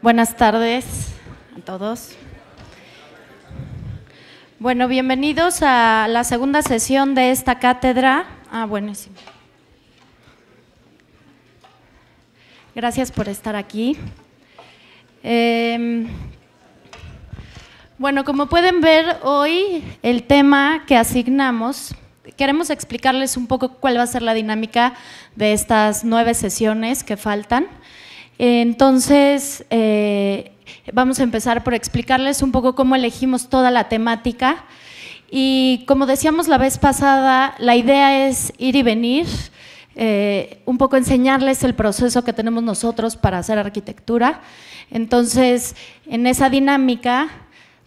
Buenas tardes a todos. Bueno, bienvenidos a la segunda sesión de esta cátedra. Ah, buenísimo. Gracias por estar aquí. Em, bueno, como pueden ver, hoy el tema que asignamos, queremos explicarles un poco cuál va a ser la dinámica de estas nueve sesiones que faltan. Entonces, eh, vamos a empezar por explicarles un poco cómo elegimos toda la temática. Y como decíamos la vez pasada, la idea es ir y venir, eh, un poco enseñarles el proceso que tenemos nosotros para hacer arquitectura. Entonces, en esa dinámica,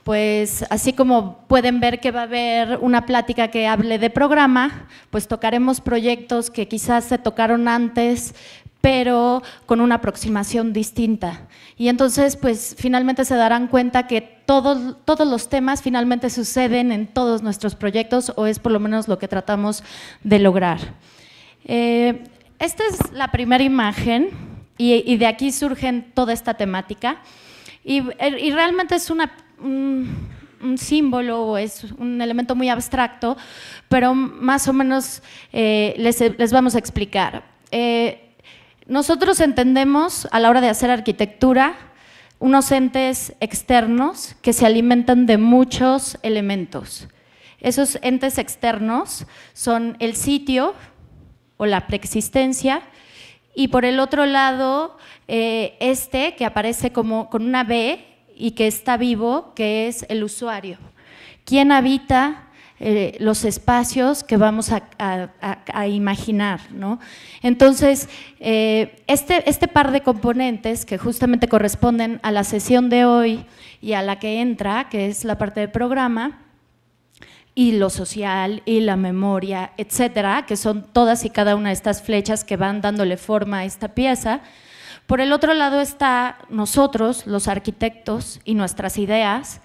pues así como pueden ver que va a haber una plática que hable de programa, pues tocaremos proyectos que quizás se tocaron antes, pero con una aproximación distinta. Y entonces, pues finalmente se darán cuenta que todos, todos los temas finalmente suceden en todos nuestros proyectos, o es por lo menos lo que tratamos de lograr. Eh, esta es la primera imagen, y, de aquí surge toda esta temática, er, y, realmente es una... un símbolo es un elemento muy abstracto, pero más o menos eh, les, les, vamos a explicar. Eh, nosotros entendemos a la hora de hacer arquitectura unos entes externos que se alimentan de muchos elementos. Esos entes externos son el sitio o la preexistencia y por el otro lado eh, este que aparece como con una B y que está vivo, que es el usuario. ¿Quién habita? Eh, los espacios que vamos a, imaginar. Entonces, eh, este, este par de componentes que justamente corresponden a la sesión de hoy y a la que entra, que es la parte del programa, y lo social y la memoria, etcétera, que son todas y cada una de estas flechas que van dándole forma a esta pieza. Por el otro lado está nosotros, los arquitectos y nuestras ideas,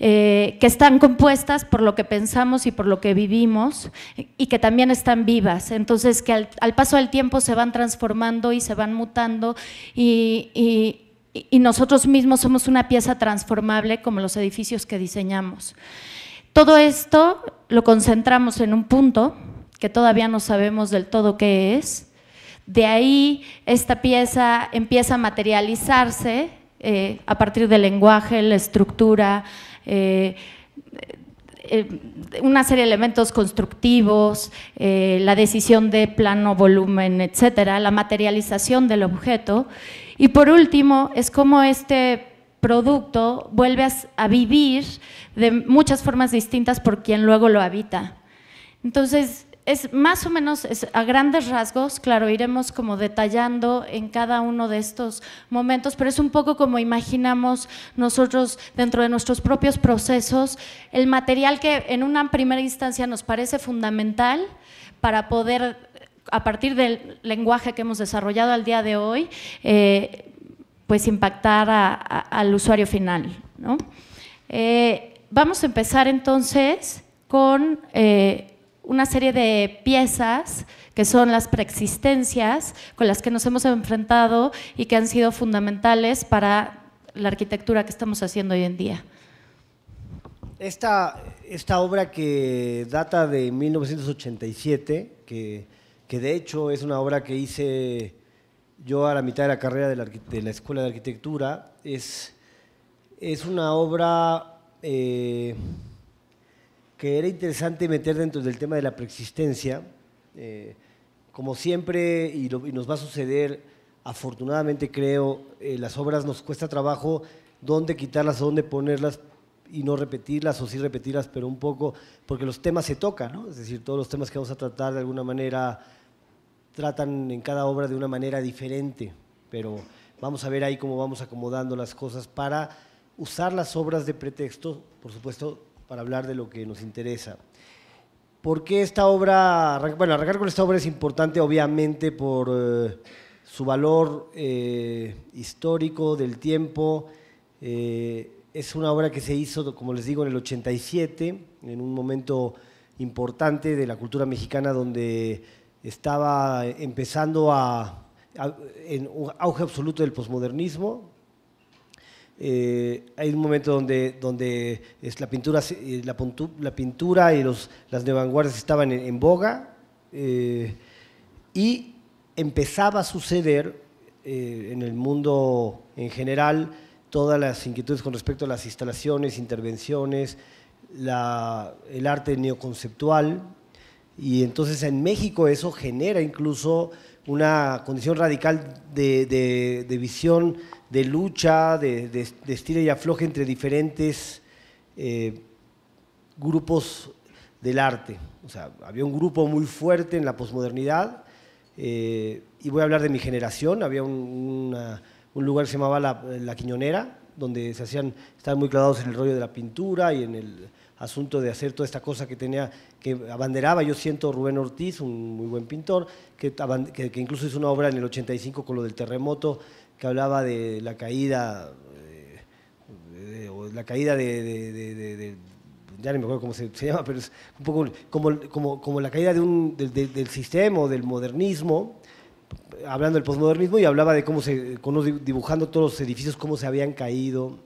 eh, que están compuestas por lo que pensamos y por lo que vivimos y que también están vivas. Entonces, que al, paso del tiempo se van transformando y se van mutando y, nosotros mismos somos una pieza transformable como los edificios que diseñamos. Todo esto lo concentramos en un punto que todavía no sabemos del todo qué es. De ahí esta pieza empieza a materializarse eh, a partir del lenguaje, la estructura, eh, eh, una serie de elementos constructivos, eh, la decisión de plano, volumen, etcétera, la materialización del objeto. Y por último, es cómo este producto vuelve a vivir de muchas formas distintas por quien luego lo habita. Entonces, es más o menos a grandes rasgos, claro, iremos como detallando en cada uno de estos momentos, pero es un poco como imaginamos nosotros dentro de nuestros propios procesos el material que en una primera instancia nos parece fundamental para poder, a partir del lenguaje que hemos desarrollado al día de hoy, eh, pues impactar al usuario final. Eh, vamos a empezar entonces con... Eh, una serie de piezas que son las preexistencias con las que nos hemos enfrentado y que han sido fundamentales para la arquitectura que estamos haciendo hoy en día. Esta, esta obra que data de 1987, que, de hecho es una obra que hice yo a la mitad de la carrera de la, Escuela de Arquitectura, es, es una obra... Eh, que era interesante meter dentro del tema de la preexistencia. Eh, como siempre, y, nos va a suceder, afortunadamente creo, eh, las obras nos cuesta trabajo dónde quitarlas, dónde ponerlas y no repetirlas o sí repetirlas, pero un poco, porque los temas se tocan, Es decir, todos los temas que vamos a tratar de alguna manera tratan en cada obra de una manera diferente, pero vamos a ver ahí cómo vamos acomodando las cosas para usar las obras de pretexto, por supuesto, para hablar de lo que nos interesa. ¿Por qué esta obra, bueno, arrancar con esta obra es importante obviamente por eh, su valor eh, histórico del tiempo? Eh, es una obra que se hizo, como les digo, en el 87, en un momento importante de la cultura mexicana donde estaba empezando a, en auge absoluto del posmodernismo, eh, hay un momento donde, donde es la, pintura, eh, la, pintura y los, las neovanguardias estaban en, boga eh, y empezaba a suceder en el mundo en general todas las inquietudes con respecto a las instalaciones, intervenciones, el arte neoconceptual y entonces en México eso genera incluso una condición radical de, visión, de lucha, de, de, estilo y afloje entre diferentes eh, grupos del arte. O sea, había un grupo muy fuerte en la posmodernidad, eh, y voy a hablar de mi generación, había un, lugar que se llamaba la, la, Quiñonera, donde se hacían, estaban muy clavados en el rollo de la pintura y en el, asunto de hacer toda esta cosa que tenía, que abanderaba, yo siento, Rubén Ortiz, un muy buen pintor, que, incluso hizo una obra en el 85 con lo del terremoto, que hablaba de la caída, eh, o la caída de, ya no me acuerdo cómo se, llama, pero es un poco como, como, como la caída de del sistema o del modernismo, hablando del posmodernismo, y hablaba de cómo se, dibujando todos los edificios, cómo se habían caído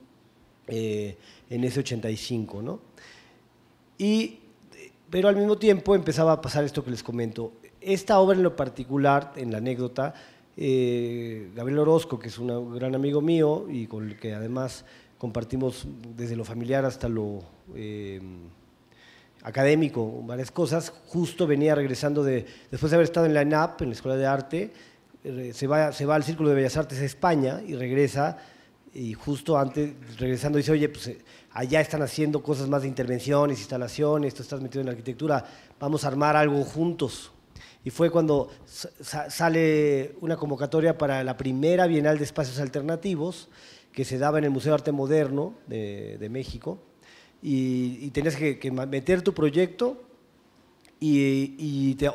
eh, en ese 85, ¿no? Y, pero al mismo tiempo empezaba a pasar esto que les comento. Esta obra en lo particular, en la anécdota, eh, Gabriel Orozco, que es un gran amigo mío y con el que además compartimos desde lo familiar hasta lo eh, académico varias cosas, justo venía regresando de, después de haber estado en la ENAP, en la Escuela de Arte, se, va, se va al Círculo de Bellas Artes a España y regresa y justo antes, regresando, dice, oye, pues allá están haciendo cosas más de intervenciones, instalaciones, tú estás metido en la arquitectura, vamos a armar algo juntos. Y fue cuando sale una convocatoria para la primera Bienal de Espacios Alternativos que se daba en el Museo de Arte Moderno de, México. Y, tenías que, meter tu proyecto y, te,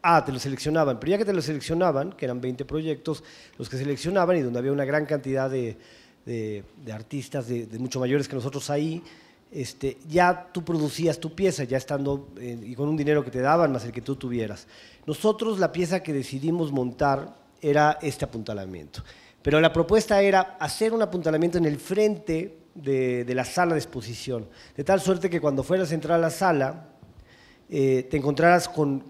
ah, te lo seleccionaban. Pero ya que te lo seleccionaban, que eran 20 proyectos, los que seleccionaban y donde había una gran cantidad de, de, artistas de, mucho mayores que nosotros ahí, este, ya tú producías tu pieza, ya estando eh, y con un dinero que te daban más el que tú tuvieras. Nosotros la pieza que decidimos montar era este apuntalamiento, pero la propuesta era hacer un apuntalamiento en el frente de, la sala de exposición, de tal suerte que cuando fueras a entrar a la sala, eh, te encontraras con,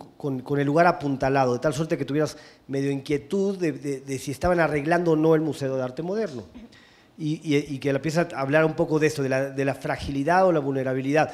el lugar apuntalado, de tal suerte que tuvieras medio inquietud de si estaban arreglando o no el Museo de Arte Moderno y, que la a hablar un poco de esto, de la, fragilidad o la vulnerabilidad.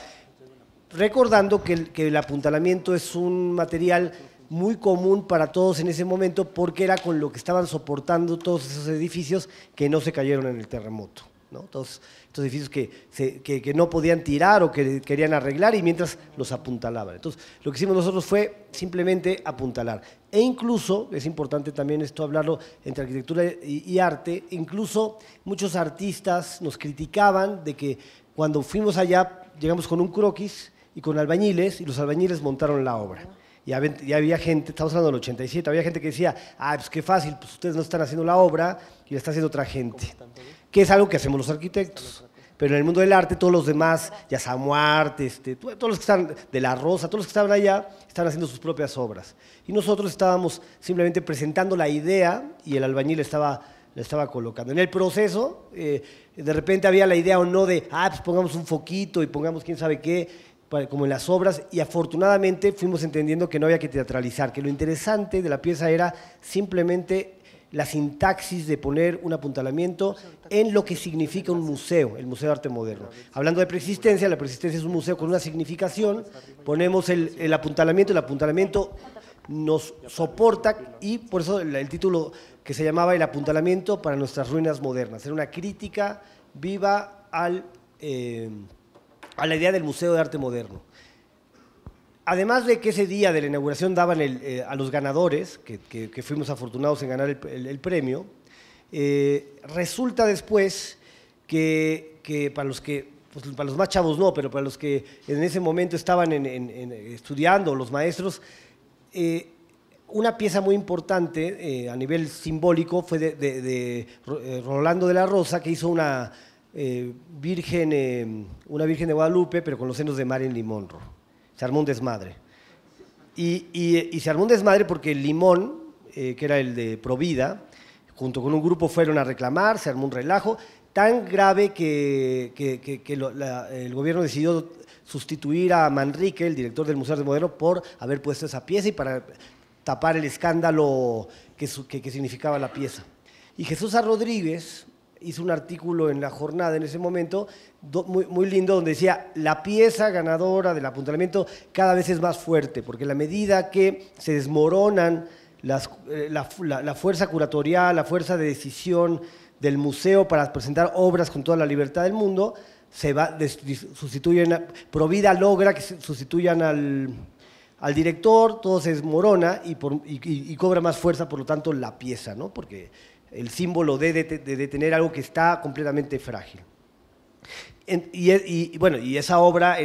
Recordando que el, apuntalamiento es un material muy común para todos en ese momento porque era con lo que estaban soportando todos esos edificios que no se cayeron en el terremoto. ¿no? Todos estos edificios que, no podían tirar o que querían arreglar y mientras los apuntalaban. Entonces, lo que hicimos nosotros fue simplemente apuntalar e incluso, es importante también esto hablarlo entre arquitectura y, arte, incluso muchos artistas nos criticaban de que cuando fuimos allá llegamos con un croquis y con albañiles y los albañiles montaron la obra. Y había, había gente, estamos hablando del 87, había gente que decía, ah, pues qué fácil, pues ustedes no están haciendo la obra y la está haciendo otra gente. Que es algo que hacemos los arquitectos pero en el mundo del arte todos los demás, ya Samuarte, este, todos los que están de la Rosa, todos los que estaban allá, están haciendo sus propias obras. Y nosotros estábamos simplemente presentando la idea y el albañil estaba la estaba colocando. En el proceso, eh, de repente había la idea o no de, ah, pues pongamos un foquito y pongamos quién sabe qué, como en las obras, y afortunadamente fuimos entendiendo que no había que teatralizar, que lo interesante de la pieza era simplemente la sintaxis de poner un apuntalamiento en lo que significa un museo, el Museo de Arte Moderno. Hablando de persistencia, la persistencia es un museo con una significación, ponemos el, apuntalamiento, el apuntalamiento nos soporta y por eso el, título que se llamaba El apuntalamiento para nuestras ruinas modernas. Era una crítica viva eh, a la idea del Museo de Arte Moderno. Además de que ese día de la inauguración daban eh, a los ganadores, que, fuimos afortunados en ganar el, premio, eh, resulta después que, para los que, pues, para los más chavos no, pero para los que en ese momento estaban estudiando, los maestros, eh, una pieza muy importante a nivel simbólico fue de, Rolando de la Rosa, que hizo una, virgen, una Virgen de Guadalupe, pero con los senos de Marilyn Limonro se armó un desmadre. Y, y, se armó un desmadre porque el Limón, eh, que era el de Provida, junto con un grupo fueron a reclamar, se armó un relajo, tan grave que, el gobierno decidió sustituir a Manrique, el director del Museo de Modelo, por haber puesto esa pieza y para tapar el escándalo que, que significaba la pieza. Y Jesús A. Rodríguez, Hizo un artículo en la jornada en ese momento, muy, muy, lindo, donde decía, la pieza ganadora del apuntalamiento cada vez es más fuerte, porque la medida que se desmoronan eh, la, fuerza curatorial, la fuerza de decisión del museo para presentar obras con toda la libertad del mundo, se va, sustituyen, Provida logra que sustituyan al, director, todo se desmorona y, cobra más fuerza, por lo tanto, la pieza, ¿no? Porque el símbolo de, de, detener algo que está completamente frágil. y, bueno, y esa obra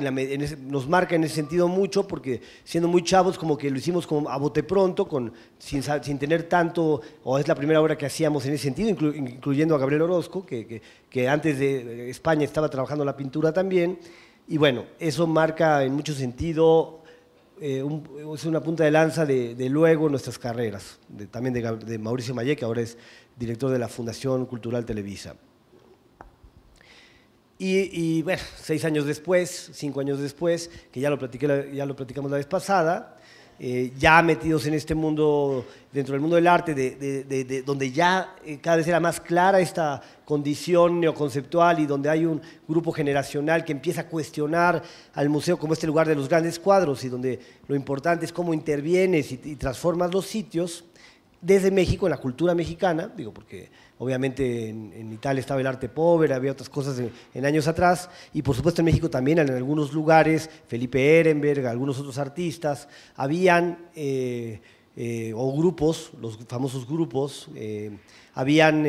nos marca en ese sentido mucho porque siendo muy chavos como que lo hicimos como a bote pronto, con, sin, tener tanto, o es la primera obra que hacíamos en ese sentido, incluyendo a Gabriel Orozco, que, que, antes de España estaba trabajando la pintura también. Y bueno, eso marca en mucho sentido eh, es una punta de lanza de, luego nuestras carreras, también de, Mauricio Mayé, que ahora es director de la Fundación Cultural Televisa. Y, bueno, seis años después, cinco años después, que ya lo, ya lo platicamos la vez pasada, eh, ya metidos en este mundo, dentro del mundo del arte, de, donde ya eh, cada vez era más clara esta condición neoconceptual y donde hay un grupo generacional que empieza a cuestionar al museo como este lugar de los grandes cuadros y donde lo importante es cómo intervienes y transformas los sitios, desde México, en la cultura mexicana, digo, porque obviamente en, Italia estaba el arte pobre, había otras cosas en, años atrás, y por supuesto en México también, en algunos lugares, Felipe Ehrenberg, algunos otros artistas, habían, eh, eh, o grupos, los famosos grupos, eh, habían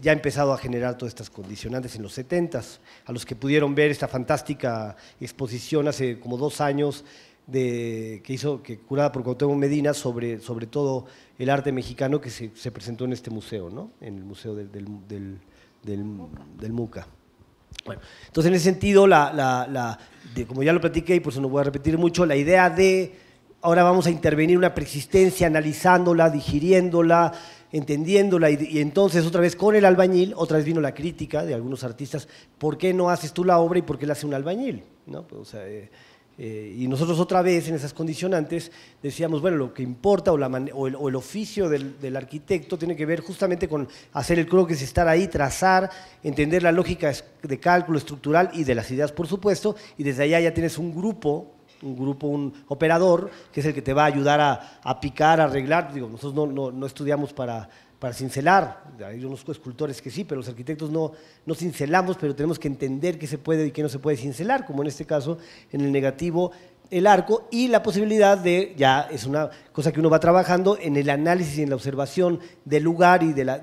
ya empezado a generar todas estas condicionantes en los 70s, a los que pudieron ver esta fantástica exposición hace como dos años que hizo, que curada por Cuauhtémoc Medina, sobre, sobre todo el arte mexicano que se, presentó en este museo, ¿no? en el Museo del, del, Muca. Bueno, entonces, en ese sentido, la, como ya lo platiqué, y por eso no voy a repetir mucho, la idea de ahora vamos a intervenir una persistencia analizándola, digiriéndola, entendiéndola, y, entonces otra vez con el albañil, otra vez vino la crítica de algunos artistas, ¿por qué no haces tú la obra y por qué la hace un albañil? ¿No? Pues, o sea, eh, eh, y nosotros otra vez en esas condicionantes decíamos, bueno, lo que importa o, la el, oficio del, arquitecto tiene que ver justamente con hacer el croquis, estar ahí, trazar, entender la lógica de cálculo estructural y de las ideas, por supuesto, y desde allá ya tienes un grupo, un grupo, un operador, que es el que te va a ayudar a, picar, a arreglar. Digo, nosotros no estudiamos para para cincelar. Hay unos escultores que sí, pero los arquitectos no, no cincelamos, pero tenemos que entender qué se puede y qué no se puede cincelar, como en este caso, en el negativo, el arco y la posibilidad de, ya es una cosa que uno va trabajando en el análisis y en la observación del lugar y, de la,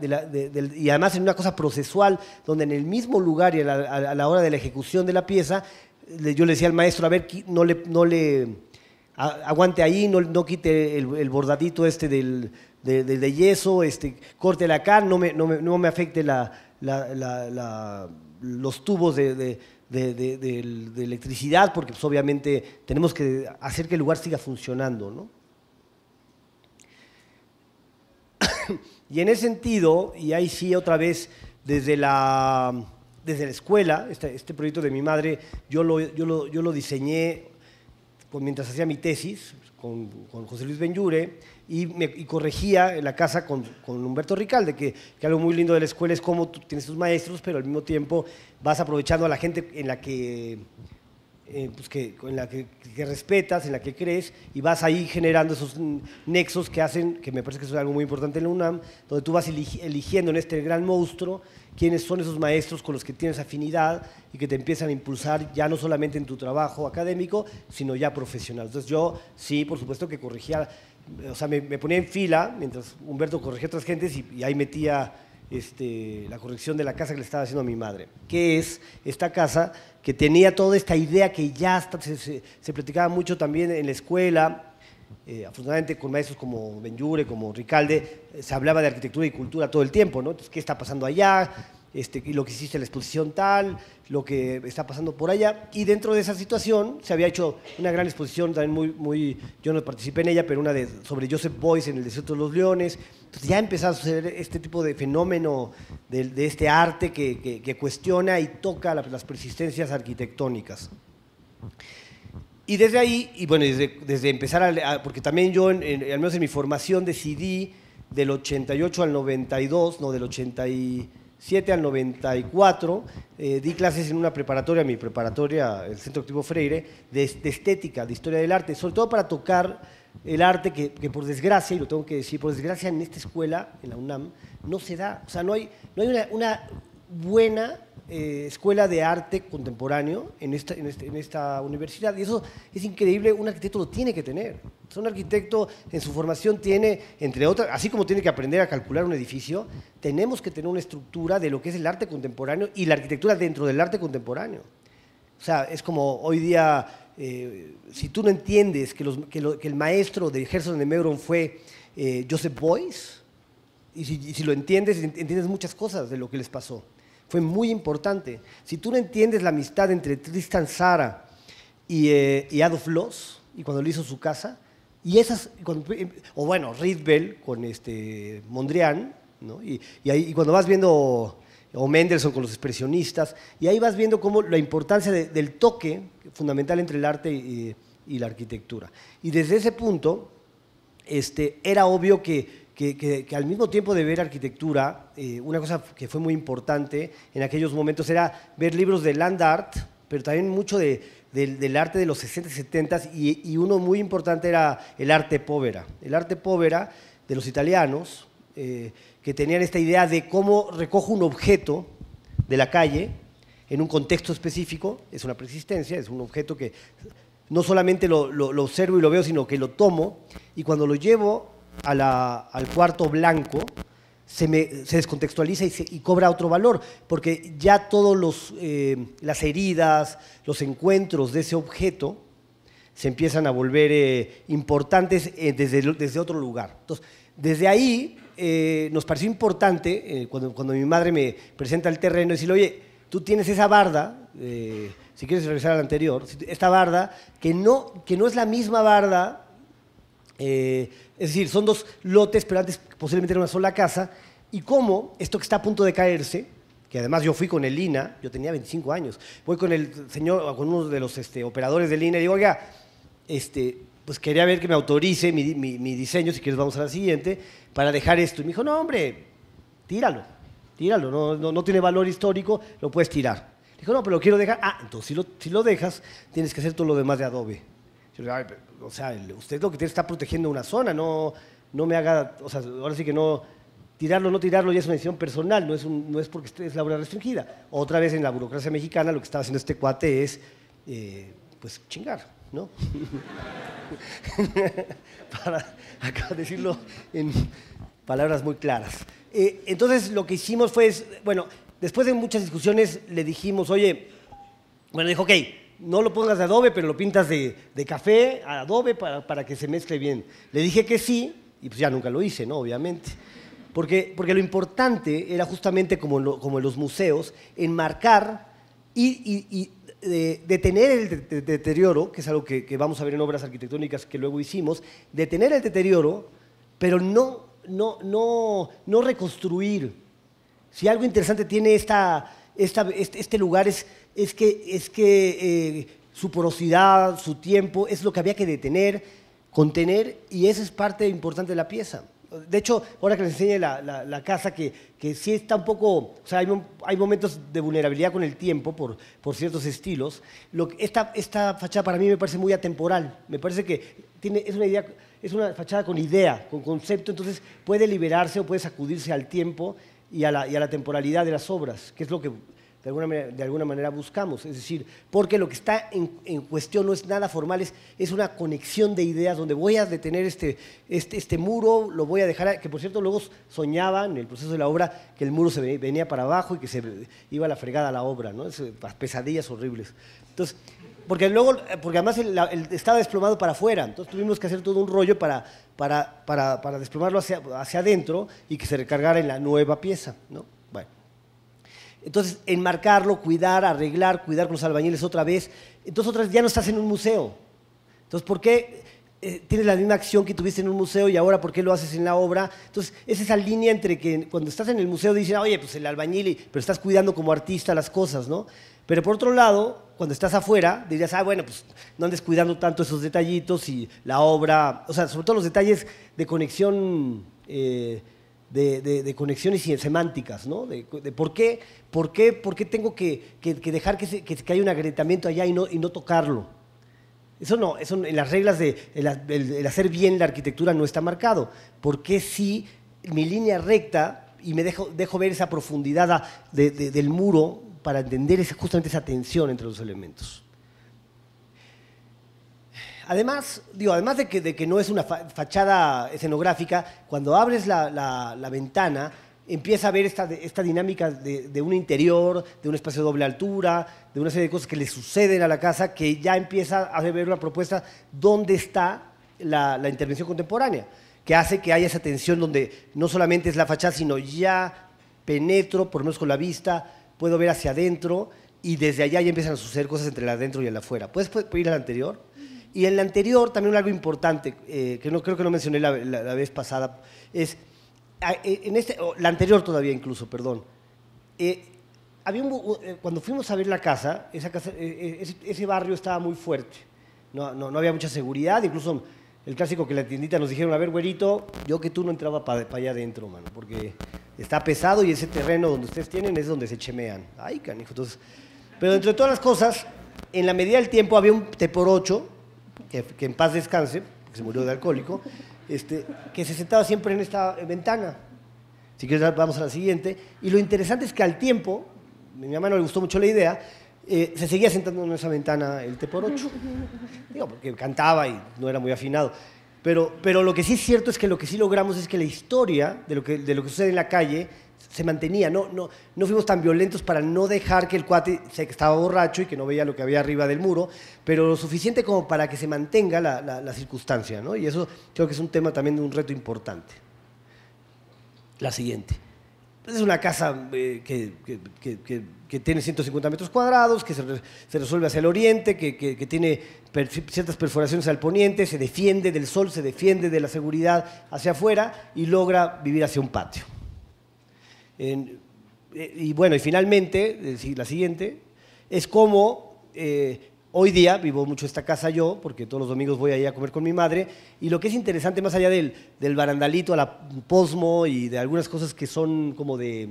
y además en una cosa procesual, donde en el mismo lugar y a la, hora de la ejecución de la pieza, yo le decía al maestro, a ver, no le, no le aguante ahí, no, no quite el bordadito este del de, yeso, este, la carne, no me, no me, afecte la, los tubos de, electricidad, porque pues, obviamente tenemos que hacer que el lugar siga funcionando. y en ese sentido, y ahí sí otra vez, desde la, desde la escuela, este, este proyecto de mi madre, yo lo, diseñé mientras hacía mi tesis con, con José Luis Benyure y, corregía en la casa con, con Humberto Ricalde, que, que algo muy lindo de la escuela es cómo tú tienes tus maestros, pero al mismo tiempo vas aprovechando a la gente en la que... Eh, pues la que, que, respetas, en la que crees, y vas ahí generando esos nexos que hacen, que me parece que es algo muy importante en la UNAM, donde tú vas eligiendo en este gran monstruo quiénes son esos maestros con los que tienes afinidad y que te empiezan a impulsar ya no solamente en tu trabajo académico, sino ya profesional. Entonces yo sí, por supuesto que corregía o sea, me, ponía en fila mientras Humberto corregía a otras gentes y, ahí metía este, la corrección de la casa que le estaba haciendo a mi madre, que es esta casa que tenía toda esta idea que ya se, platicaba mucho también en la escuela. Eh, afortunadamente con maestros como Benyure, como Ricalde, eh, se hablaba de arquitectura y cultura todo el tiempo, ¿no? Entonces, ¿qué está pasando allá? este, lo que hiciste en la exposición tal, lo que está pasando por allá. Y dentro de esa situación se había hecho una gran exposición también muy, muy yo no participé en ella, pero una de, sobre Joseph Boyce en el Desierto de los Leones. Entonces ya empezaba a suceder este tipo de fenómeno de, este arte que, cuestiona y toca las persistencias arquitectónicas. Y desde ahí, y bueno, desde, empezar porque también yo, al menos en mi formación, decidí del 88 al 92, no, del 88 7 al 94 eh, di clases en una preparatoria, mi preparatoria, el Centro Activo Freire, de, estética, de historia del arte, sobre todo para tocar el arte que, por desgracia, y lo tengo que decir, por desgracia en esta escuela, en la UNAM, no se da. O sea, no hay, no hay una buena eh, escuela de arte contemporáneo en esta, este, en, esta universidad. Y eso es increíble, un arquitecto lo tiene que tener. un arquitecto en su formación tiene, entre otras, así como tiene que aprender a calcular un edificio, tenemos que tener una estructura de lo que es el arte contemporáneo y la arquitectura dentro del arte contemporáneo. O sea, es como hoy día, eh, si tú no entiendes que, el maestro de Gerson de Meuron fue eh, Joseph Boyce, y si lo entiendes, entiendes muchas cosas de lo que les pasó fue muy importante. Si tú no entiendes la amistad entre Tristan Sara y, eh, Adolf Loss, y cuando le hizo su casa, y esas, o bueno, bell con este Mondrian, y, ahí, cuando vas viendo o Mendelssohn con los expresionistas, y ahí vas viendo cómo la importancia del toque fundamental entre el arte y, y, la arquitectura. Y desde ese punto, este, era obvio que que, al mismo tiempo de ver arquitectura, eh, una cosa que fue muy importante en aquellos momentos era ver libros de land art, pero también mucho del, arte de los 60 y 70 y, uno muy importante era el arte povera. El arte povera de los italianos, eh, que tenían esta idea de cómo recojo un objeto de la calle en un contexto específico, es una persistencia, es un objeto que no solamente lo observo y lo veo, sino que lo tomo y cuando lo llevo a al cuarto blanco, se, descontextualiza y, cobra otro valor, porque ya todas eh, las heridas, los encuentros de ese objeto se empiezan a volver eh, importantes eh, desde, desde, otro lugar. Entonces, desde ahí nos pareció importante, cuando, mi madre me presenta el terreno, decirle, oye, tú tienes esa barda, si quieres regresar al anterior, esta barda, que no, que no es la misma barda es decir, son dos lotes, pero antes posiblemente era una sola casa. Y cómo esto que está a punto de caerse, que además yo fui con el INA, yo tenía 25 años, voy con el señor, con uno de los este, operadores del INA y digo, oiga, este, pues quería ver que me autorice mi, diseño, si quieres vamos a la siguiente, para dejar esto. Y me dijo, no hombre, tíralo, tíralo, no, tiene valor histórico, lo puedes tirar. Dijo, no, pero lo quiero dejar. Ah, entonces si si lo dejas, tienes que hacer todo lo demás de adobe o sea, usted lo que tiene está protegiendo una zona, no, no me haga, o sea, ahora sí que no, tirarlo o no tirarlo ya es una decisión personal, no es, porque no es porque es la hora restringida. Otra vez en la burocracia mexicana lo que está haciendo este cuate es, eh, pues, chingar, ¿no? Para decirlo en palabras muy claras. Eh, entonces lo que hicimos fue, bueno, después de muchas discusiones le dijimos, oye, bueno, dijo, ok, no lo pongas de adobe, pero lo pintas de, café a adobe para, que se mezcle bien. Le dije que sí, y pues ya nunca lo hice, ¿no? Obviamente. Porque, porque lo importante era justamente, como en, como los museos, enmarcar y, eh, detener el deterioro, que es algo que, vamos a ver en obras arquitectónicas que luego hicimos, detener el deterioro, pero no, no, no, no reconstruir. Si algo interesante tiene esta, este, este lugar es es que, es que eh, su porosidad, su tiempo, es lo que había que detener, contener, y esa es parte importante de la pieza. De hecho, ahora que les enseñe la, casa, que, que, sí está un poco, o sea, hay, momentos de vulnerabilidad con el tiempo por, por ciertos estilos, esta, esta fachada para mí me parece muy atemporal, me parece que tiene, es una idea es una fachada con idea, con concepto, entonces puede liberarse o puede sacudirse al tiempo y a la, y a la temporalidad de las obras, que es lo que de alguna, manera, buscamos. Es decir, porque lo que está en, cuestión no es nada formal, es, es, una conexión de ideas donde voy a detener este, este, este muro, lo voy a dejar, que por cierto luego soñaba en el proceso de la obra que el muro se venía, para abajo y que se iba a la fregada a la obra, ¿no? Es, eh, pesadillas horribles. Entonces, porque luego, eh, porque además estaba desplomado para afuera, entonces tuvimos que hacer todo un rollo para, para, desplomarlo hacia, hacia adentro y que se recargara en la nueva pieza, ¿no? Entonces, enmarcarlo, cuidar, arreglar, cuidar con los albañiles otra vez. Entonces, otra vez ya no estás en un museo. Entonces, ¿por qué eh, tienes la misma acción que tuviste en un museo y ahora por qué lo haces en la obra? Entonces, es esa línea entre que cuando estás en el museo dicen, oye, pues el albañil, pero estás cuidando como artista las cosas, ¿no? Pero por otro lado, cuando estás afuera, dirías, ah, bueno, pues no andes cuidando tanto esos detallitos y la obra, o sea, sobre todo los detalles de conexión eh, de, conexiones y semánticas, ¿no? De, por, qué, por, qué, por qué tengo que, dejar que, haya un agrietamiento allá y no, y no tocarlo. Eso no, eso en las reglas de el, hacer bien la arquitectura no está marcado. ¿Por qué si mi línea recta y me dejo, ver esa profundidad del muro para entender justamente esa tensión entre los elementos. Además, digo, además de que, no es una fachada escenográfica, cuando abres la, ventana empieza a ver esta, dinámica de, un interior, de un espacio de doble altura, de una serie de cosas que le suceden a la casa, que ya empieza a ver una propuesta dónde está la, intervención contemporánea, que hace que haya esa tensión donde no solamente es la fachada, sino ya penetro, por lo menos con la vista, puedo ver hacia adentro y desde allá ya empiezan a suceder cosas entre el adentro y el afuera. ¿Puedes, puedes ir al anterior? Y en la anterior, también algo importante, eh, que no, creo que no mencioné la, vez pasada, es, e, en este, la anterior todavía incluso, perdón, eh, había eh, cuando fuimos a ver la casa, esa casa ese, barrio estaba muy fuerte, no, no, no, había mucha seguridad, incluso el clásico que la tiendita nos dijeron, a ver, güerito, yo que tú no entraba para allá adentro, mano, porque está pesado y ese terreno donde ustedes tienen es donde se chemean. Ay, canijo, entonces... Pero entre todas las cosas, en la medida del tiempo había un T por que, en paz descanse, que se murió de alcohólico, este, que se sentaba siempre en esta ventana. Si quieres, vamos a la siguiente. Y lo interesante es que al tiempo, a mi mamá no le gustó mucho la idea, eh, se seguía sentando en esa ventana el té por ocho. Digo, porque cantaba y no era muy afinado. Pero, lo que sí es cierto es que lo que sí logramos es que la historia de lo que sucede en la calle se mantenía, no, no, no fuimos tan violentos para no dejar que el cuate se, estaba borracho y que no veía lo que había arriba del muro, pero lo suficiente como para que se mantenga la, circunstancia, ¿no? Y eso creo que es un tema también de un reto importante. La siguiente. Pues, es una casa eh, que, que, tiene 150 metros cuadrados, que se, resuelve hacia el oriente, que, tiene ciertas perforaciones al poniente, se defiende del sol, se defiende de la seguridad hacia afuera y logra vivir hacia un patio. Eh, y bueno, y finalmente, eh, la siguiente, es como eh, hoy día vivo mucho esta casa yo, porque todos los domingos voy ahí a comer con mi madre, y lo que es interesante, más allá del, barandalito a la posmo y de algunas cosas que son como de,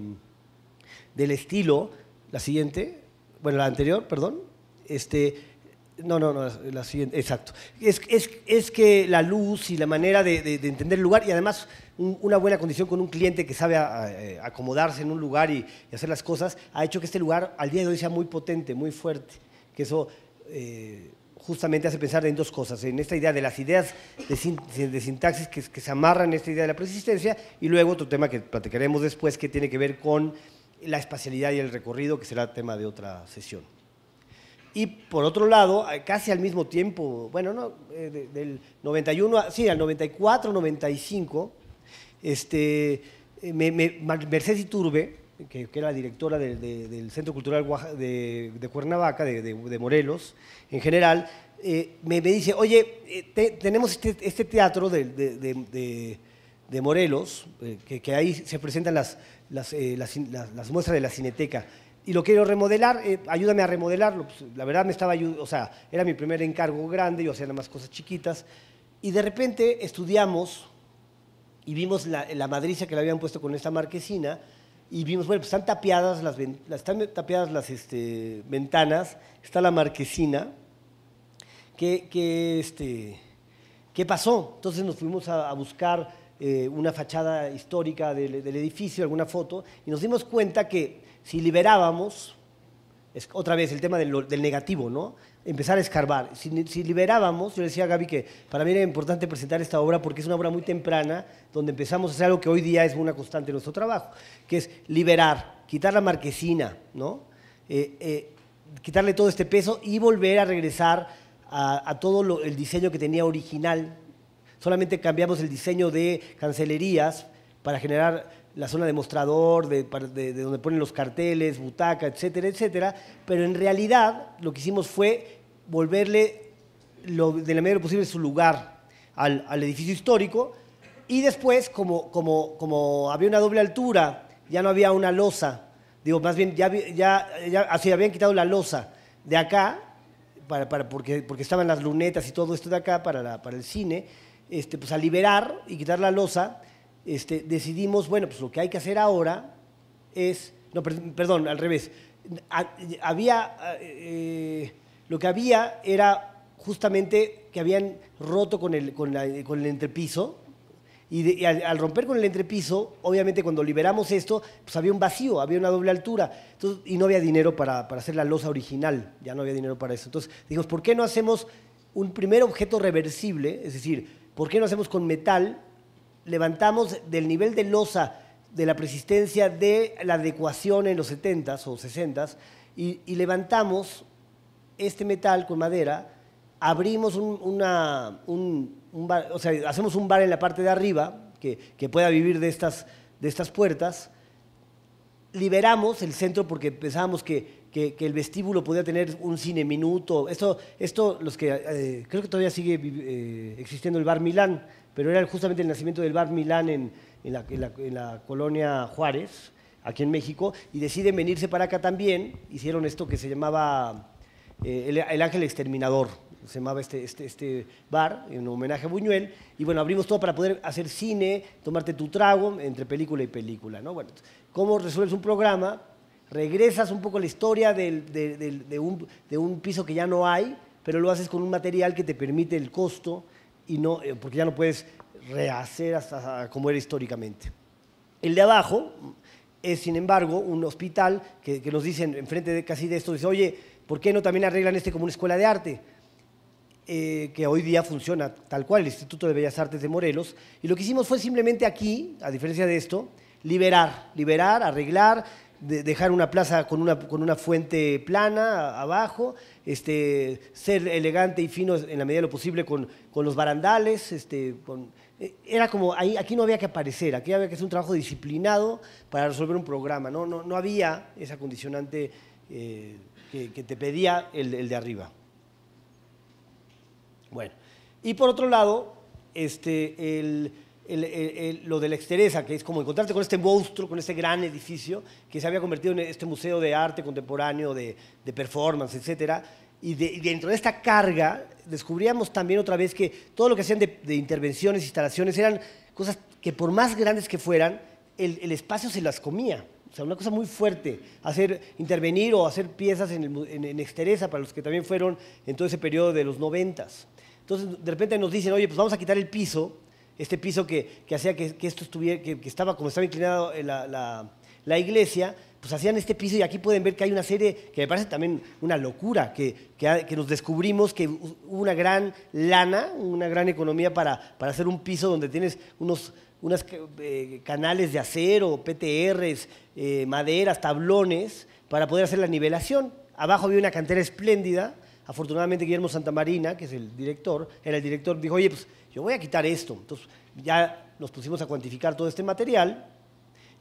del estilo, la siguiente, bueno, la anterior, perdón, este... No, no, no, la siguiente, exacto. Es, que la luz y la manera de entender el lugar, y además una buena condición con un cliente que sabe eh, acomodarse en un lugar y, hacer las cosas, ha hecho que este lugar al día de hoy sea muy potente, muy fuerte. Que eso eh, justamente hace pensar en dos cosas, en esta idea de las ideas de, sintaxis que, se amarran en esta idea de la persistencia y luego otro tema que platicaremos después que tiene que ver con la espacialidad y el recorrido, que será tema de otra sesión. Y por otro lado, eh, casi al mismo tiempo, bueno, no, del 91, sí, al 94, 95, este, eh, me, Mercedes Iturbe, que, era la directora del Centro Cultural de, Cuernavaca, de, Morelos, en general, eh, me, dice, oye, eh, tenemos este, este, teatro de, Morelos, que, ahí se presentan las, muestras de la Cineteca. Y lo quiero remodelar, ayúdame a remodelarlo. Pues, la verdad me estaba o sea, era mi primer encargo grande, yo hacía nada más cosas chiquitas. Y de repente estudiamos y vimos la, la, madriza que le habían puesto con esta marquesina y vimos, bueno, pues están tapiadas las, están tapiadas las este, ventanas, está la marquesina. ¿Qué, este, ¿Qué pasó? Entonces nos fuimos a, buscar eh, una fachada histórica del edificio, alguna foto, y nos dimos cuenta que si liberábamos otra vez el tema del, negativo, ¿no? Empezar a escarbar. Si, liberábamos, yo decía a Gaby que para mí era importante presentar esta obra porque es una obra muy temprana donde empezamos a hacer algo que hoy día es una constante en nuestro trabajo, que es liberar, quitar la marquesina, ¿no? Eh, eh, quitarle todo este peso y volver a regresar a, todo el diseño que tenía original. Solamente cambiamos el diseño de cancelerías para generar la zona de mostrador, de, de, donde ponen los carteles, butaca, etcétera, etcétera. Pero en realidad lo que hicimos fue volverle lo, de la medida posible su lugar al, al edificio histórico. Y después, como, como, como, había una doble altura, ya no había una losa. Digo, más bien, ya, ya, ya así ah, habían quitado la losa de acá, para, para, porque, porque estaban las lunetas y todo esto de acá para, para el cine, este, pues a liberar y quitar la losa, este, decidimos, bueno, pues lo que hay que hacer ahora es, no, perdón, al revés, había, eh, lo que había era justamente que habían roto con el, con entrepiso, y, al, romper con el entrepiso, obviamente cuando liberamos esto, pues había un vacío, había una doble altura. y no había dinero para, para, hacer la losa original, ya no había dinero para eso. Entonces dijimos, ¿por qué no hacemos un primer objeto reversible? Es decir, ¿por qué no hacemos con metal levantamos del nivel de losa de la persistencia de la adecuación en los 70s o 60s y, levantamos este metal con madera, abrimos un, una, bar, o sea, hacemos un bar en la parte de arriba que, pueda vivir de estas, de estas puertas, liberamos el centro porque pensábamos que que, el vestíbulo podía tener un cine minuto. Esto, esto los que eh, creo que todavía sigue eh, existiendo el Bar Milán, pero era justamente el nacimiento del Bar Milán en, la, colonia Juárez, aquí en México, y deciden venirse para acá también. Hicieron esto que se llamaba eh, el, Ángel Exterminador, se llamaba este, este, este, bar, en homenaje a Buñuel. Y bueno, abrimos todo para poder hacer cine, tomarte tu trago entre película y película. ¿no? Bueno, ¿Cómo resuelves un programa? regresas un poco la historia de, un, piso que ya no hay, pero lo haces con un material que te permite el costo, y no, eh, porque ya no puedes rehacer hasta como era históricamente. El de abajo es, sin embargo, un hospital que, nos dicen, enfrente de casi de esto, dice, oye, ¿por qué no también arreglan este como una escuela de arte? Eh, que hoy día funciona tal cual, el Instituto de Bellas Artes de Morelos. Y lo que hicimos fue simplemente aquí, a diferencia de esto, liberar, liberar, arreglar, de dejar una plaza con una, con una fuente plana abajo, este, ser elegante y fino en la medida de lo posible con, los barandales. Este, eh, era como, ahí, aquí no había que aparecer, aquí había que hacer un trabajo disciplinado para resolver un programa. No, no, había esa condicionante eh, que, te pedía el, el, de arriba. Bueno, y por otro lado, este, el lo de la exteresa, que es como encontrarte con este monstruo, con este gran edificio que se había convertido en este museo de arte contemporáneo, de, performance, etcétera. Y, dentro de esta carga descubríamos también otra vez que todo lo que hacían de, intervenciones, instalaciones, eran cosas que por más grandes que fueran, el, espacio se las comía. O sea, una cosa muy fuerte, hacer, intervenir o hacer piezas en, en exteresa para los que también fueron en todo ese periodo de los noventas. Entonces, de repente nos dicen, oye, pues vamos a quitar el piso este piso que, hacía que, esto estuviera, que, estaba como estaba inclinado eh, la, la, iglesia, pues hacían este piso y aquí pueden ver que hay una serie que me parece también una locura, que, que, nos descubrimos que hubo una gran lana, una gran economía para, hacer un piso donde tienes unos eh, canales de acero, PTRs, eh, maderas, tablones, para poder hacer la nivelación. Abajo había una cantera espléndida. Afortunadamente Guillermo Santamarina, que es el director, era el director, dijo, oye, pues yo voy a quitar esto. Entonces ya nos pusimos a cuantificar todo este material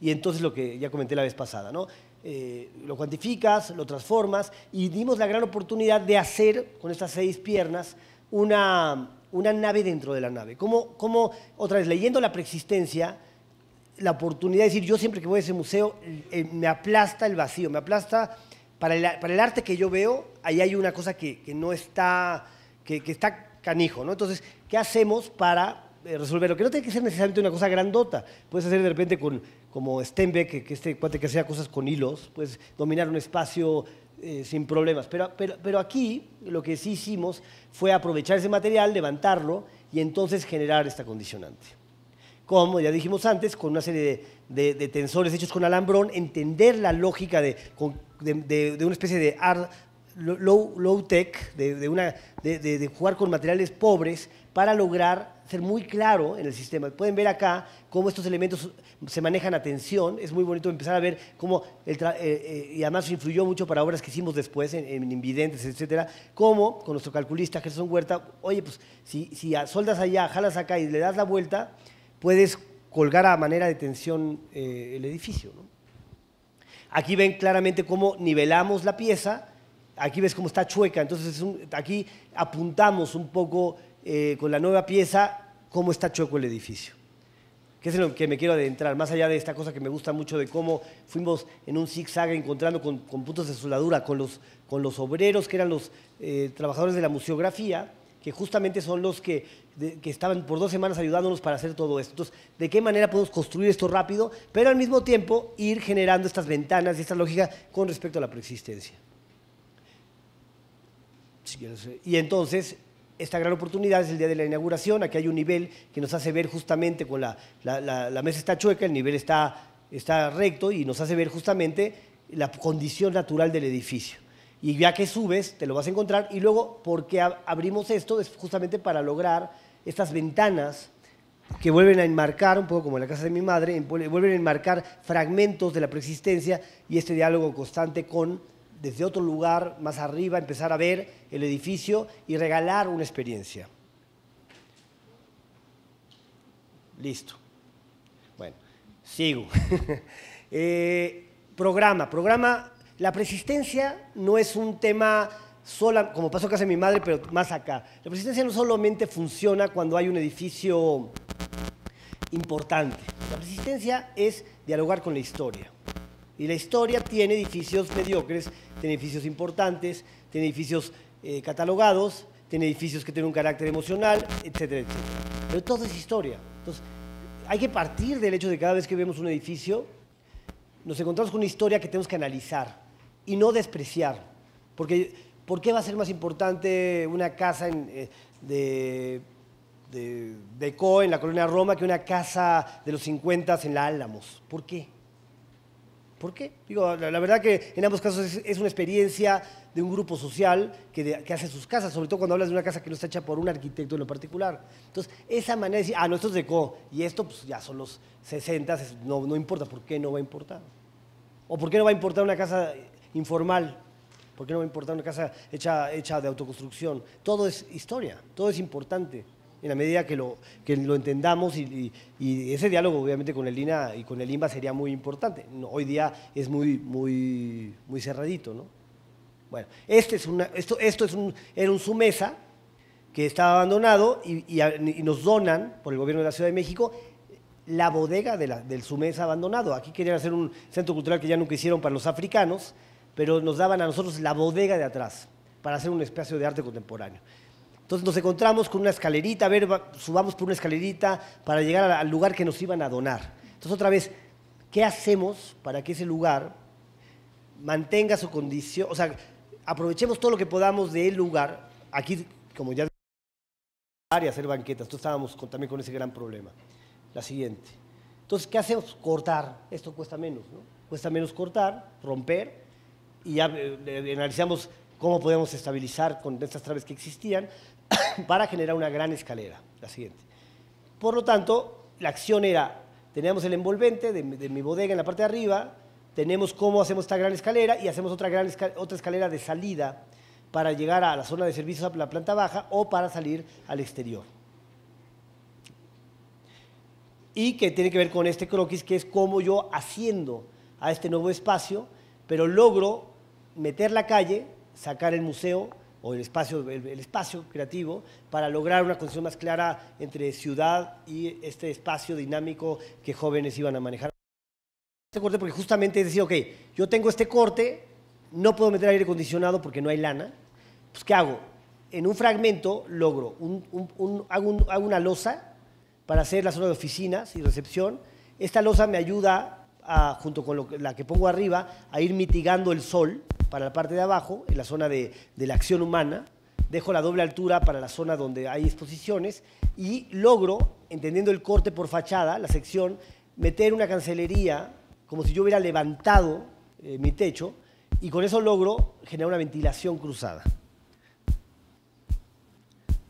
y entonces lo que ya comenté la vez pasada, ¿no? Eh, lo cuantificas, lo transformas y dimos la gran oportunidad de hacer con estas seis piernas una, una nave dentro de la nave. Como, como, otra vez, leyendo la preexistencia, la oportunidad de decir, yo siempre que voy a ese museo, eh, me aplasta el vacío, me aplasta, para el, para el, arte que yo veo, ahí hay una cosa que, no está, que, que está canijo, ¿no? Entonces, ¿Qué hacemos para eh, resolverlo? Que no tiene que ser necesariamente una cosa grandota. Puedes hacer de repente con, como Stenbeck, que este cuate que hacía cosas con hilos, puedes dominar un espacio eh, sin problemas. Pero, pero, pero aquí lo que sí hicimos fue aprovechar ese material, levantarlo y entonces generar esta condicionante. Como ya dijimos antes, con una serie de, tensores hechos con alambrón, entender la lógica de, de, una especie de low, low tech, de, de jugar con materiales pobres para lograr ser muy claro en el sistema. Pueden ver acá cómo estos elementos se manejan a tensión. Es muy bonito empezar a ver cómo, eh, eh, y además influyó mucho para obras que hicimos después en, Invidentes, etcétera, cómo con nuestro calculista Gerson Huerta, oye, pues si, soldas allá, jalas acá y le das la vuelta, puedes colgar a manera de tensión eh, el edificio. Aquí ven claramente cómo nivelamos la pieza, aquí ves cómo está chueca, entonces aquí apuntamos un poco eh, con la nueva pieza cómo está choco el edificio. Que es en lo que me quiero adentrar, más allá de esta cosa que me gusta mucho de cómo fuimos en un zigzag encontrando con, puntos de soldadura, con los, con los obreros que eran los eh, trabajadores de la museografía, que justamente son los que, que, estaban por dos semanas ayudándonos para hacer todo esto. Entonces, ¿de qué manera podemos construir esto rápido, pero al mismo tiempo ir generando estas ventanas y esta lógica con respecto a la preexistencia? Y entonces, esta gran oportunidad es el día de la inauguración. Aquí hay un nivel que nos hace ver justamente con la, la, mesa está chueca, el nivel está, está recto y nos hace ver justamente la condición natural del edificio. Y ya que subes, te lo vas a encontrar. Y luego, porque abrimos esto, es justamente para lograr estas ventanas que vuelven a enmarcar, un poco como en la casa de mi madre, vuelven a enmarcar fragmentos de la preexistencia y este diálogo constante con desde otro lugar más arriba, empezar a ver el edificio y regalar una experiencia. Listo. Bueno, sigo. Eh, programa, programa. La persistencia no es un tema sola, como pasó casi mi madre, pero más acá. La persistencia no solamente funciona cuando hay un edificio importante. La persistencia es dialogar con la historia. Y la historia tiene edificios mediocres, tiene edificios importantes, tiene edificios eh, catalogados, tiene edificios que tienen un carácter emocional, etcétera, etcétera. Pero todo es historia. Entonces, hay que partir del hecho de que cada vez que vemos un edificio, nos encontramos con una historia que tenemos que analizar y no despreciar. Porque, ¿por qué va a ser más importante una casa eh, de de, en la colonia Roma que una casa de los 50 en la Álamos. ¿Por qué? ¿Por qué? Digo, la, verdad que en ambos casos es, una experiencia de un grupo social que, hace sus casas, sobre todo cuando hablas de una casa que no está hecha por un arquitecto en lo particular. Entonces, esa manera de decir, ah, no, esto es de co, y esto pues, ya son los 60, no, importa, ¿por qué no va a importar? ¿O por qué no va a importar una casa informal? ¿Por qué no va a importar una casa hecha, hecha de autoconstrucción? Todo es historia, todo es importante en la medida que lo, entendamos y, ese diálogo obviamente con el INA y con el INBA sería muy importante. hoy día es muy, muy, cerradito, ¿no? Bueno, este es esto, es un, era un sumesa que estaba abandonado y, nos donan por el gobierno de la Ciudad de México la bodega del sumesa abandonado. Aquí querían hacer un centro cultural que ya nunca hicieron para los africanos, pero nos daban a nosotros la bodega de atrás para hacer un espacio de arte contemporáneo. Entonces nos encontramos con una escalerita, a ver, subamos por una escalerita para llegar al lugar que nos iban a donar. Entonces otra vez, ¿qué hacemos para que ese lugar mantenga su condición? O sea, aprovechemos todo lo que podamos del lugar. Aquí, como ya y hacer banquetas. Entonces estábamos también con ese gran problema. La siguiente. Entonces, ¿qué hacemos? Cortar. Esto cuesta menos, ¿no? Cuesta menos cortar, romper, y ya eh, eh, analizamos cómo podemos estabilizar con estas traves que existían, para generar una gran escalera, la siguiente. Por lo tanto, la acción era, teníamos el envolvente de, mi bodega en la parte de arriba, tenemos cómo hacemos esta gran escalera y hacemos otra, gran escalera, otra escalera de salida para llegar a la zona de servicios a la planta baja o para salir al exterior. Y que tiene que ver con este croquis, que es cómo yo haciendo a este nuevo espacio, pero logro meter la calle, sacar el museo, o el espacio, el, espacio creativo para lograr una conexión más clara entre ciudad y este espacio dinámico que jóvenes iban a manejar. Este corte porque justamente decía, ok, yo tengo este corte, no puedo meter aire acondicionado porque no hay lana, pues ¿qué hago? En un fragmento logro, un, un, hago, una losa para hacer la zona de oficinas y recepción. Esta losa me ayuda, junto con la que pongo arriba, a ir mitigando el sol para la parte de abajo, en la zona de, la acción humana, dejo la doble altura para la zona donde hay exposiciones y logro, entendiendo el corte por fachada, la sección, meter una cancelería como si yo hubiera levantado eh, mi techo y con eso logro generar una ventilación cruzada.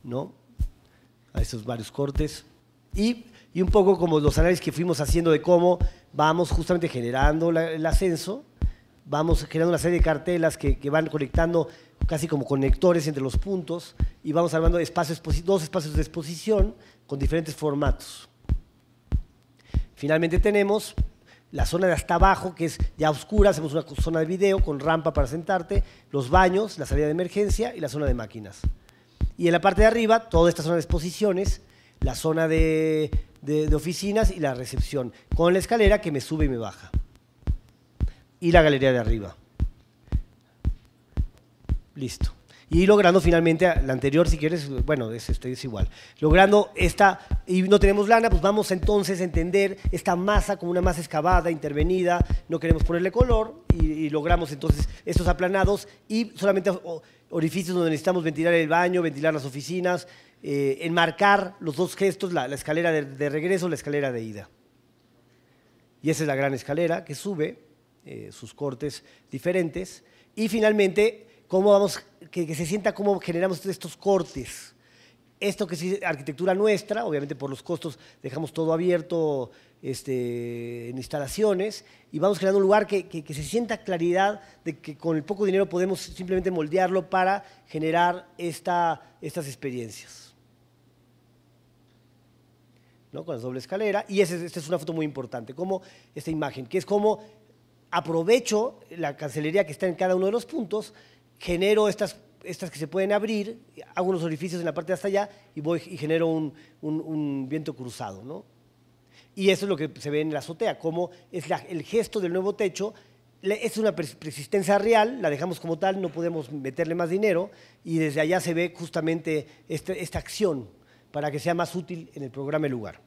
¿No? A esos varios cortes. Y, un poco como los análisis que fuimos haciendo de cómo vamos justamente generando el ascenso vamos creando una serie de cartelas que, van conectando casi como conectores entre los puntos y vamos armando espacios, dos espacios de exposición con diferentes formatos. Finalmente tenemos la zona de hasta abajo, que es ya oscura, hacemos una zona de video con rampa para sentarte, los baños, la salida de emergencia y la zona de máquinas. Y en la parte de arriba, toda esta zona de exposiciones, la zona de oficinas y la recepción, con la escalera que me sube y me baja y la galería de arriba. Listo. Y logrando finalmente, la anterior si quieres, bueno, este es, igual. Logrando esta, y no tenemos lana, pues vamos entonces a entender esta masa como una masa excavada, intervenida, no queremos ponerle color y, logramos entonces estos aplanados y solamente orificios donde necesitamos ventilar el baño, ventilar las oficinas, eh, enmarcar los dos gestos, la, escalera de, de regreso, la escalera de ida. Y esa es la gran escalera que sube eh, sus cortes diferentes. Y finalmente, cómo vamos, que, se sienta cómo generamos estos cortes. Esto que es arquitectura nuestra, obviamente por los costos dejamos todo abierto este, en instalaciones y vamos creando un lugar que, se sienta claridad de que con el poco dinero podemos simplemente moldearlo para generar esta, estas experiencias. ¿no? Con la doble escalera. Y esta es una foto muy importante, como esta imagen, que es como aprovecho la cancelería que está en cada uno de los puntos, genero estas, que se pueden abrir, hago unos orificios en la parte de hasta allá y, voy, y genero un, viento cruzado. Y eso es lo que se ve en la azotea, cómo es el gesto del nuevo techo es una persistencia real, la dejamos como tal, no podemos meterle más dinero y desde allá se ve justamente esta, esta acción para que sea más útil en el programa El Lugar.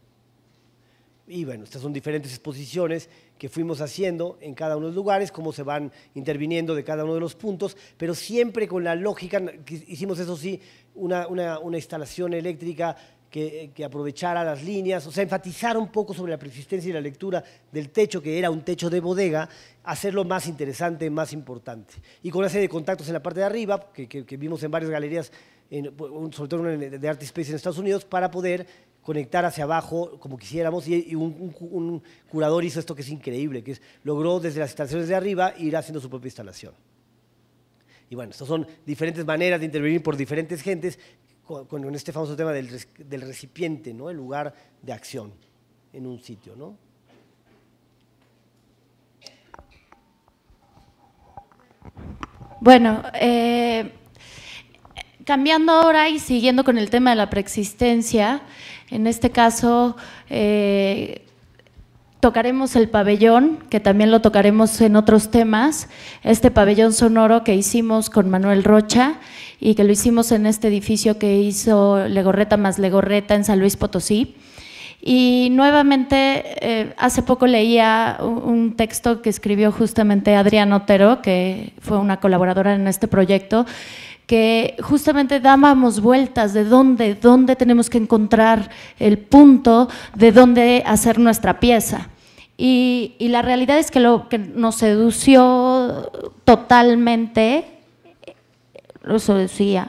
Y bueno, estas son diferentes exposiciones que fuimos haciendo en cada uno de los lugares, cómo se van interviniendo de cada uno de los puntos, pero siempre con la lógica, hicimos eso sí, una, instalación eléctrica que, aprovechara las líneas, o sea, enfatizar un poco sobre la persistencia y la lectura del techo, que era un techo de bodega, hacerlo más interesante, más importante. Y con una serie de contactos en la parte de arriba, que, vimos en varias galerías, en, sobre todo en, de Art Space en Estados Unidos, para poder conectar hacia abajo como quisiéramos y un, curador hizo esto que es increíble, que es, logró desde las instalaciones de arriba ir haciendo su propia instalación. Y bueno, estas son diferentes maneras de intervenir por diferentes gentes con, este famoso tema del, del, recipiente, ¿no? el lugar de acción en un sitio. ¿no? Bueno, eh, cambiando ahora y siguiendo con el tema de la preexistencia, en este caso, eh, tocaremos el pabellón, que también lo tocaremos en otros temas, este pabellón sonoro que hicimos con Manuel Rocha y que lo hicimos en este edificio que hizo Legorreta más Legorreta en San Luis Potosí. Y nuevamente, eh, hace poco leía un texto que escribió justamente Adrián Otero, que fue una colaboradora en este proyecto, que justamente dábamos vueltas de dónde, dónde tenemos que encontrar el punto de dónde hacer nuestra pieza. Y, la realidad es que lo que nos sedució totalmente, lo decía,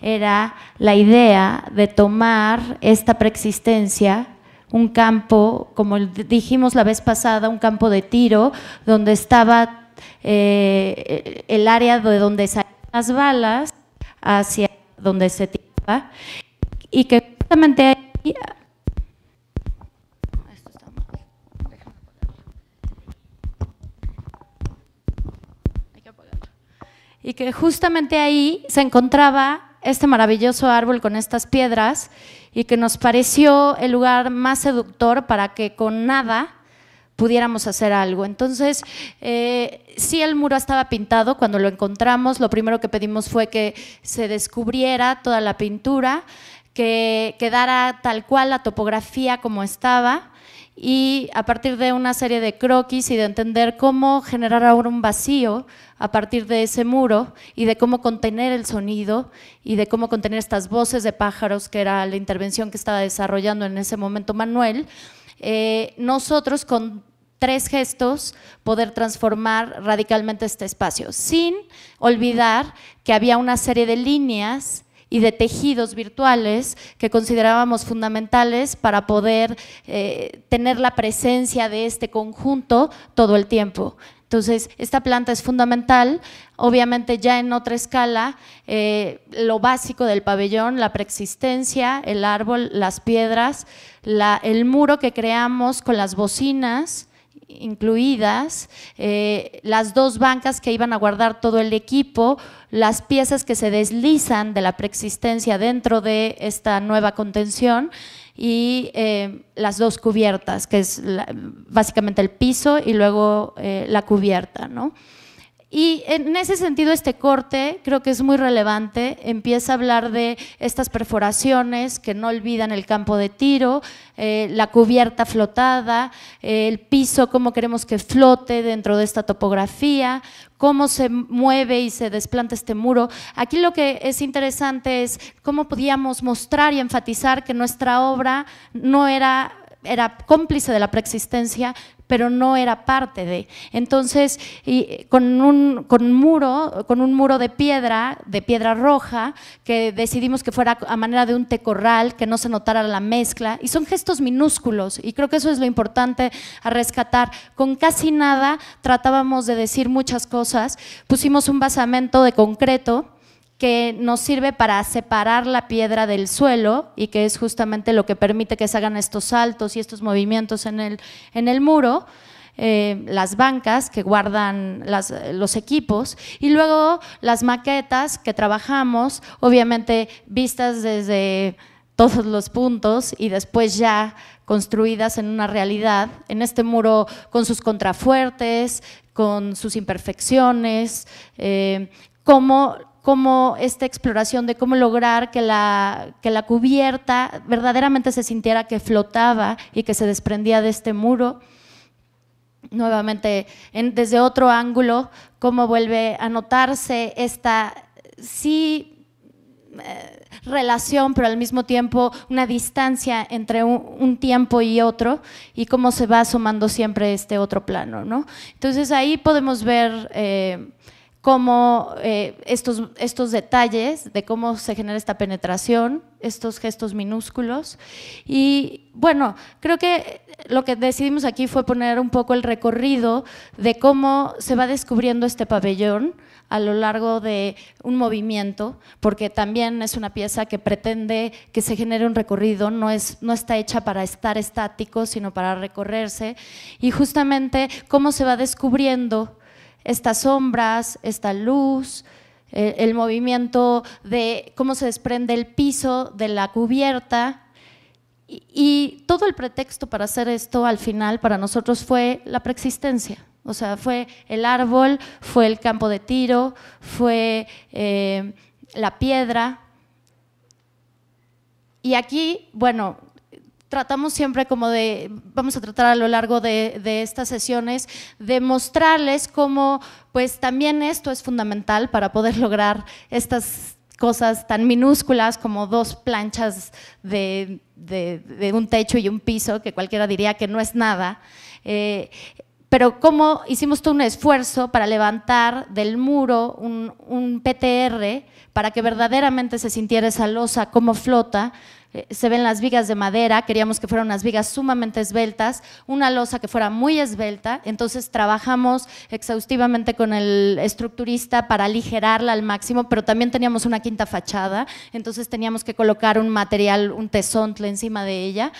era la idea de tomar esta preexistencia, un campo, como dijimos la vez pasada, un campo de tiro, donde estaba eh, el área de donde salía balas hacia donde se tiraba y que justamente ahí y que justamente ahí se encontraba este maravilloso árbol con estas piedras y que nos pareció el lugar más seductor para que con nada pudiéramos hacer algo. Entonces, si eh, sí el muro estaba pintado, cuando lo encontramos, lo primero que pedimos fue que se descubriera toda la pintura, que quedara tal cual la topografía como estaba y a partir de una serie de croquis y de entender cómo generar ahora un vacío a partir de ese muro y de cómo contener el sonido y de cómo contener estas voces de pájaros, que era la intervención que estaba desarrollando en ese momento Manuel, eh, nosotros con tres gestos poder transformar radicalmente este espacio, sin olvidar que había una serie de líneas y de tejidos virtuales que considerábamos fundamentales para poder eh, tener la presencia de este conjunto todo el tiempo. Entonces, esta planta es fundamental. Obviamente ya en otra escala, eh, lo básico del pabellón, la preexistencia, el árbol, las piedras, el muro que creamos con las bocinas incluidas, eh, las dos bancas que iban a guardar todo el equipo, las piezas que se deslizan de la preexistencia dentro de esta nueva contención y eh, las dos cubiertas, que es básicamente el piso y luego eh, la cubierta, ¿no? Y en ese sentido, este corte creo que es muy relevante. Empieza a hablar de estas perforaciones que no olvidan el campo de tiro, eh, la cubierta flotada, eh, el piso, cómo queremos que flote dentro de esta topografía, cómo se mueve y se desplanta este muro. Aquí lo que es interesante es cómo podíamos mostrar y enfatizar que nuestra obra no era era cómplice de la preexistencia, pero no era parte de. Entonces, con, un, muro, con un muro de piedra, de piedra roja, que decidimos que fuera a manera de un tecorral, que no se notara la mezcla, y son gestos minúsculos, y creo que eso es lo importante a rescatar. Con casi nada tratábamos de decir muchas cosas, pusimos un basamento de concreto, que nos sirve para separar la piedra del suelo y que es justamente lo que permite que se hagan estos saltos y estos movimientos en el, en el muro. Eh, las bancas que guardan los equipos y luego las maquetas que trabajamos, obviamente vistas desde todos los puntos y después ya construidas en una realidad, en este muro con sus contrafuertes, con sus imperfecciones, eh, como cómo esta exploración de cómo lograr que la, la cubierta verdaderamente se sintiera que flotaba y que se desprendía de este muro. Nuevamente, desde otro ángulo, cómo vuelve a notarse esta, sí, eh, relación, pero al mismo tiempo una distancia entre un, tiempo y otro, y cómo se va asomando siempre este otro plano. Entonces ahí podemos ver eh, cómo eh, estos, estos detalles de cómo se genera esta penetración, estos gestos minúsculos. Y bueno, creo que lo que decidimos aquí fue poner un poco el recorrido de cómo se va descubriendo este pabellón a lo largo de un movimiento, porque también es una pieza que pretende que se genere un recorrido, no, es, no está hecha para estar estático, sino para recorrerse, y justamente cómo se va descubriendo estas sombras, esta luz, eh, el movimiento de cómo se desprende el piso de la cubierta. Y, todo el pretexto para hacer esto al final para nosotros fue la preexistencia. O sea, fue el árbol, fue el campo de tiro, fue eh, la piedra. Y aquí, bueno, tratamos siempre como de, vamos a tratar a lo largo de, estas sesiones, de mostrarles cómo pues también esto es fundamental para poder lograr estas cosas tan minúsculas como dos planchas de, un techo y un piso, que cualquiera diría que no es nada. Eh, pero cómo hicimos todo un esfuerzo para levantar del muro un, un, PTR para que verdaderamente se sintiera esa losa, como flota, eh, se ven las vigas de madera, queríamos que fueran unas vigas sumamente esbeltas, una losa que fuera muy esbelta, entonces trabajamos exhaustivamente con el estructurista para aligerarla al máximo, pero también teníamos una quinta fachada, entonces teníamos que colocar un material, un tesontle encima de ella.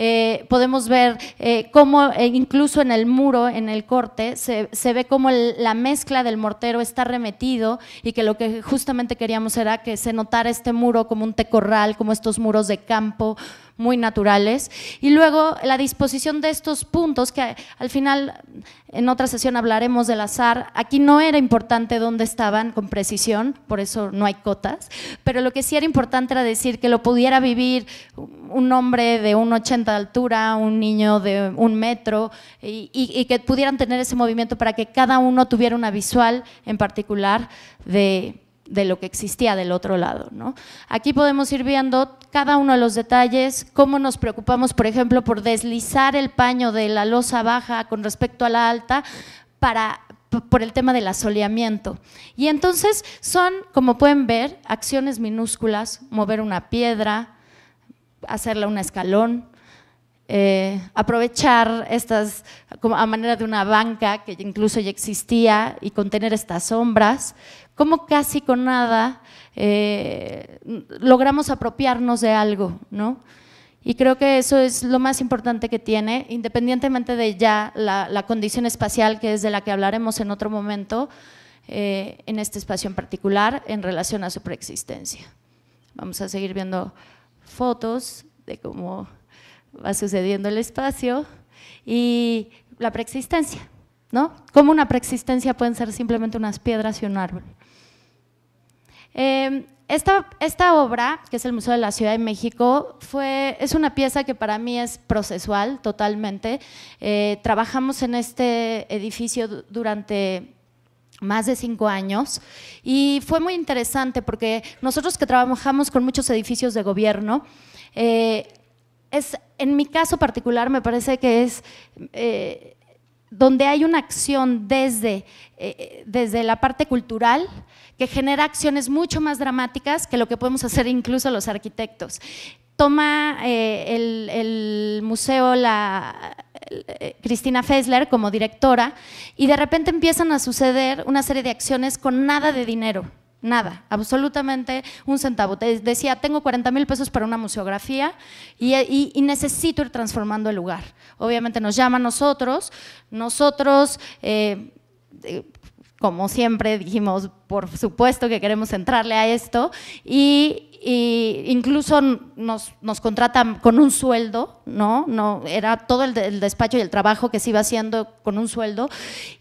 Eh, podemos ver eh, cómo incluso en el muro, en el corte, se, se ve cómo la mezcla del mortero está remetido y que lo que justamente queríamos era que se notara este muro como un tecorral, como estos muros de campo muy naturales. Y luego la disposición de estos puntos, que al final en otra sesión hablaremos del azar, aquí no era importante dónde estaban con precisión, por eso no hay cotas, pero lo que sí era importante era decir que lo pudiera vivir un hombre de 1,80 de altura, un niño de un metro, y que pudieran tener ese movimiento para que cada uno tuviera una visual en particular de de lo que existía del otro lado. ¿no? Aquí podemos ir viendo cada uno de los detalles, cómo nos preocupamos, por ejemplo, por deslizar el paño de la losa baja con respecto a la alta para por el tema del asoleamiento. Y entonces son, como pueden ver, acciones minúsculas, mover una piedra, hacerle un escalón, eh, aprovechar estas a manera de una banca que incluso ya existía y contener estas sombras, cómo casi con nada eh, logramos apropiarnos de algo, ¿no? Y creo que eso es lo más importante que tiene, independientemente de ya la, condición espacial, que es de la que hablaremos en otro momento, eh, en este espacio en particular, en relación a su preexistencia. Vamos a seguir viendo fotos de cómo va sucediendo el espacio y la preexistencia. ¿no? Como una preexistencia pueden ser simplemente unas piedras y un árbol. Em, esta, obra, que es el Museo de la Ciudad de México, fue, es una pieza que para mí es procesual totalmente. Eh, trabajamos en este edificio durante más de cinco años y fue muy interesante porque nosotros que trabajamos con muchos edificios de gobierno, eh, es, en mi caso particular me parece que es eh, donde hay una acción eh, desde, la parte cultural que genera acciones mucho más dramáticas que lo que podemos hacer incluso los arquitectos. Toma eh, el, museo la, eh, Cristina Fessler como directora y de repente empiezan a suceder una serie de acciones con nada de dinero. Nada, absolutamente un centavo. decía, tengo 40 mil pesos para una museografía y, necesito ir transformando el lugar. Obviamente nos llama a nosotros, nosotros, eh, eh, como siempre dijimos, por supuesto que queremos entrarle a esto y y incluso nos, contratan con un sueldo, ¿no? no era todo el, despacho y el trabajo que se iba haciendo con un sueldo.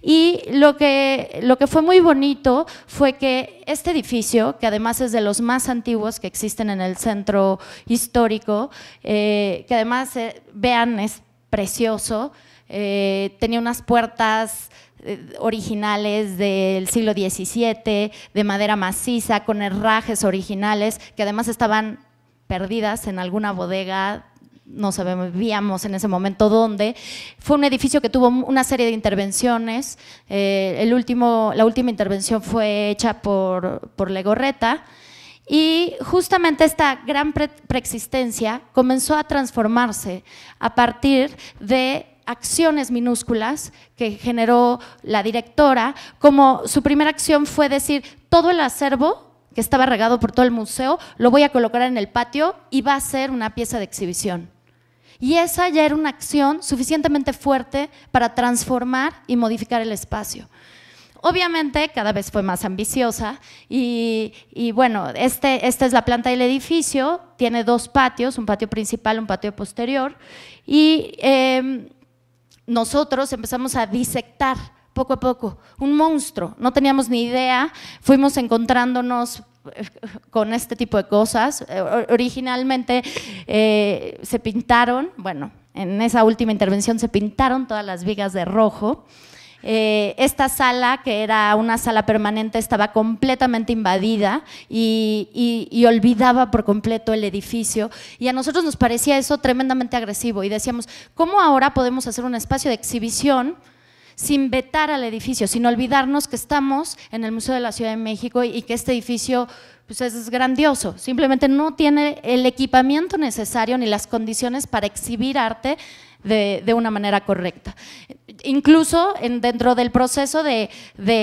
Y lo que, lo que fue muy bonito fue que este edificio, que además es de los más antiguos que existen en el centro histórico, eh, que además, eh, vean, es precioso, eh, tenía unas puertas eh, originales del siglo XVII, de madera maciza, con herrajes originales, que además estaban perdidas en alguna bodega, no sabíamos en ese momento dónde. Fue un edificio que tuvo una serie de intervenciones. Eh, la última intervención fue hecha por, Legorreta. Y justamente esta gran preexistencia comenzó a transformarse a partir de acciones minúsculas que generó la directora, como su primera acción fue decir, todo el acervo que estaba regado por todo el museo, lo voy a colocar en el patio y va a ser una pieza de exhibición. Y esa ya era una acción suficientemente fuerte para transformar y modificar el espacio. Obviamente cada vez fue más ambiciosa y, y bueno, este, esta es la planta del edificio, tiene dos patios, un patio principal, un patio posterior y em, nosotros empezamos a disectar poco a poco un monstruo. No teníamos ni idea, fuimos encontrándonos eh, con este tipo de cosas. Eh, originalmente eh, se pintaron, bueno, en esa última intervención se pintaron todas las vigas de rojo. Eh, esta sala, que era una sala permanente, estaba completamente invadida y, olvidaba por completo el edificio. Y a nosotros nos parecía eso tremendamente agresivo y decíamos, ¿cómo ahora podemos hacer un espacio de exhibición? sin vetar al edificio, sin olvidarnos que estamos en el Museo de la Ciudad de México y, que este edificio pues, es grandioso, simplemente no tiene el equipamiento necesario ni las condiciones para exhibir arte de una manera correcta incluso en, dentro del proceso de,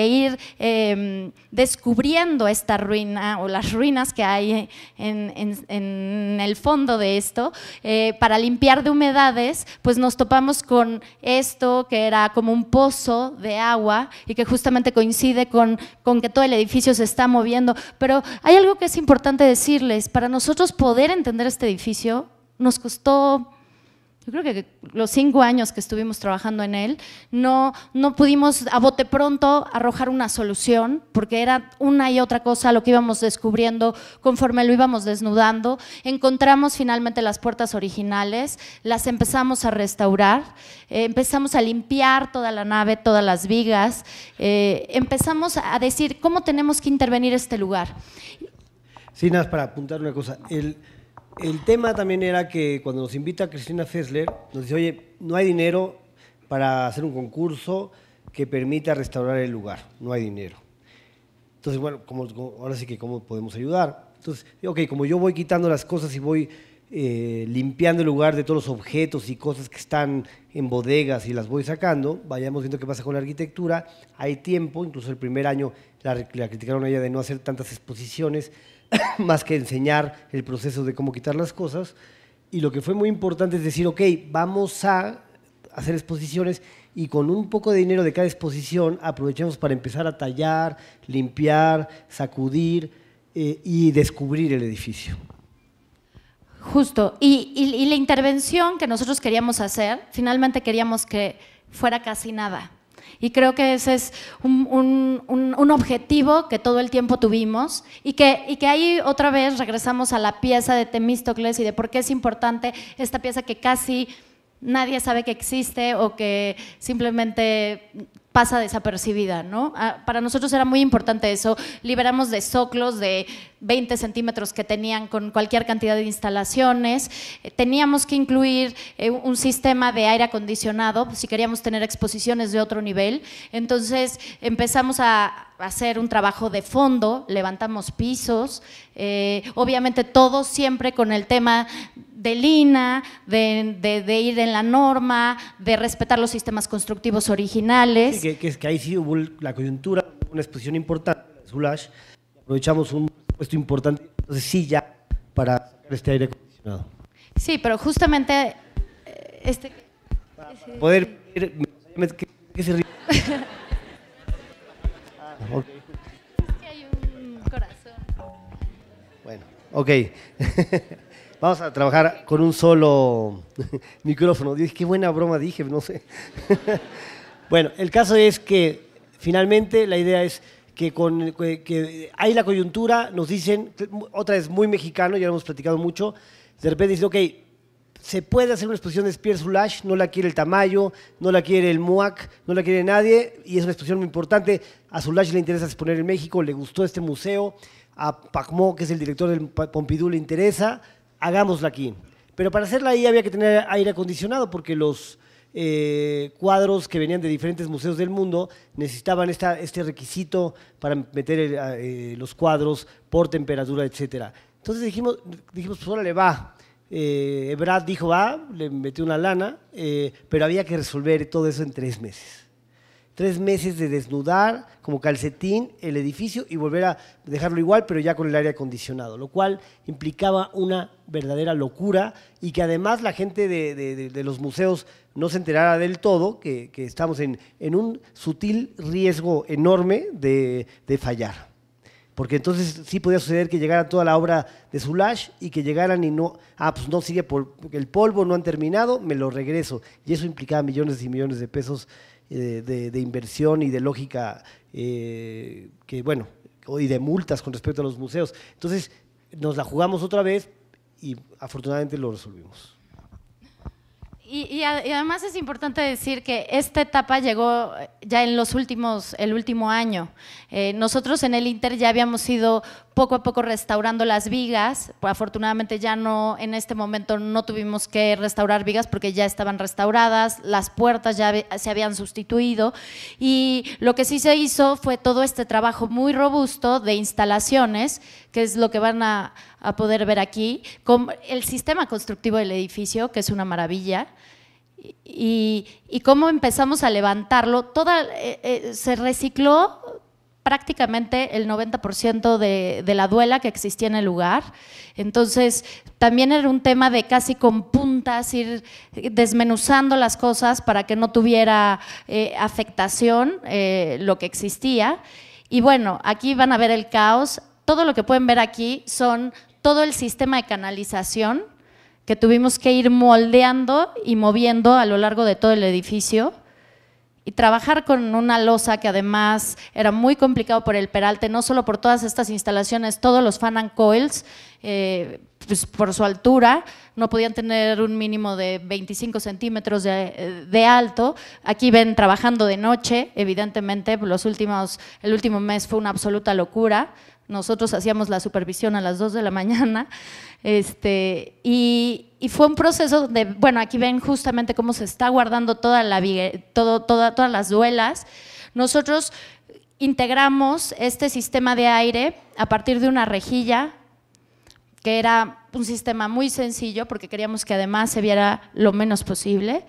ir em, descubriendo esta ruina o las ruinas que hay en, el fondo de esto, eh, para limpiar de humedades, pues nos topamos con esto que era como un pozo de agua y que justamente coincide con, con que todo el edificio se está moviendo. Pero hay algo que es importante decirles, para nosotros poder entender este edificio nos costó yo creo que los cinco años que estuvimos trabajando en él, no, no pudimos a bote pronto arrojar una solución, porque era una y otra cosa lo que íbamos descubriendo conforme lo íbamos desnudando. Encontramos finalmente las puertas originales, las empezamos a restaurar, eh, empezamos a limpiar toda la nave, todas las vigas, eh, empezamos a decir cómo tenemos que intervenir este lugar. Sinas, para apuntar una cosa, el el tema también era que cuando nos invita Cristina Fessler, nos dice, oye, no hay dinero para hacer un concurso que permita restaurar el lugar, no hay dinero. Entonces, bueno, ahora sí que cómo podemos ayudar. Entonces, ok, como yo voy quitando las cosas y voy eh, limpiando el lugar de todos los objetos y cosas que están en bodegas y las voy sacando, vayamos viendo qué pasa con la arquitectura, hay tiempo, incluso el primer año la, la criticaron a ella de no hacer tantas exposiciones, más que enseñar el proceso de cómo quitar las cosas. Y lo que fue muy importante es decir, ok, vamos a hacer exposiciones y con un poco de dinero de cada exposición aprovechamos para empezar a tallar, limpiar, sacudir eh, y descubrir el edificio. Justo, y la intervención que nosotros queríamos hacer, finalmente queríamos que fuera casi nada. Y creo que ese es un, objetivo que todo el tiempo tuvimos y que, y que ahí otra vez regresamos a la pieza de Temístocles y de por qué es importante esta pieza que casi nadie sabe que existe o que simplemente pasa desapercibida, ¿no? Ah, para nosotros era muy importante eso, liberamos de soclos de 20 centímetros que tenían con cualquier cantidad de instalaciones, eh, teníamos que incluir eh, un sistema de aire acondicionado pues, si queríamos tener exposiciones de otro nivel, entonces empezamos a hacer un trabajo de fondo, levantamos pisos, eh, obviamente todo siempre con el tema de Lina, de, de, ir en la norma, de respetar los sistemas constructivos originales. Sí, que, que, es que ahí sí hubo la coyuntura, una exposición importante, Zulash, aprovechamos un puesto importante, entonces sí ya para este aire acondicionado. Sí, pero justamente eh, este... Para, poder... ¿Qué, se ríe? hay un corazón. Bueno, ok. Vamos a trabajar con un solo micrófono. Dice, qué buena broma dije, no sé. bueno, el caso es que finalmente la idea es que, con, que hay la coyuntura, nos dicen, otra vez muy mexicano, ya lo hemos platicado mucho, de repente dice, ok, se puede hacer una exposición de Spears Zulash, no la quiere el Tamayo, no la quiere el MUAC, no la quiere nadie, y es una exposición muy importante. A Zulash le interesa exponer en México, le gustó este museo, a Pacmo, que es el director del Pompidou, le interesa, hagámosla aquí. Pero para hacerla ahí había que tener aire acondicionado porque los eh, cuadros que venían de diferentes museos del mundo necesitaban este requisito para meter ah, eh, los cuadros por temperatura, etc. Entonces dijimos, dijimos pues órale, va. Eh, dijo, va, le metió una lana, eh, pero había que resolver todo eso en tres meses tres meses de desnudar como calcetín el edificio y volver a dejarlo igual, pero ya con el aire acondicionado, lo cual implicaba una verdadera locura y que además la gente de, los museos no se enterara del todo, que, estamos en, un sutil riesgo enorme de, fallar porque entonces sí podía suceder que llegara toda la obra de Zulash y que llegaran y no, ah, pues no sigue, por, el polvo no han terminado, me lo regreso. Y eso implicaba millones y millones de pesos eh, de, inversión y de lógica eh, que, bueno, y de multas con respecto a los museos. Entonces, nos la jugamos otra vez y afortunadamente lo resolvimos. Y, además es importante decir que esta etapa llegó eh, ya en los últimos, el último año. Eh, nosotros en el Inter ya habíamos ido poco a poco restaurando las vigas. afortunadamente ya no, en este momento no tuvimos que restaurar vigas porque ya estaban restauradas, las puertas ya se habían sustituido y lo que sí se hizo fue todo este trabajo muy robusto de instalaciones, que es lo que van a a poder ver aquí, el sistema constructivo del edificio, que es una maravilla, y, cómo empezamos a levantarlo. Eh, eh, se recicló prácticamente el 90% de, la duela que existía en el lugar. Entonces, también era un tema de casi con puntas ir desmenuzando las cosas para que no tuviera eh, afectación lo que existía. Y bueno, aquí van a ver el caos. Todo lo que pueden ver aquí son todo el sistema de canalización que tuvimos que ir moldeando y moviendo a lo largo de todo el edificio y trabajar con una losa que además era muy complicado por el peralte, no solo por todas estas instalaciones, todos los fan coils, eh, pues, por su altura, no podían tener un mínimo de 25 centímetros de, alto. Aquí ven trabajando de noche, evidentemente, los últimos, el último mes fue una absoluta locura. Nosotros hacíamos la supervisión a las 2 de la mañana este, y, fue un proceso de, bueno, aquí ven justamente cómo se está guardando toda la, todas las duelas. Nosotros integramos este sistema de aire a partir de una rejilla, que era un sistema muy sencillo porque queríamos que además se viera lo menos posible.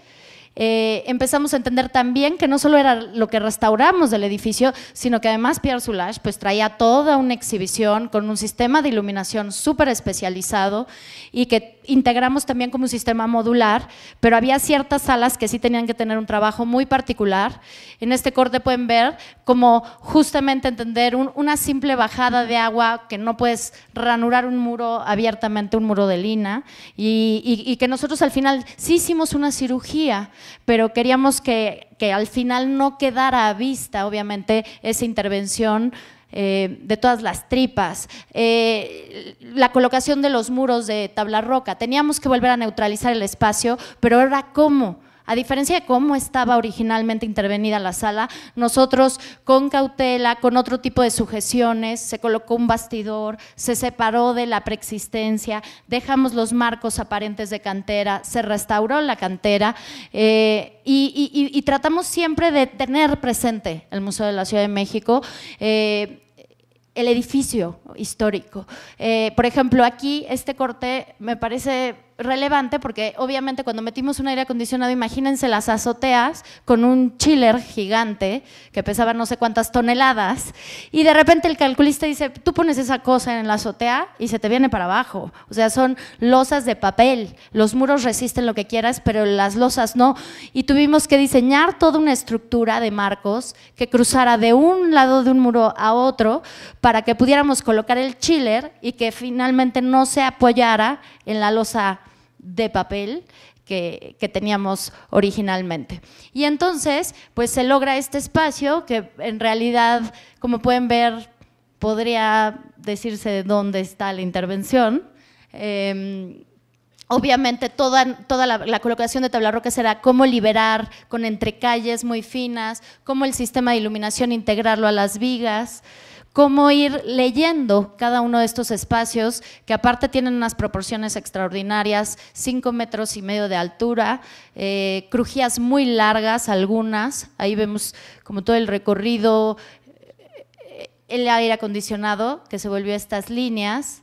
Eh, empezamos a entender también que no solo era lo que restauramos del edificio, sino que además Pierre Soulages pues traía toda una exhibición con un sistema de iluminación súper especializado y que integramos también como un sistema modular, pero había ciertas salas que sí tenían que tener un trabajo muy particular. En este corte pueden ver como justamente entender una simple bajada de agua, que no puedes ranurar un muro abiertamente, un muro de lina, y, que nosotros al final sí hicimos una cirugía, pero queríamos que, que al final no quedara a vista, obviamente, esa intervención eh, de todas las tripas, eh, la colocación de los muros de tabla roca. Teníamos que volver a neutralizar el espacio, pero ahora cómo? A diferencia de cómo estaba originalmente intervenida la sala, nosotros con cautela, con otro tipo de sujeciones, se colocó un bastidor, se separó de la preexistencia, dejamos los marcos aparentes de cantera, se restauró la cantera eh, y, tratamos siempre de tener presente el Museo de la Ciudad de México. Eh, el edificio histórico. Eh, por ejemplo, aquí este corte me parece relevante porque obviamente cuando metimos un aire acondicionado, imagínense las azoteas con un chiller gigante que pesaba no sé cuántas toneladas y de repente el calculista dice, tú pones esa cosa en la azotea y se te viene para abajo. O sea, son losas de papel, los muros resisten lo que quieras, pero las losas no. Y tuvimos que diseñar toda una estructura de marcos que cruzara de un lado de un muro a otro para que pudiéramos colocar el chiller y que finalmente no se apoyara en la losa de papel que, teníamos originalmente. Y entonces, pues se logra este espacio que en realidad, como pueden ver, podría decirse dónde está la intervención. Em, obviamente toda, toda la, la, colocación de tabla roca será cómo liberar con entrecalles muy finas, cómo el sistema de iluminación integrarlo a las vigas cómo ir leyendo cada uno de estos espacios, que aparte tienen unas proporciones extraordinarias, cinco metros y medio de altura, eh, crujías muy largas algunas, ahí vemos como todo el recorrido, eh, el aire acondicionado que se volvió a estas líneas,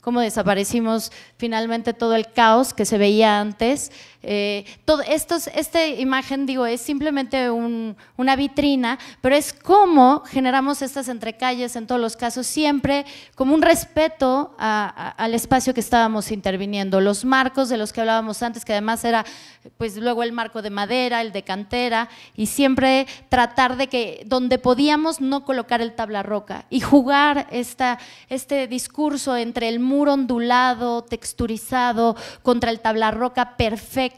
cómo desaparecimos finalmente todo el caos que se veía antes, eh, todo estos, esta imagen, digo, es simplemente una vitrina, pero es cómo generamos estas entrecalles en todos los casos, siempre como un respeto al espacio que estábamos interviniendo. Los marcos de los que hablábamos antes, que además era, pues luego el marco de madera, el de cantera, y siempre tratar de que donde podíamos no colocar el tablarroca y jugar esta, este discurso entre el muro ondulado, texturizado, contra el tablarroca perfecto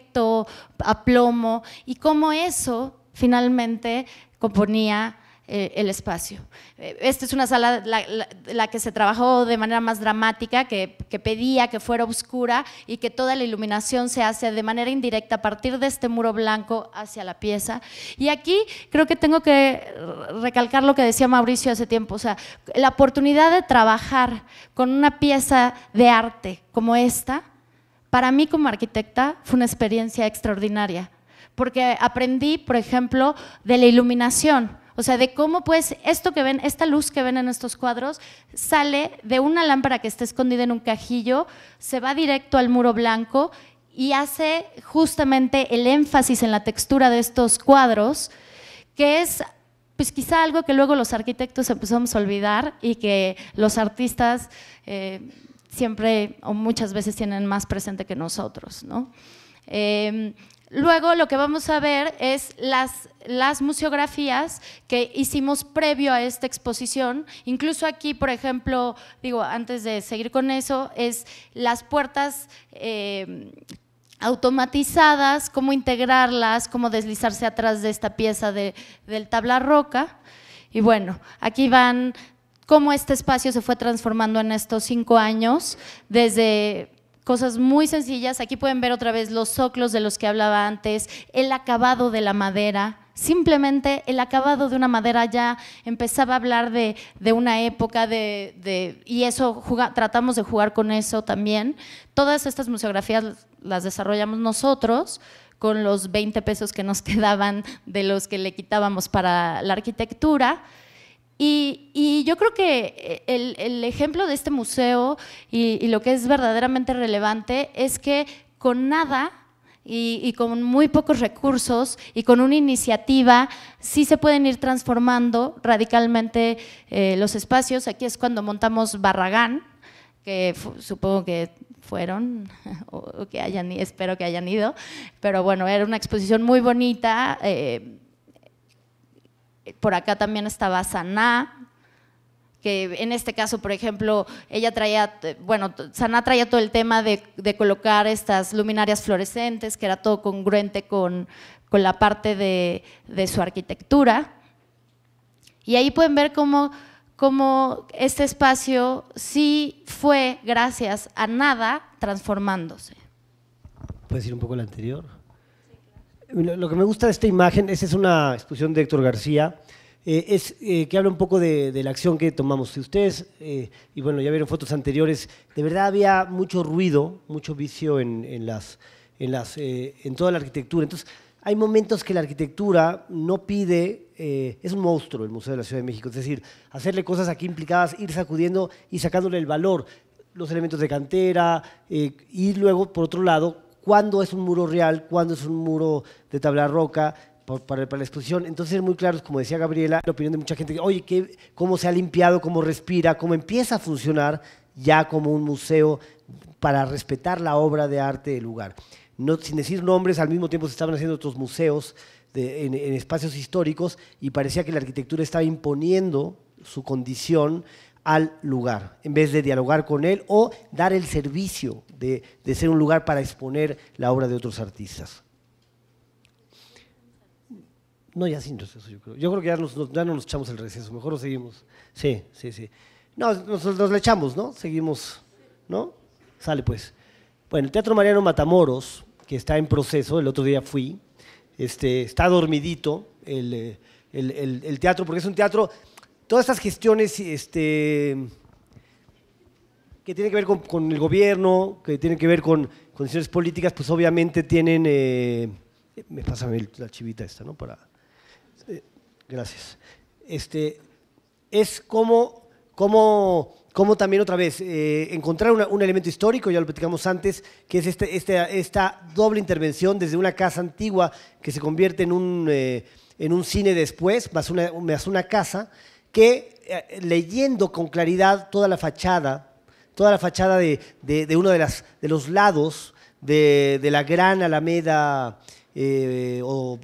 a plomo, y cómo eso finalmente componía eh, el espacio. Eh, esta es una sala la, la, que se trabajó de manera más dramática, que, que, pedía que fuera oscura y que toda la iluminación se hace de manera indirecta a partir de este muro blanco hacia la pieza. Y aquí creo que tengo que recalcar lo que decía Mauricio hace tiempo, o sea, la oportunidad de trabajar con una pieza de arte como esta, para mí como arquitecta fue una experiencia extraordinaria, porque aprendí, por ejemplo, de la iluminación. O sea, de cómo pues esto que ven, esta luz que ven en estos cuadros, sale de una lámpara que está escondida en un cajillo, se va directo al muro blanco y hace justamente el énfasis en la textura de estos cuadros, que es pues quizá algo que luego los arquitectos empezamos a olvidar y que los artistas... Eh, siempre o muchas veces tienen más presente que nosotros. ¿no? Em, luego lo que vamos a ver es las, las museografías que hicimos previo a esta exposición. Incluso aquí, por ejemplo, digo, antes de seguir con eso, es las puertas... Em, automatizadas, cómo integrarlas, cómo deslizarse atrás de esta pieza del tabla roca. Y bueno, aquí van cómo este espacio se fue transformando en estos cinco años, desde cosas muy sencillas. Aquí pueden ver otra vez los soclos de los que hablaba antes, el acabado de la madera. Simplemente el acabado de una madera ya empezaba a hablar de, una época de, y eso tratamos de jugar con eso también. Todas estas museografías las desarrollamos nosotros con los 20 pesos que nos quedaban de los que le quitábamos para la arquitectura. Y, yo creo que eh, el, ejemplo de este museo y, lo que es verdaderamente relevante es que con nada y, con muy pocos recursos y con una iniciativa sí se pueden ir transformando radicalmente eh, los espacios. Aquí es cuando montamos Barragán, que supongo que fueron o, que hayan, espero que hayan ido, pero bueno, era una exposición muy bonita. Eh, por acá también estaba Saná, que en este caso, por ejemplo, ella traía, bueno, Saná traía todo el tema de, colocar estas luminarias fluorescentes, que era todo congruente con, la parte de, su arquitectura. Y ahí pueden ver cómo, este espacio sí fue, gracias a nada, transformándose. ¿Puedes ir un poco el anterior? lo que me gusta de esta imagen, esa es una exposición de Héctor García, eh, es eh, que habla un poco de, la acción que tomamos. Si ustedes, eh, y bueno, ya vieron fotos anteriores, de verdad había mucho ruido, mucho vicio las, en, las, en toda la arquitectura. Entonces, hay momentos que la arquitectura no pide, es un monstruo el Museo de la Ciudad de México, es decir, hacerle cosas aquí implicadas, ir sacudiendo y sacándole el valor, los elementos de cantera, y luego, por otro lado, cuándo es un muro real, cuándo es un muro de tabla roca, para, la exposición. Entonces, muy claro, como decía Gabriela, la opinión de mucha gente, oye, ¿cómo se ha limpiado, cómo respira, cómo empieza a funcionar ya como un museo para respetar la obra de arte del lugar? sin decir nombres, al mismo tiempo se estaban haciendo otros museos en, en espacios históricos y parecía que la arquitectura estaba imponiendo su condición al lugar, en vez de dialogar con él o dar el servicio de, ser un lugar para exponer la obra de otros artistas. No, ya sin receso, yo creo. Yo creo que ya, nos, no nos echamos el receso, mejor lo seguimos. Sí, sí, sí. No, nos, nos le echamos, ¿no? Seguimos, ¿no? Sale pues. Bueno, el Teatro Mariano Matamoros, que está en proceso, el otro día fui, este, está dormidito el, eh, teatro, porque es un teatro, todas estas gestiones este, que tiene que ver con, el gobierno, que tiene que ver con condiciones políticas, pues obviamente tienen... Eh, me pasa la chivita esta, ¿no? Para, eh, gracias. Este, es como, como, como también otra vez eh, encontrar un elemento histórico, ya lo platicamos antes, que es este, este, esta doble intervención desde una casa antigua que se convierte en un, en un cine después, más una, más una casa, que leyendo con claridad toda la fachada toda la fachada de, uno de, de los lados de, la gran alameda eh, o,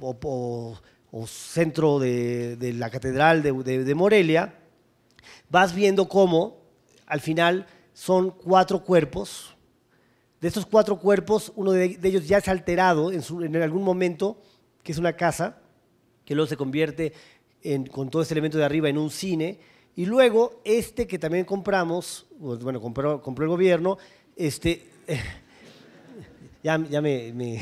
centro de, la catedral de Morelia, vas viendo cómo al final son cuatro cuerpos. De estos cuatro cuerpos, uno de, ellos ya es alterado en, algún momento, que es una casa, que luego se convierte con todo ese elemento de arriba en un cine y luego, este que también compramos, bueno, compró, el gobierno, este, ya, me,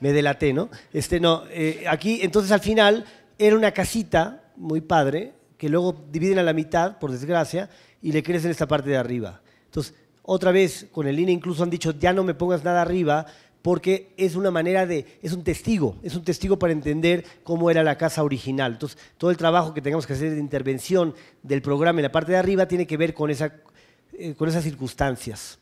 delaté, ¿no? Este, no, eh, aquí, entonces al final, era una casita muy padre, que luego dividen a la mitad, por desgracia, y le crecen esta parte de arriba. Entonces, otra vez, con el INE incluso han dicho, ya no me pongas nada arriba, porque es una manera de, es un testigo, es un testigo para entender cómo era la casa original. Entonces, todo el trabajo que tengamos que hacer de intervención del programa en la parte de arriba tiene que ver con, eh, con esas circunstancias.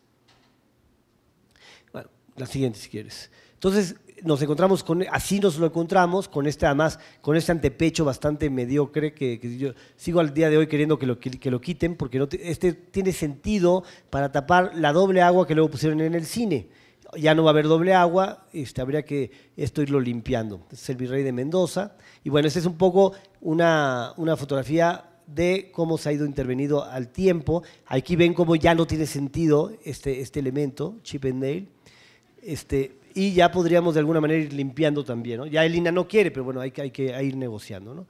Bueno, la siguiente si quieres. Entonces, nos encontramos con, así nos lo encontramos, con este además, con este antepecho bastante mediocre que, yo sigo al día de hoy queriendo que lo, quiten, porque este tiene sentido para tapar la doble agua que luego pusieron en el cine ya no va a haber doble agua, este, habría que esto irlo limpiando. Este es el virrey de Mendoza. Y bueno, esta es un poco una, fotografía de cómo se ha ido intervenido al tiempo. Aquí ven cómo ya no tiene sentido este, este elemento, chip and nail. Este, y ya podríamos de alguna manera ir limpiando también. Ya el no quiere, pero bueno, hay que, hay que ir negociando. ¿no?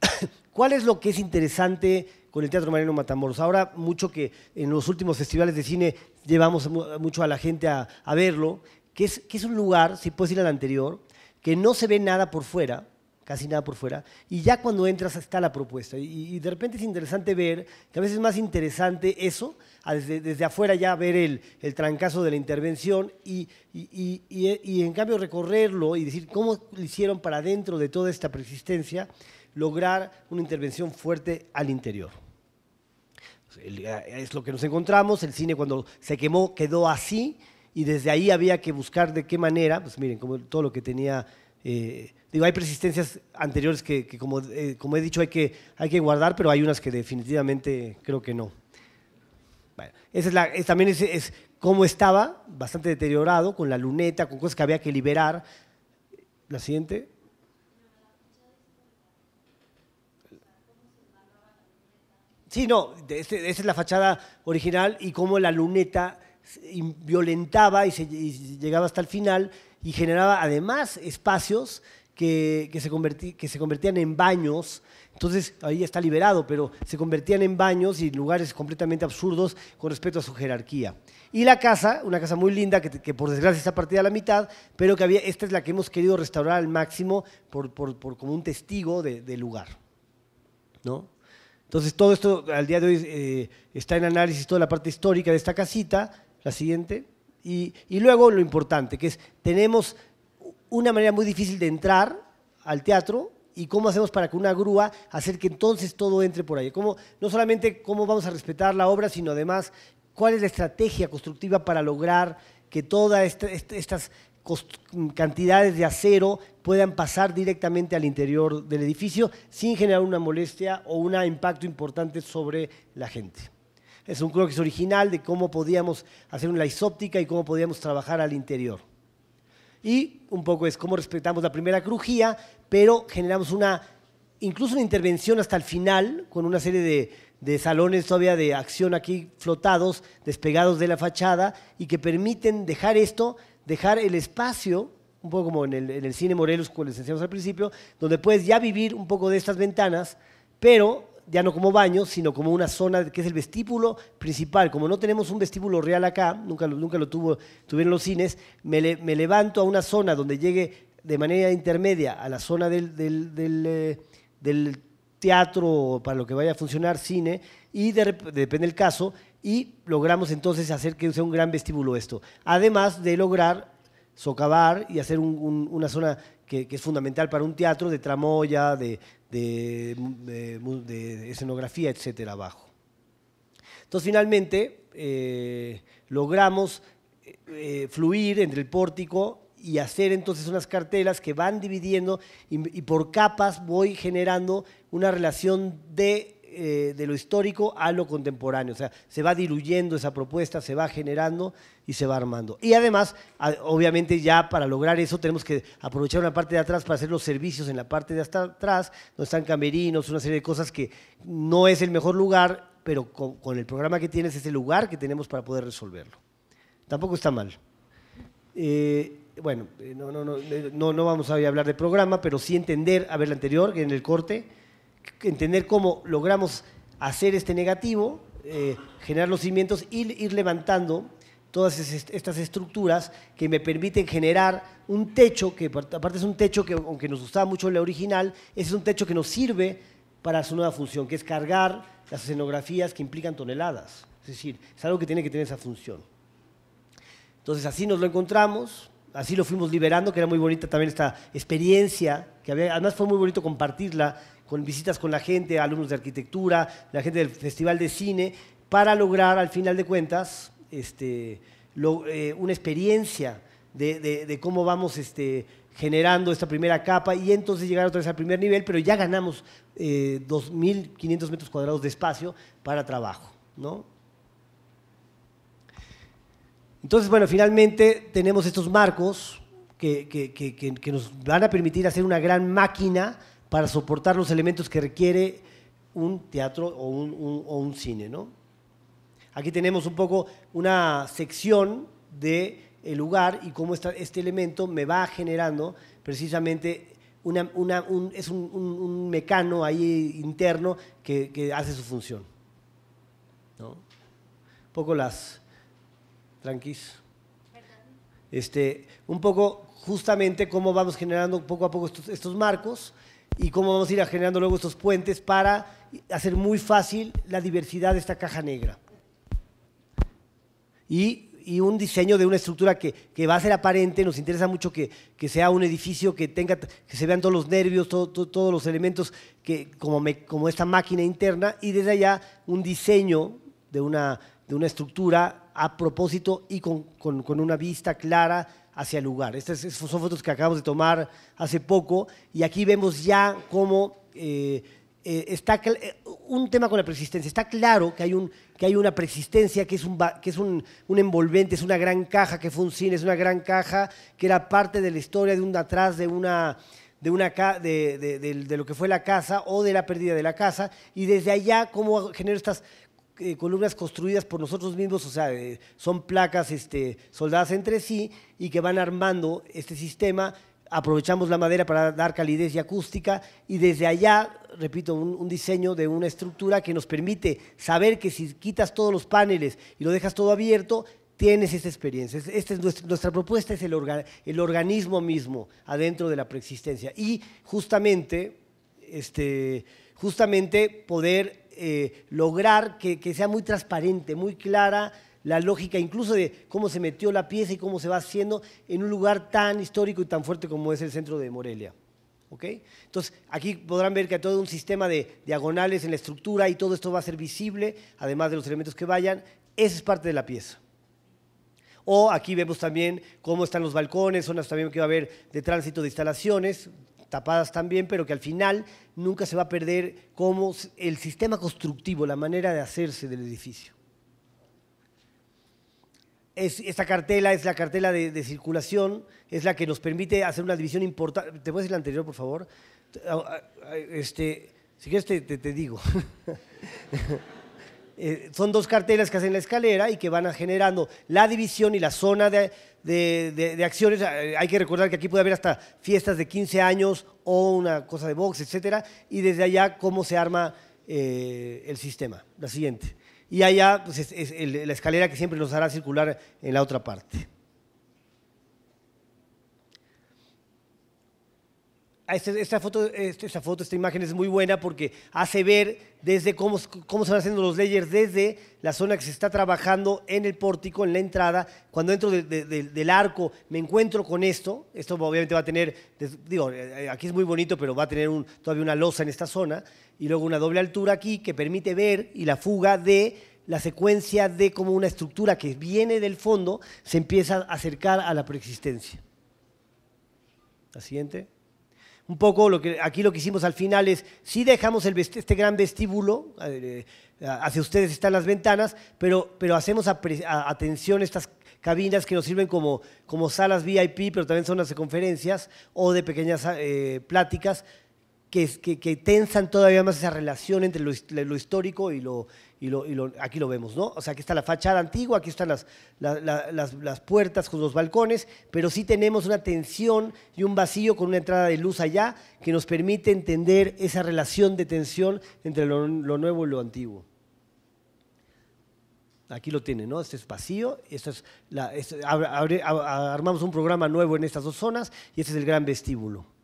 ¿Cuál es lo que es interesante con el Teatro Mariano Matamoros? Ahora, mucho que en los últimos festivales de cine llevamos mucho a la gente a, verlo, que es, un lugar, si puedes ir al anterior, que no se ve nada por fuera, casi nada por fuera, y ya cuando entras está la propuesta. Y, de repente es interesante ver, que a veces es más interesante eso, desde, afuera ya ver el, trancazo de la intervención y, y, en cambio recorrerlo y decir cómo lo hicieron para dentro de toda esta persistencia lograr una intervención fuerte al interior. Eh, es lo que nos encontramos, el cine cuando se quemó quedó así y desde ahí había que buscar de qué manera, pues miren, como todo lo que tenía... Eh, digo, hay persistencias anteriores que, eh, como, he dicho, hay que, hay que guardar, pero hay unas que definitivamente creo que no. esa es también es, es cómo estaba, bastante deteriorado, con la luneta, con cosas que había que liberar. La siguiente. Sí, no, esa este, es la fachada original y cómo la luneta violentaba y, se, llegaba hasta el final y generaba además espacios que, se convertían en baños. Entonces, ahí está liberado, pero se convertían en baños y lugares completamente absurdos con respecto a su jerarquía. Y la casa, una casa muy linda, que, por desgracia está partida a la mitad, pero que había, esta es la que hemos querido restaurar al máximo por, como un testigo del lugar. ¿No? Entonces, todo esto al día de hoy eh, está en análisis, toda la parte histórica de esta casita, la siguiente. Y, luego lo importante, que es, tenemos una manera muy difícil de entrar al teatro y cómo hacemos para que una grúa hacer que entonces todo entre por ahí. no solamente cómo vamos a respetar la obra, sino además cuál es la estrategia constructiva para lograr que todas estas cantidades de acero puedan pasar directamente al interior del edificio sin generar una molestia o un impacto importante sobre la gente. Es un croquis original de cómo podíamos hacer una isóptica y cómo podíamos trabajar al interior. Y un poco es cómo respetamos la primera crujía, pero generamos una, incluso una intervención hasta el final con una serie de, de salones todavía de acción aquí flotados, despegados de la fachada y que permiten dejar esto dejar el espacio, un poco como en el, cine Morelos, como les decíamos al principio, donde puedes ya vivir un poco de estas ventanas, pero ya no como baño, sino como una zona que es el vestíbulo principal. Como no tenemos un vestíbulo real acá, nunca, nunca lo tuvo, tuvieron los cines, me, levanto a una zona donde llegue de manera intermedia a la zona del, del, del, eh, teatro, para lo que vaya a funcionar, cine, y depende del caso, y logramos entonces hacer que sea un gran vestíbulo esto. Además de lograr socavar y hacer una zona que, es fundamental para un teatro de tramoya, de, de, escenografía, etcétera, abajo. Entonces, finalmente, eh, logramos eh, fluir entre el pórtico y hacer entonces unas cartelas que van dividiendo y por capas voy generando una relación de eh, de lo histórico a lo contemporáneo. O sea, se va diluyendo esa propuesta, se va generando y se va armando. Y además, obviamente ya para lograr eso tenemos que aprovechar una parte de atrás para hacer los servicios en la parte de hasta atrás, donde están camerinos, una serie de cosas que no es el mejor lugar, pero con, el programa que tienes es el lugar que tenemos para poder resolverlo. Tampoco está mal. Eh, bueno, eh, no, no, vamos a hablar de programa, pero sí entender, a ver, la anterior, en el corte, entender cómo logramos hacer este negativo, eh, generar los cimientos y ir levantando todas estas estructuras que me permiten generar un techo, que aparte es un techo que aunque nos gustaba mucho la original, es un techo que nos sirve para su nueva función, que es cargar las escenografías que implican toneladas. Es decir, es algo que tiene que tener esa función. Entonces así nos lo encontramos, así lo fuimos liberando, que era muy bonita también esta experiencia, que además fue muy bonito compartirla con visitas con la gente, alumnos de arquitectura, la gente del Festival de Cine, para lograr, al final de cuentas, este, eh, una experiencia de, cómo vamos este, generando esta primera capa y entonces llegar otra vez al primer nivel, pero ya ganamos 2.500 eh, metros cuadrados de espacio para trabajo. ¿no? Entonces, bueno, finalmente tenemos estos marcos que, que, que nos van a permitir hacer una gran máquina para soportar los elementos que requiere un teatro o un, cine. ¿no? Aquí tenemos un poco una sección del lugar y cómo este elemento me va generando precisamente un, es un, mecano ahí interno que, hace su función. Un poco las tranquis. Este, un poco justamente cómo vamos generando poco a poco estos marcos y cómo vamos a ir generando luego estos puentes para hacer muy fácil la diversidad de esta caja negra. Y, un diseño de una estructura que, va a ser aparente, nos interesa mucho que, sea un edificio que, tenga, que se vean todos los nervios, todos los elementos que, como, como esta máquina interna y desde allá un diseño de una, de una estructura a propósito y con, con una vista clara hacia el lugar. Estas son fotos que acabamos de tomar hace poco y aquí vemos ya cómo eh, eh, está eh, un tema con la persistencia. Está claro que hay, un, que hay una persistencia, que es, un, que es un, envolvente, es una gran caja, que fue un cine, es una gran caja, que era parte de la historia de un atrás de una... De, una, de, lo que fue la casa o de la pérdida de la casa, y desde allá cómo genera estas, eh, columnas construidas por nosotros mismos, o sea, eh, son placas este, soldadas entre sí y que van armando este sistema. Aprovechamos la madera para dar calidez y acústica y desde allá, repito, un, diseño de una estructura que nos permite saber que si quitas todos los paneles y lo dejas todo abierto, tienes esta experiencia. Esta es nuestra, propuesta es el, organismo mismo adentro de la preexistencia. Y justamente, este, justamente poder eh, lograr que, sea muy transparente, muy clara la lógica incluso de cómo se metió la pieza y cómo se va haciendo en un lugar tan histórico y tan fuerte como es el centro de Morelia. Entonces, aquí podrán ver que hay todo un sistema de diagonales en la estructura y todo esto va a ser visible, además de los elementos que vayan. Esa es parte de la pieza. O aquí vemos también cómo están los balcones, zonas también que va a haber de tránsito de instalaciones, tapadas también, pero que al final nunca se va a perder como el sistema constructivo, la manera de hacerse del edificio. Es, esta cartela es la cartela de, circulación, es la que nos permite hacer una división importante. ¿Te puedes decir la anterior, por favor? Este, si quieres te digo. Eh, son dos carteras que hacen la escalera y que van generando la división y la zona de, acciones. Eh, hay que recordar que aquí puede haber hasta fiestas de 15 años o una cosa de box, etcétera, y desde allá cómo se arma eh, el sistema. La siguiente. Y allá pues, es, la escalera que siempre nos hará circular en la otra parte. Ah, este, este, esta foto, esta imagen es muy buena porque hace ver desde cómo, se van haciendo los layers desde la zona que se está trabajando en el pórtico, en la entrada. Cuando entro del arco me encuentro con esto. Esto obviamente va a tener, digo, eh, aquí es muy bonito, pero va a tener todavía una losa en esta zona. Y luego una doble altura aquí que permite ver y la fuga de la secuencia de cómo una estructura que viene del fondo se empieza a acercar a la preexistencia. La siguiente un poco lo que aquí lo que hicimos al final es, sí dejamos el este gran vestíbulo, eh, eh, hacia ustedes están las ventanas, pero, pero hacemos atención a, atención estas cabinas que nos sirven como, como salas VIP, pero también son las de conferencias o de pequeñas eh, pláticas que, tensan todavía más esa relación entre lo, histórico y lo, aquí lo vemos, ¿no? O sea, aquí está la fachada antigua, aquí están las, las, puertas con los balcones, pero sí tenemos una tensión y un vacío con una entrada de luz allá que nos permite entender esa relación de tensión entre lo, nuevo y lo antiguo. Aquí lo tiene, ¿no? Este es vacío, es armamos un programa nuevo en estas dos zonas y este es el gran vestíbulo.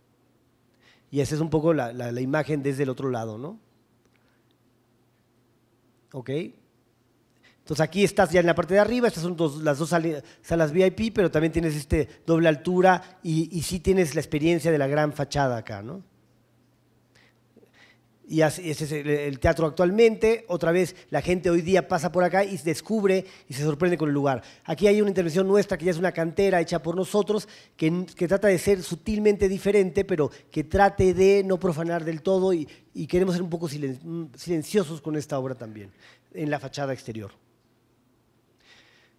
Y esa es un poco la, imagen desde el otro lado, ¿no? ¿Ok? Entonces aquí estás ya en la parte de arriba, estas son las dos salas VIP, pero también tienes este doble altura y, y sí tienes la experiencia de la gran fachada acá, ¿no? y ese es el teatro actualmente. Otra vez, la gente hoy día pasa por acá y descubre y se sorprende con el lugar. Aquí hay una intervención nuestra que ya es una cantera hecha por nosotros, que, trata de ser sutilmente diferente, pero que trate de no profanar del todo y, queremos ser un poco silenciosos con esta obra también, en la fachada exterior.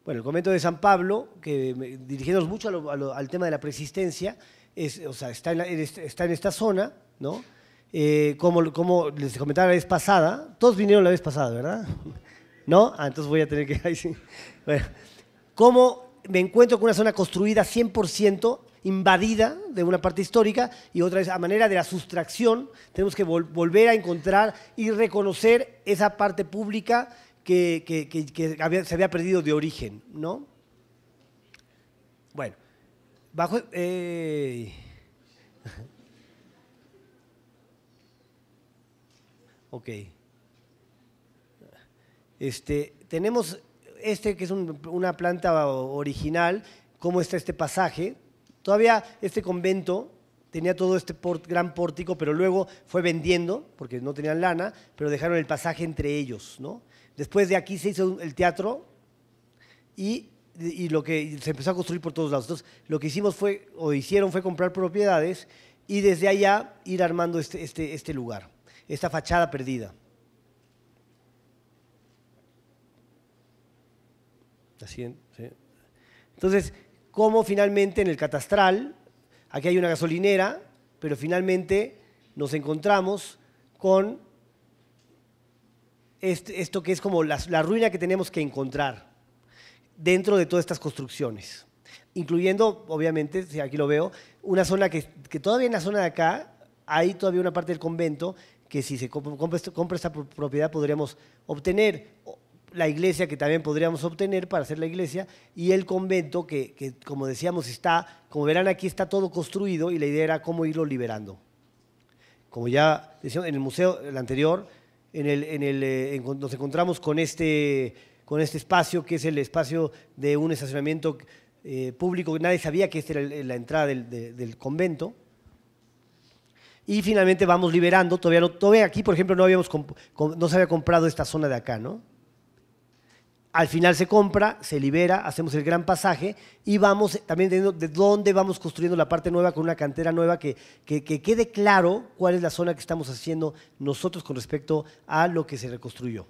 Bueno, el convento de San Pablo, que dirigiéndonos mucho al tema de la persistencia, está, en está en esta zona, ¿no? Eh, como, les comentaba la vez pasada, todos vinieron la vez pasada, ¿verdad? ¿No? Ah, entonces voy a tener que... Ahí Bueno, como me encuentro con una zona construida 100%, invadida de una parte histórica, y otra vez, a manera de la sustracción, tenemos que volver a encontrar y reconocer esa parte pública que, se había perdido de origen, ¿no? Bueno, bajo... Eh, Ok. Este, tenemos este que es una planta original, cómo está este pasaje. Todavía este convento tenía todo este gran pórtico, pero luego fue vendiendo, porque no tenían lana, pero dejaron el pasaje entre ellos. ¿no? Después de aquí se hizo el teatro y, lo que se empezó a construir por todos lados. Entonces, lo que hicimos fue, o hicieron fue comprar propiedades y desde allá ir armando este, este, este lugar esta fachada perdida. Entonces, ¿cómo finalmente en el catastral, aquí hay una gasolinera, pero finalmente nos encontramos con este, esto que es como la, ruina que tenemos que encontrar dentro de todas estas construcciones? Incluyendo, obviamente, si aquí lo veo, una zona que, que todavía en la zona de acá hay todavía una parte del convento que si se compra, esta propiedad podríamos obtener la iglesia que también podríamos obtener para hacer la iglesia y el convento que, como decíamos está, como verán aquí está todo construido y la idea era cómo irlo liberando. Como ya decíamos en el museo el anterior, en el, en el, eh, nos encontramos con este, con este espacio que es el espacio de un estacionamiento público eh, público, nadie sabía que esta era la entrada del convento y finalmente vamos liberando, todavía, todavía aquí, por ejemplo, no, habíamos no se había comprado esta zona de acá, ¿no? Al final se compra, se libera, hacemos el gran pasaje y vamos eh, también teniendo de dónde vamos construyendo la parte nueva con una cantera nueva que, quede claro cuál es la zona que estamos haciendo nosotros con respecto a lo que se reconstruyó.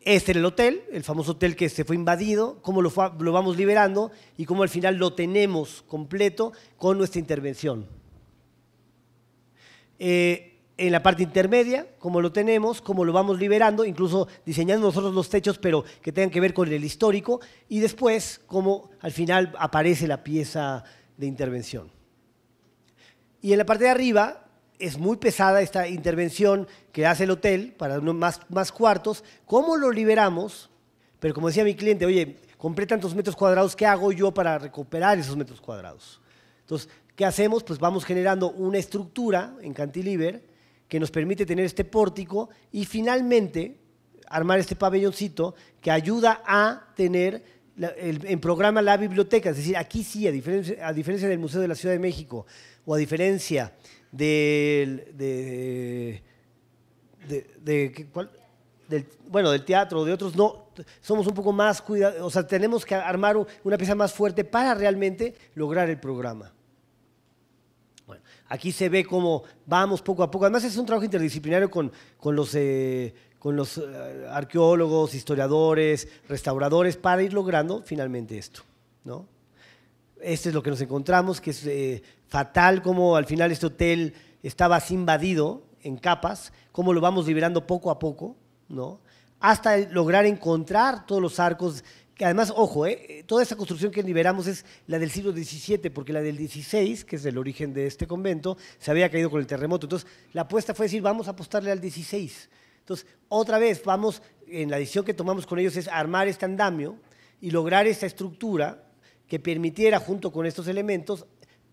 Este era el hotel, el famoso hotel que se fue invadido, cómo lo, lo vamos liberando y cómo al final lo tenemos completo con nuestra intervención. Eh, en la parte intermedia, cómo lo tenemos, cómo lo vamos liberando, incluso diseñando nosotros los techos, pero que tengan que ver con el histórico, y después cómo al final aparece la pieza de intervención. Y en la parte de arriba es muy pesada esta intervención que hace el hotel para más, más cuartos. ¿Cómo lo liberamos? Pero como decía mi cliente, oye, compré tantos metros cuadrados, ¿qué hago yo para recuperar esos metros cuadrados? Entonces, ¿Qué hacemos? Pues vamos generando una estructura en Cantilever que nos permite tener este pórtico y finalmente armar este pabelloncito que ayuda a tener en programa la biblioteca. Es decir, aquí sí, a diferencia, del Museo de la Ciudad de México o a diferencia del, de, de, de, bueno, del teatro, de otros, no, somos un poco más cuidados, o sea, tenemos que armar una pieza más fuerte para realmente lograr el programa. Aquí se ve cómo vamos poco a poco. Además es un trabajo interdisciplinario con, los, con los eh, eh, arqueólogos, historiadores, restauradores, para ir logrando finalmente esto. ¿no? Este es lo que nos encontramos, que es eh, fatal cómo al final este hotel estaba así invadido en capas, cómo lo vamos liberando poco a poco, ¿no? hasta lograr encontrar todos los arcos que además, ojo, eh, toda esa construcción que liberamos es la del siglo XVII, porque la del XVI, que es el origen de este convento, se había caído con el terremoto. Entonces, la apuesta fue decir, vamos a apostarle al XVI. Entonces, otra vez, vamos, en la decisión que tomamos con ellos es armar este andamio y lograr esta estructura que permitiera, junto con estos elementos,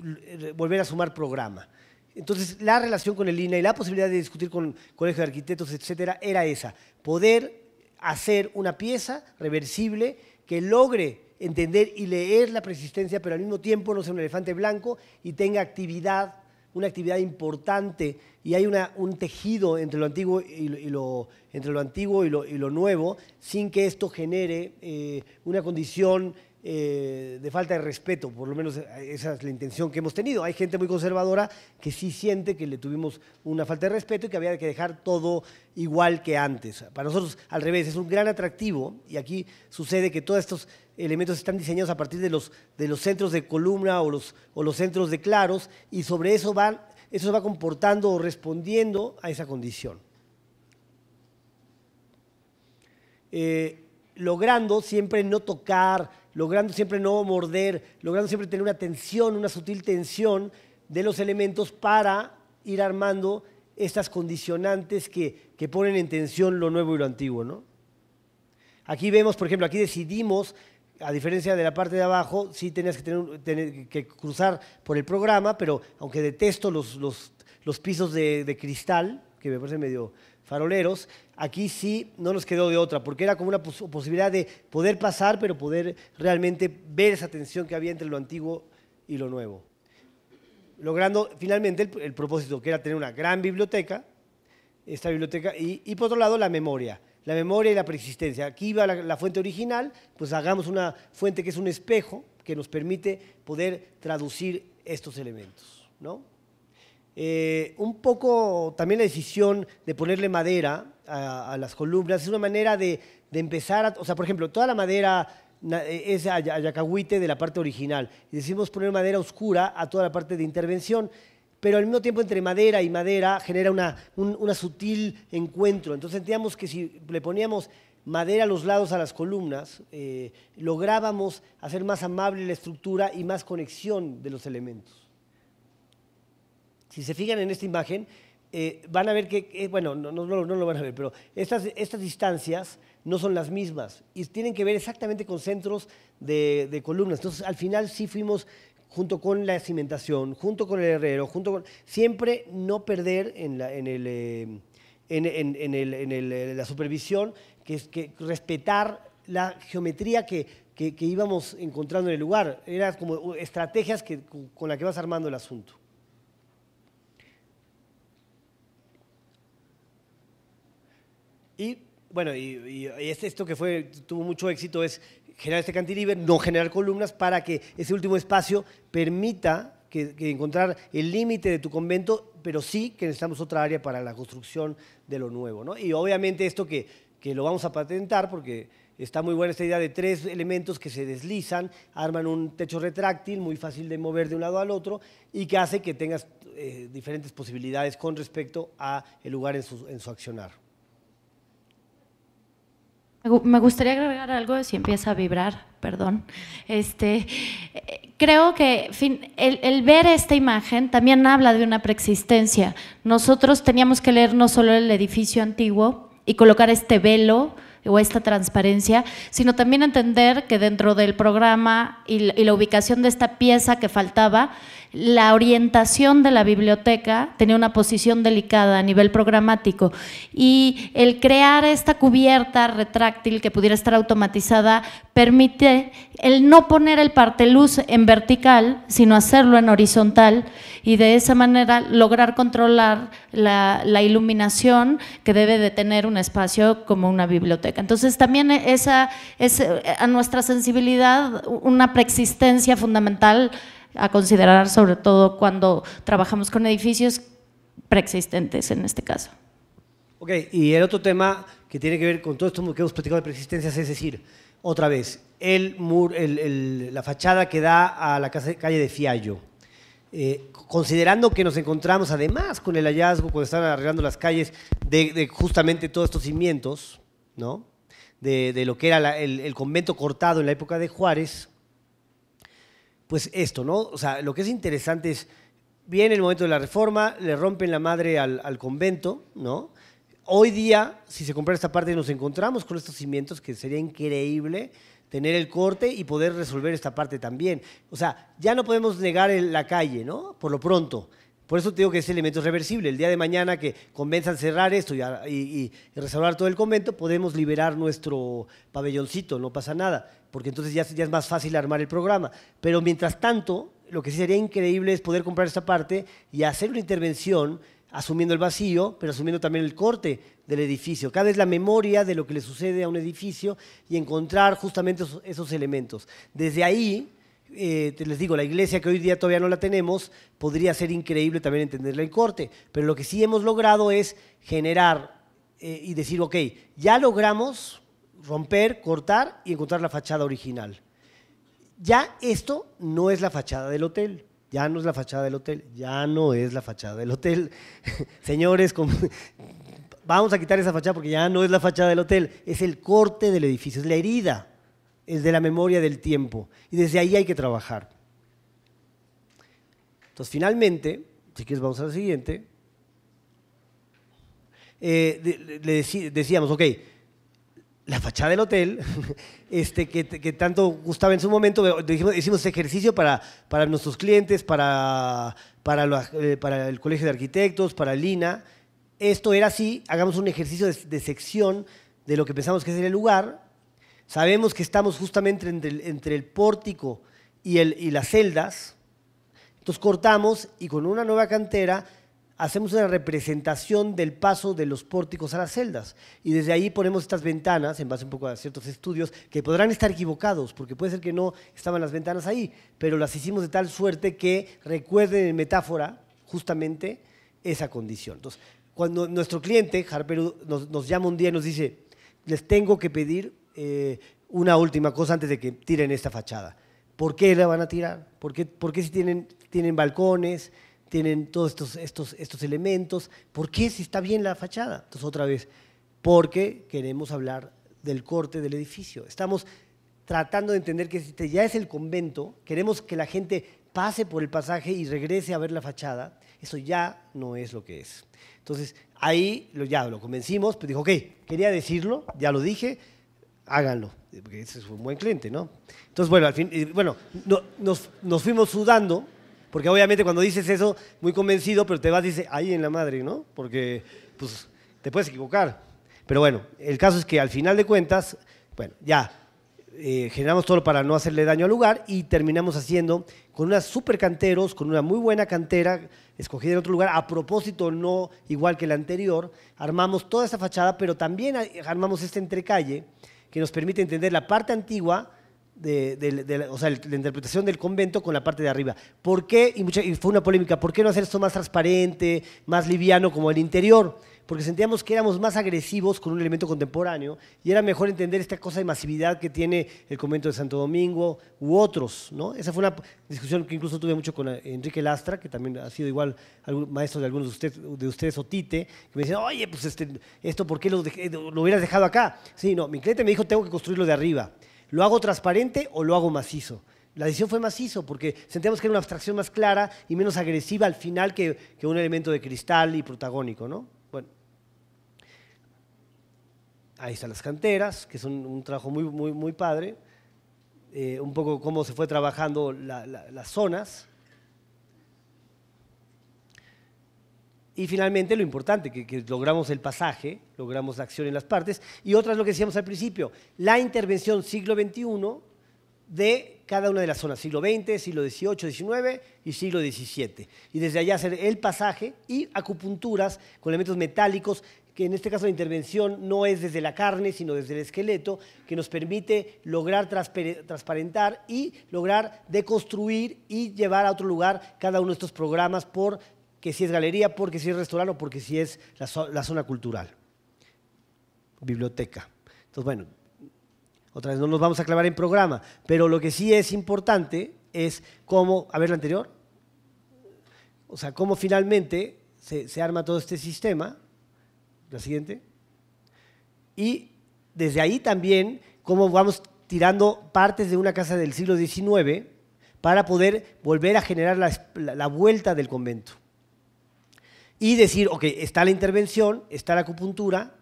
eh, volver a sumar programa. Entonces, la relación con el INA y la posibilidad de discutir con colegios de arquitectos, etcétera, era esa, poder hacer una pieza reversible que logre entender y leer la persistencia, pero al mismo tiempo no sea un elefante blanco y tenga actividad, una actividad importante y hay un tejido entre lo antiguo y lo, entre lo, antiguo y lo, nuevo, sin que esto genere eh, una condición eh, de falta de respeto, por lo menos eh, esa es la intención que hemos tenido. Hay gente muy conservadora que sí siente que le tuvimos una falta de respeto y que había que dejar todo igual que antes. Para nosotros, al revés, es un gran atractivo y aquí sucede que todos estos elementos están diseñados a partir de los, centros de columna o los, centros de claros y sobre eso, van, eso se va comportando o respondiendo a esa condición. Eh, logrando siempre no tocar, logrando siempre no morder, logrando siempre tener una tensión, una sutil tensión de los elementos para ir armando estas condicionantes que, ponen en tensión lo nuevo y lo antiguo. Aquí vemos, por ejemplo, aquí decidimos a diferencia de la parte de abajo, sí tenías que, que cruzar por el programa, pero aunque detesto los, pisos de, de, cristal, que me parece medio, paroleros, aquí sí no nos quedó de otra, porque era como una posibilidad de poder pasar, pero poder realmente ver esa tensión que había entre lo antiguo y lo nuevo. Logrando finalmente el, propósito, que era tener una gran biblioteca, esta biblioteca, y, por otro lado la memoria la memoria y la preexistencia. Aquí va la, la, fuente original, pues hagamos una fuente que es un espejo que nos permite poder traducir estos elementos, ¿no? Eh, un poco también la decisión de ponerle madera a, las columnas es una manera de, empezar, o sea, por ejemplo, toda la madera eh, es ayacahuite de la parte original y decidimos poner madera oscura a toda la parte de intervención pero al mismo tiempo entre madera y madera genera una, un sutil encuentro. Entonces sentíamos que si le poníamos madera a los lados a las columnas, eh, lográbamos hacer más amable la estructura y más conexión de los elementos. Si se fijan en esta imagen, eh, van a ver que, eh, bueno, no, lo van a ver, pero estas, estas distancias no son las mismas y tienen que ver exactamente con centros de, columnas. Entonces, al final sí fuimos junto con la cimentación, junto con el herrero, junto con... Siempre no perder en la, en el, eh, en, la supervisión, que es que respetar la geometría que, íbamos encontrando en el lugar. Eran como estrategias que, con las que vas armando el asunto. Y bueno, y, esto que fue, tuvo mucho éxito es generar este cantilever, no generar columnas para que ese último espacio permita que, encontrar el límite de tu convento, pero sí que necesitamos otra área para la construcción de lo nuevo. Y obviamente esto que, que lo vamos a patentar porque está muy buena esta idea de tres elementos que se deslizan, arman un techo retráctil muy fácil de mover de un lado al otro y que hace que tengas eh, diferentes posibilidades con respecto a el lugar en su, en su accionar. Me gustaría agregar algo si empieza a vibrar, perdón. Este, creo que el, el, ver esta imagen también habla de una preexistencia. Nosotros teníamos que leer no solo el edificio antiguo y colocar este velo, o esta transparencia, sino también entender que dentro del programa y, la ubicación de esta pieza que faltaba, la orientación de la biblioteca tenía una posición delicada a nivel programático y el crear esta cubierta retráctil que pudiera estar automatizada permite el no poner el parte luz en vertical, sino hacerlo en horizontal y de esa manera lograr controlar la, la iluminación que debe de tener un espacio como una biblioteca. Entonces también esa es eh, a nuestra sensibilidad una preexistencia fundamental a considerar, sobre todo cuando trabajamos con edificios preexistentes en este caso. Ok, y el otro tema que tiene que ver con todo esto que hemos platicado de preexistencias, es decir, otra vez, el, la fachada que da a la calle de Fiallo. Eh, considerando que nos encontramos además con el hallazgo cuando están arreglando las calles de justamente todos estos cimientos, de, lo que era el, convento cortado en la época de Juárez, pues esto, ¿no? O sea, lo que es interesante es, viene el momento de la reforma, le rompen la madre al, convento, ¿no? Hoy día, si se compra esta parte, nos encontramos con estos cimientos que sería increíble tener el corte y poder resolver esta parte también. O sea, ya no podemos negar la calle, ¿no? Por lo pronto por eso te digo que ese elemento es reversible. El día de mañana que a cerrar esto y, a, todo el convento, podemos liberar nuestro pabelloncito, no pasa nada, porque entonces ya, ya es más fácil armar el programa. Pero mientras tanto, lo que sí sería increíble es poder comprar esta parte y hacer una intervención asumiendo el vacío, pero asumiendo también el corte del edificio. Cada vez la memoria de lo que le sucede a un edificio y encontrar justamente esos elementos. Desde ahí eh, les digo, la iglesia que hoy día todavía no la tenemos, podría ser increíble también entenderla el corte, pero lo que sí hemos logrado es generar eh, y decir, ok, ya logramos romper, cortar y encontrar la fachada original. Ya esto no es la fachada del hotel, ya no es la fachada del hotel, ya no es la fachada del hotel. Señores, vamos a quitar esa fachada porque ya no es la fachada del hotel, es el corte del edificio, es la herida es de la memoria del tiempo. Y desde ahí hay que trabajar. Entonces, finalmente, si quieres vamos a la siguiente, eh, decíamos, ok, la fachada del hotel, este, que, tanto gustaba en su momento, decimos hicimos ejercicio para, nuestros clientes, para, eh, para, el Colegio de Arquitectos, para Lina. Esto era así, hagamos un ejercicio de, de sección de lo que pensamos que es el lugar Sabemos que estamos justamente entre el, pórtico y, las celdas. Entonces cortamos y con una nueva cantera hacemos una representación del paso de los pórticos a las celdas. Y desde ahí ponemos estas ventanas, en base un poco a ciertos estudios, que podrán estar equivocados, porque puede ser que no estaban las ventanas ahí, pero las hicimos de tal suerte que recuerden en metáfora justamente esa condición. Entonces, cuando nuestro cliente, Harper, nos llama un día y nos dice, les tengo que pedir eh, una última cosa antes de que tiren esta fachada. ¿Por qué la van a tirar? ¿Por qué, si tienen, balcones, tienen todos estos, elementos? ¿Por qué si está bien la fachada? Entonces, otra vez, porque queremos hablar del corte del edificio. Estamos tratando de entender que este ya es el convento, queremos que la gente pase por el pasaje y regrese a ver la fachada, eso ya no es lo que es. Entonces, ahí ya lo convencimos, pero pues dijo, ok, quería decirlo, ya lo dije, háganlo, porque ese es un buen cliente, ¿no? Entonces, bueno, al fin, bueno, nos, nos, fuimos sudando, porque obviamente cuando dices eso, muy convencido, pero te vas y dices, ahí en la madre, ¿no? Porque, pues, te puedes equivocar. Pero bueno, el caso es que al final de cuentas, bueno, ya eh, generamos todo para no hacerle daño al lugar y terminamos haciendo con unas super canteros, con una muy buena cantera escogida en otro lugar, a propósito no igual que la anterior, armamos toda esa fachada, pero también armamos esta entrecalle que nos permite entender la parte antigua, de, o sea, la interpretación del convento con la parte de arriba. ¿Por qué? y fue una polémica, ¿por qué no hacer esto más transparente, más liviano como el interior? porque sentíamos que éramos más agresivos con un elemento contemporáneo y era mejor entender esta cosa de masividad que tiene el convento de Santo Domingo u otros. ¿no? Esa fue una discusión que incluso tuve mucho con eh, Enrique Lastra, que también ha sido igual maestro de algunos de ustedes, o Tite, que me decía, oye, pues este, esto, ¿por qué lo, eh, lo hubieras dejado acá? Sí, no, mi cliente me dijo, tengo que construirlo de arriba. ¿Lo hago transparente o lo hago macizo? La decisión fue macizo porque sentíamos que era una abstracción más clara y menos agresiva al final que, que un elemento de cristal y protagónico, ¿no? ahí están las canteras, que es un, trabajo muy, muy, padre. Eh, un poco cómo se fue trabajando las zonas. Y finalmente lo importante, que, que, logramos el pasaje, logramos la acción en las partes. Y otra es lo que decíamos al principio, la intervención siglo XXI de cada una de las zonas, siglo XX, siglo XVIII, XIX y siglo XVII. Y desde allá hacer el pasaje y acupunturas con elementos metálicos que en este caso la intervención no es desde la carne, sino desde el esqueleto, que nos permite lograr transparentar y lograr deconstruir y llevar a otro lugar cada uno de estos programas, por que si es galería, porque si es restaurante o porque si es la, zona cultural, biblioteca. Entonces, bueno, otra vez no nos vamos a clavar en programa, pero lo que sí es importante es cómo, a ver la anterior, o sea, cómo finalmente se, se arma todo este sistema la siguiente. Y desde ahí también, cómo vamos tirando partes de una casa del siglo XIX para poder volver a generar la, la vuelta del convento. Y decir, ok, está la intervención, está la acupuntura,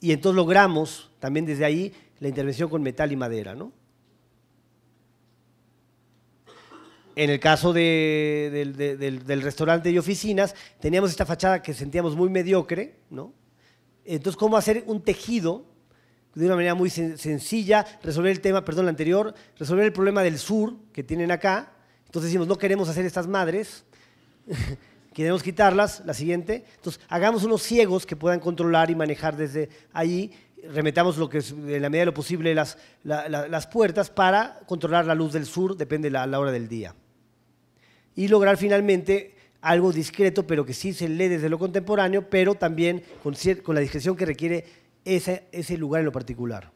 y entonces logramos también desde ahí la intervención con metal y madera, ¿no? en el caso del, restaurante y oficinas, teníamos esta fachada que sentíamos muy mediocre, ¿no? Entonces, ¿cómo hacer un tejido de una manera muy sencilla, resolver el tema, perdón, la anterior, resolver el problema del sur que tienen acá? Entonces decimos, no queremos hacer estas madres, queremos quitarlas, la siguiente. Entonces, hagamos unos ciegos que puedan controlar y manejar desde allí remetamos lo que en la medida de lo posible las, puertas para controlar la luz del sur, depende de la hora del día y lograr finalmente algo discreto, pero que sí se lee desde lo contemporáneo, pero también con, la discreción que requiere ese, lugar en lo particular.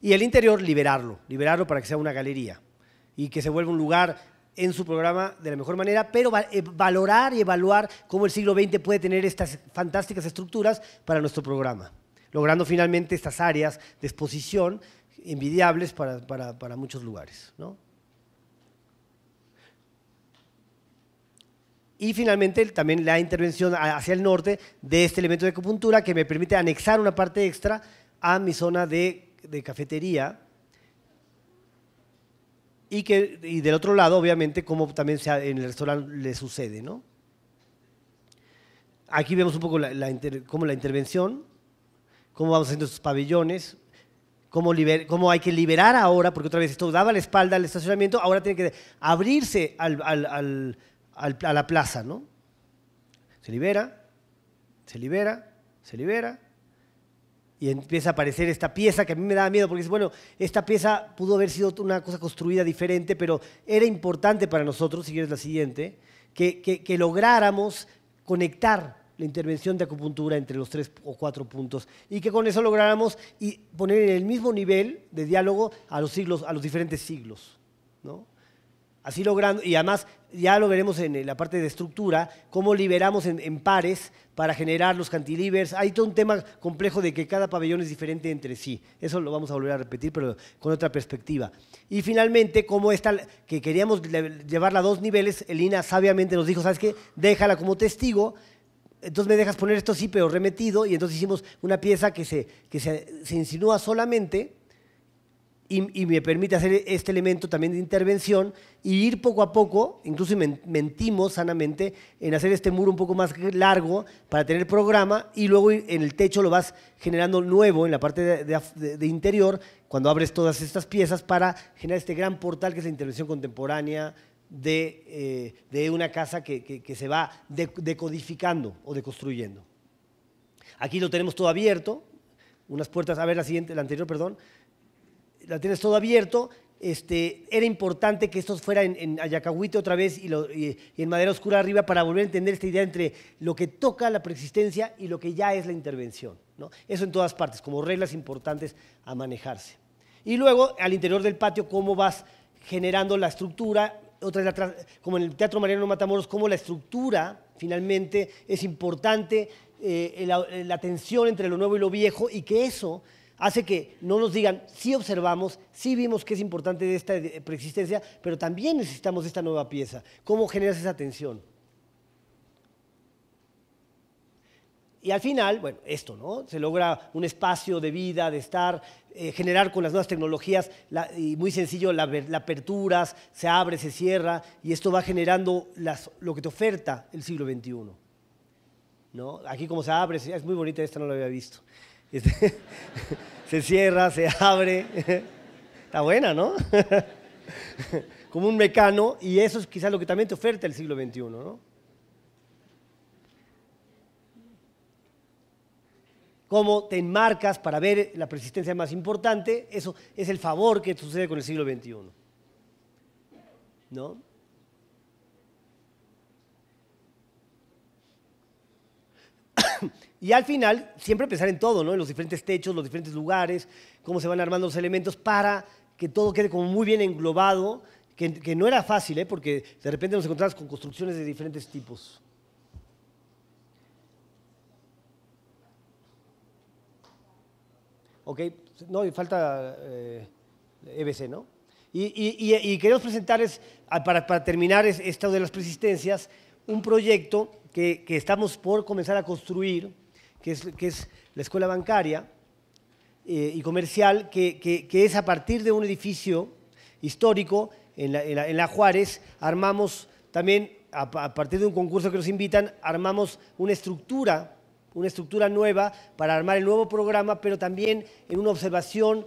Y el interior, liberarlo, liberarlo para que sea una galería y que se vuelva un lugar en su programa de la mejor manera, pero eh, valorar y evaluar cómo el siglo XX puede tener estas fantásticas estructuras para nuestro programa, logrando finalmente estas áreas de exposición envidiables para, para muchos lugares. ¿no? Y finalmente también la intervención hacia el norte de este elemento de acupuntura que me permite anexar una parte extra a mi zona de, cafetería. Y, que, del otro lado, obviamente, como también en el restaurante le sucede. ¿no? Aquí vemos un poco la, la cómo la intervención, cómo vamos haciendo estos pabellones, Cómo, cómo, hay que liberar ahora, porque otra vez esto daba la espalda al estacionamiento, ahora tiene que abrirse al, a la plaza, ¿no? Se libera, se libera, se libera, y empieza a aparecer esta pieza que a mí me daba miedo porque bueno, esta pieza pudo haber sido una cosa construida diferente, pero era importante para nosotros, si quieres la siguiente, que, lográramos conectar la intervención de acupuntura entre los tres o cuatro puntos y que con eso lográramos poner en el mismo nivel de diálogo a los siglos, a los diferentes siglos, ¿no? Así logrando, y además ya lo veremos en la parte de estructura, cómo liberamos en, pares para generar los cantilivers. Hay todo un tema complejo de que cada pabellón es diferente entre sí. Eso lo vamos a volver a repetir, pero con otra perspectiva. Y finalmente, como esta, que queríamos llevarla a dos niveles, Elina sabiamente nos dijo, ¿sabes qué? Déjala como testigo, entonces me dejas poner esto sí, pero remetido, y entonces hicimos una pieza que se, que se insinúa solamente y, me permite hacer este elemento también de intervención y ir poco a poco, incluso mentimos sanamente, en hacer este muro un poco más largo para tener programa y luego en el techo lo vas generando nuevo en la parte de, interior cuando abres todas estas piezas para generar este gran portal que es la intervención contemporánea de, eh, una casa que, que se va decodificando o deconstruyendo. Aquí lo tenemos todo abierto, unas puertas, a ver la siguiente, la anterior, perdón, la tienes todo abierto. Este, era importante que esto fuera en, Ayacahuite otra vez y, en madera oscura arriba para volver a entender esta idea entre lo que toca la preexistencia y lo que ya es la intervención. Eso en todas partes, como reglas importantes a manejarse. Y luego, al interior del patio, cómo vas generando la estructura, otra como en el Teatro Mariano Matamoros, cómo la estructura finalmente es importante, eh, la tensión entre lo nuevo y lo viejo, y que eso hace que no nos digan, sí observamos, sí vimos que es importante esta eh, preexistencia, pero también necesitamos esta nueva pieza. ¿Cómo generas esa tensión? Y al final, bueno, esto, ¿no? Se logra un espacio de vida, de estar, eh, generar con las nuevas tecnologías, y muy sencillo, la, aperturas, se abre, se cierra, y esto va generando lo que te oferta el siglo XXI. ¿No? Aquí como se abre, es muy bonita, esta no la había visto. se cierra, se abre. Está buena, ¿no? Como un mecano, y eso es quizás lo que también te oferta el siglo XXI, ¿no? Cómo te enmarcas para ver la persistencia más importante, eso es el favor que sucede con el siglo XXI. ¿No? Y al final, siempre pensar en todo, ¿no? En los diferentes techos, los diferentes lugares, cómo se van armando los elementos para que todo quede como muy bien englobado, que, no era fácil, ¿eh? Porque de repente nos encontramos con construcciones de diferentes tipos. Ok, no, falta EBC, eh, e ¿no? Y, queremos presentarles, para, terminar esto de las persistencias, un proyecto que, estamos por comenzar a construir que es, la escuela bancaria eh, y comercial, que, es a partir de un edificio histórico en la, Juárez, armamos también, a, partir de un concurso que nos invitan, armamos una estructura, una estructura nueva para armar el nuevo programa, pero también en una observación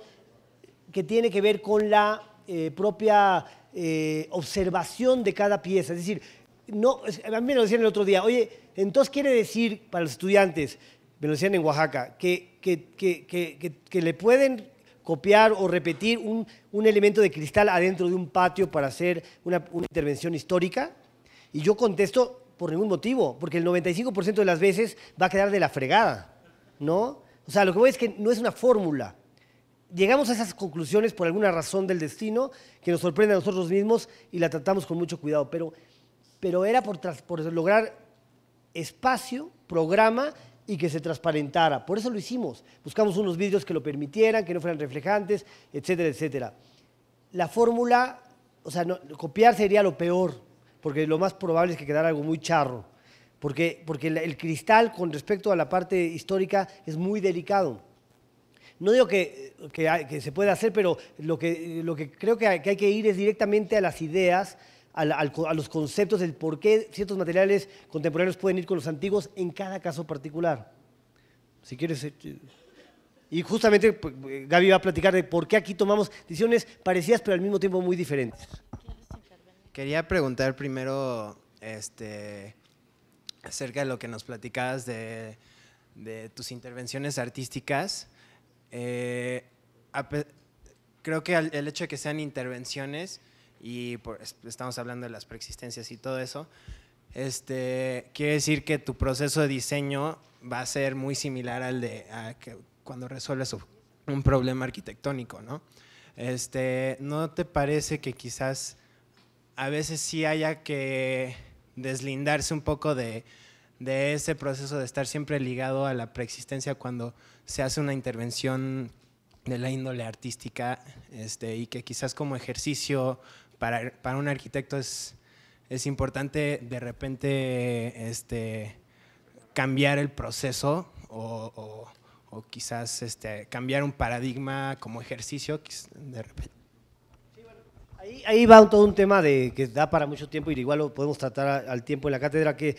que tiene que ver con la eh, propia eh, observación de cada pieza. Es decir, no, a mí me lo decían el otro día, oye, entonces quiere decir para los estudiantes me lo decían en Oaxaca, que, que, que, que le pueden copiar o repetir un, un, elemento de cristal adentro de un patio para hacer una, una intervención histórica? Y yo contesto por ningún motivo, porque el 95% de las veces va a quedar de la fregada, ¿no? O sea, lo que voy es que no es una fórmula. Llegamos a esas conclusiones por alguna razón del destino que nos sorprende a nosotros mismos y la tratamos con mucho cuidado, pero, pero era por, por lograr espacio, programa y que se transparentara. Por eso lo hicimos. Buscamos unos vidrios que lo permitieran, que no fueran reflejantes, etcétera, etcétera. La fórmula, o sea, copiar sería lo peor, porque lo más probable es que quedara algo muy charro, porque, porque el, cristal con respecto a la parte histórica es muy delicado. No digo que, que, se pueda hacer, pero lo que, lo que creo que hay, que hay que ir es directamente a las ideas a los conceptos del por qué ciertos materiales contemporáneos pueden ir con los antiguos en cada caso particular. Si quieres... Eh, y justamente pues, Gaby va a platicar de por qué aquí tomamos decisiones parecidas pero al mismo tiempo muy diferentes. Quería preguntar primero este, acerca de lo que nos platicabas de, tus intervenciones artísticas. Eh, creo que el hecho de que sean intervenciones y estamos hablando de las preexistencias y todo eso, este, quiere decir que tu proceso de diseño va a ser muy similar al de a cuando resuelves un problema arquitectónico, ¿no? Este, ¿No te parece que quizás a veces sí haya que deslindarse un poco de, de ese proceso de estar siempre ligado a la preexistencia cuando se hace una intervención de la índole artística este, y que quizás como ejercicio para, un arquitecto es, importante de repente este, cambiar el proceso o, quizás este, cambiar un paradigma como ejercicio de repente. ahí, va todo un tema que da para mucho tiempo y igual lo podemos tratar al tiempo en la cátedra, que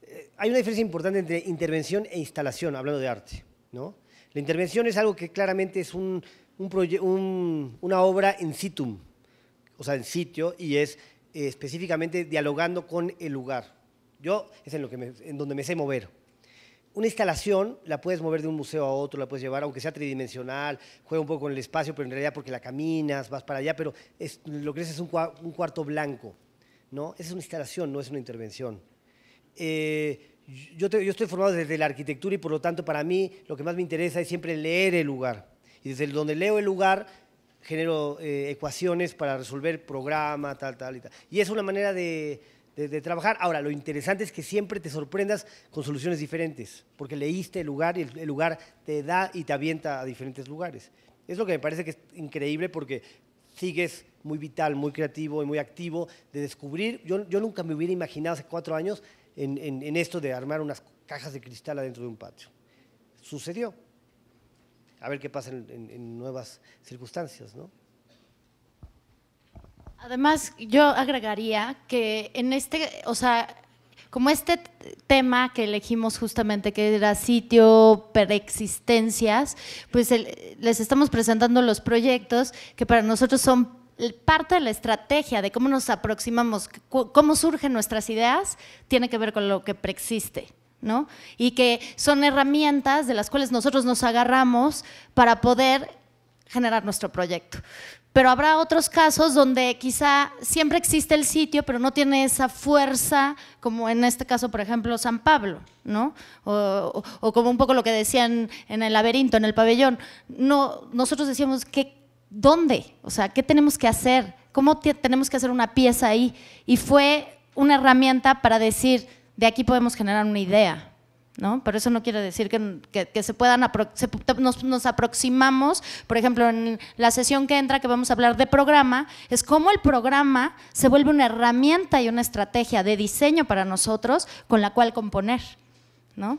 eh, hay una diferencia importante entre intervención e instalación, hablando de arte. ¿no? La intervención es algo que claramente es una obra in situ, o sea, en sitio, y es eh, específicamente dialogando con el lugar. Yo es en, lo que en donde me sé mover. Una instalación la puedes mover de un museo a otro, la puedes llevar, aunque sea tridimensional, juega un poco con el espacio, pero en realidad porque la caminas, vas para allá, pero lo que es es un, cuarto blanco. ¿no? Esa es una instalación, no es una intervención. Eh, yo, estoy formado desde la arquitectura y por lo tanto para mí lo que más me interesa es siempre leer el lugar. Y desde donde leo el lugar genero eh, ecuaciones para resolver programa, tal, tal y tal. Y es una manera de, trabajar. Ahora, lo interesante es que siempre te sorprendas con soluciones diferentes, porque leíste el lugar y el, lugar te da y te avienta a diferentes lugares. Es lo que me parece que es increíble porque sigues muy vital, muy creativo y muy activo de descubrir. Yo, nunca me hubiera imaginado hace cuatro años en esto de armar unas cajas de cristal adentro de un patio. Sucedió a ver qué pasa en, nuevas circunstancias, ¿no? Además, yo agregaría que en este, o sea, como este tema que elegimos justamente, que era sitio preexistencias, pues les estamos presentando los proyectos que para nosotros son parte de la estrategia de cómo nos aproximamos, cómo surgen nuestras ideas, tiene que ver con lo que preexiste. Y que son herramientas de las cuales nosotros nos agarramos para poder generar nuestro proyecto. Pero habrá otros casos donde quizá siempre existe el sitio, pero no tiene esa fuerza, como en este caso, por ejemplo, San Pablo, O, como un poco lo que decían en el laberinto, en el pabellón. No, nosotros decíamos, qué, ¿dónde? O sea, ¿qué tenemos que hacer? ¿Cómo tenemos que hacer una pieza ahí? Y fue una herramienta para decir, de aquí podemos generar una idea, ¿no? Pero eso no quiere decir que, se puedan, nos, nos, aproximamos, por ejemplo, en la sesión que entra que vamos a hablar de programa, es cómo el programa se vuelve una herramienta y una estrategia de diseño para nosotros con la cual componer, ¿no?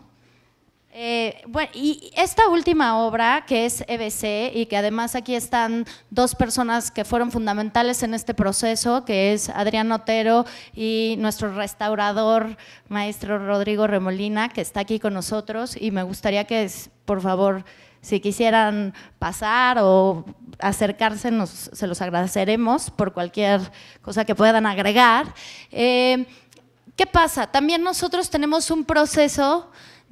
Eh, bueno, y esta última obra, que es EBC, y que además aquí están dos personas que fueron fundamentales en este proceso, que es Adrián Otero y nuestro restaurador, maestro Rodrigo Remolina, que está aquí con nosotros, y me gustaría que, por favor, si quisieran pasar o acercarse, nos, se los agradeceremos por cualquier cosa que puedan agregar. Eh, ¿Qué pasa? También nosotros tenemos un proceso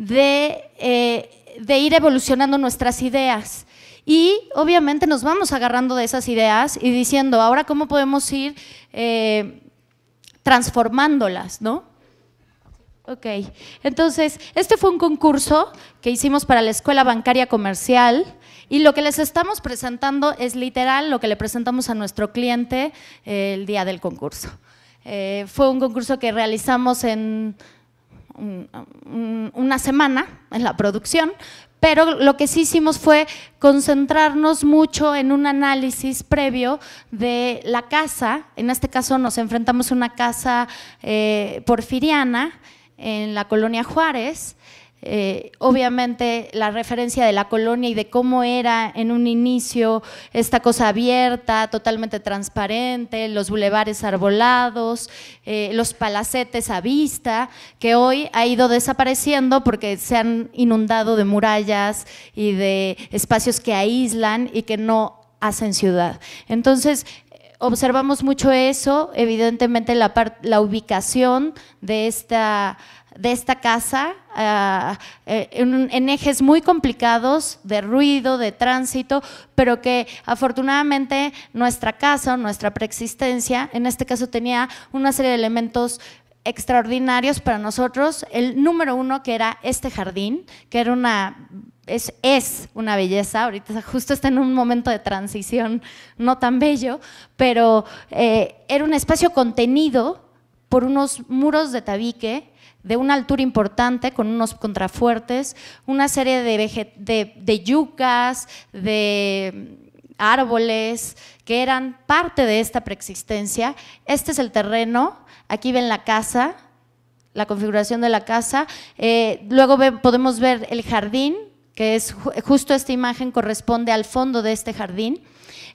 eh, de, ir evolucionando nuestras ideas. Y obviamente nos vamos agarrando de esas ideas y diciendo, ahora cómo podemos ir eh, transformándolas, ¿no? Ok, entonces, este fue un concurso que hicimos para la Escuela Bancaria Comercial y lo que les estamos presentando es literal lo que le presentamos a nuestro cliente eh, el día del concurso. fue un concurso que realizamos en una semana en la producción, pero lo que sí hicimos fue concentrarnos mucho en un análisis previo de la casa. En este caso nos enfrentamos a una casa eh, porfiriana en la colonia Juárez, eh, obviamente la referencia de la colonia y de cómo era en un inicio esta cosa abierta, totalmente transparente, los bulevares arbolados, eh, los palacetes a vista, que hoy ha ido desapareciendo porque se han inundado de murallas y de espacios que aíslan y que no hacen ciudad. Entonces, observamos mucho eso, evidentemente la, la ubicación de esta de esta casa ah, eh, en, ejes muy complicados de ruido, de tránsito, pero que afortunadamente nuestra casa, nuestra preexistencia, en este caso tenía una serie de elementos extraordinarios para nosotros. El número uno que era este jardín, que era una es, una belleza, ahorita justo está en un momento de transición no tan bello, pero eh, era un espacio contenido por unos muros de tabique de una altura importante, con unos contrafuertes, una serie de, yucas, de árboles que eran parte de esta preexistencia. Este es el terreno, aquí ven la casa, la configuración de la casa. Eh, luego podemos ver el jardín, que es justo esta imagen corresponde al fondo de este jardín.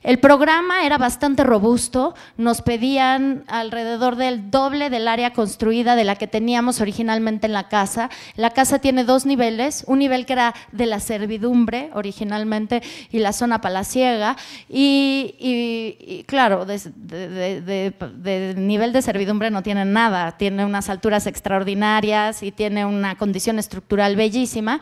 El programa era bastante robusto, nos pedían alrededor del doble del área construida de la que teníamos originalmente en la casa. La casa tiene dos niveles, un nivel que era de la servidumbre originalmente y la zona palaciega, y, y claro, de, de, nivel de servidumbre no tiene nada, tiene unas alturas extraordinarias y tiene una condición estructural bellísima.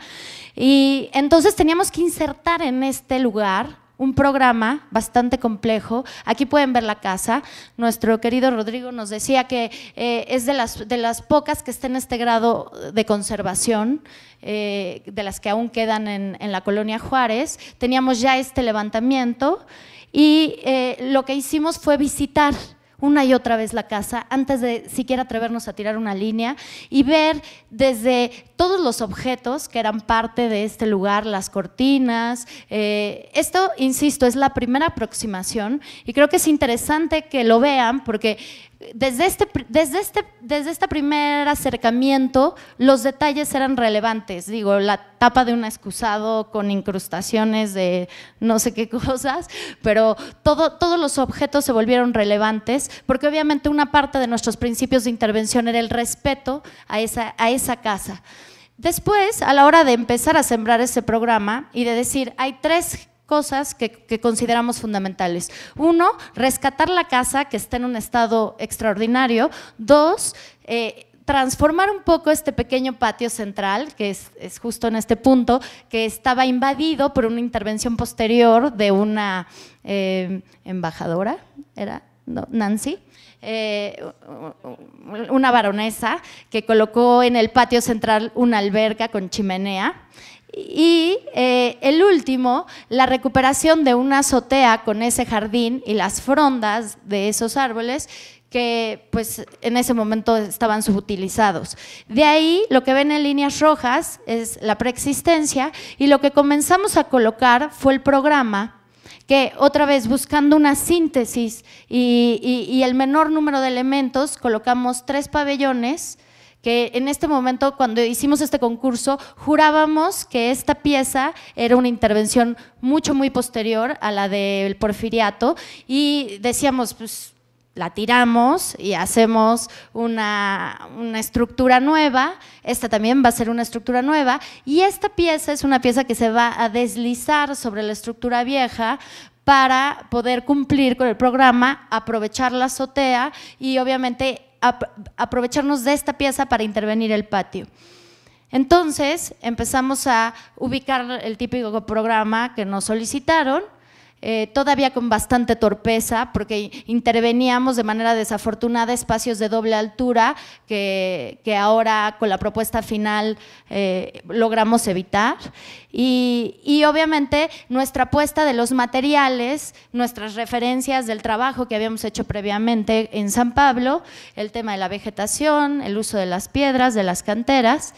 Y entonces teníamos que insertar en este lugar un programa bastante complejo. Aquí pueden ver la casa. Nuestro querido Rodrigo nos decía que eh, es de las, de las pocas que está en este grado de conservación, eh, de las que aún quedan en, la colonia Juárez. Teníamos ya este levantamiento y eh, lo que hicimos fue visitar una y otra vez la casa antes de siquiera atrevernos a tirar una línea y ver desde todos los objetos que eran parte de este lugar, las cortinas. Eh, esto, insisto, es la primera aproximación y creo que es interesante que lo vean porque desde este, desde, este, desde este primer acercamiento, los detalles eran relevantes. Digo, la tapa de un excusado con incrustaciones de no sé qué cosas, pero todo, todos los objetos se volvieron relevantes, porque obviamente una parte de nuestros principios de intervención era el respeto a esa, a esa casa. Después, a la hora de empezar a sembrar ese programa y de decir, hay tres cosas que, consideramos fundamentales. Uno, rescatar la casa que está en un estado extraordinario. Dos, eh, transformar un poco este pequeño patio central, que es, justo en este punto, que estaba invadido por una intervención posterior de una eh, embajadora, era Nancy, eh, una baronesa que colocó en el patio central una alberca con chimenea y eh, el último, la recuperación de una azotea con ese jardín y las frondas de esos árboles que pues, en ese momento estaban subutilizados. De ahí lo que ven en líneas rojas es la preexistencia y lo que comenzamos a colocar fue el programa que otra vez buscando una síntesis y el menor número de elementos colocamos tres pabellones que en este momento, cuando hicimos este concurso, jurábamos que esta pieza era una intervención mucho, muy posterior a la del porfiriato y decíamos, pues la tiramos y hacemos una, una, estructura nueva, esta también va a ser una estructura nueva, y esta pieza es una pieza que se va a deslizar sobre la estructura vieja para poder cumplir con el programa, aprovechar la azotea y obviamente aprovecharnos de esta pieza para intervenir el patio. Entonces empezamos a ubicar el típico programa que nos solicitaron eh, todavía con bastante torpeza, porque interveníamos de manera desafortunada espacios de doble altura que, ahora con la propuesta final eh, logramos evitar. y, obviamente nuestra apuesta de los materiales, nuestras referencias del trabajo que habíamos hecho previamente en San Pablo, el tema de la vegetación, el uso de las piedras, de las canteras.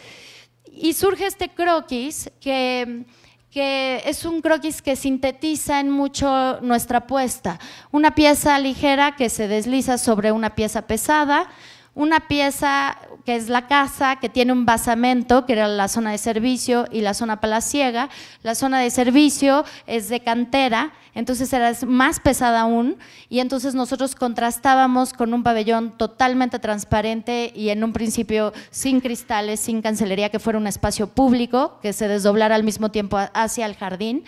Y surge este croquis que que es un croquis que sintetiza en mucho nuestra apuesta. Una pieza ligera que se desliza sobre una pieza pesada, una pieza que es la casa, que tiene un basamento, que era la zona de servicio y la zona palaciega. La zona de servicio es de cantera, entonces era más pesada aún, y entonces nosotros contrastábamos con un pabellón totalmente transparente y en un principio sin cristales, sin cancelería, que fuera un espacio público, que se desdoblara al mismo tiempo hacia el jardín.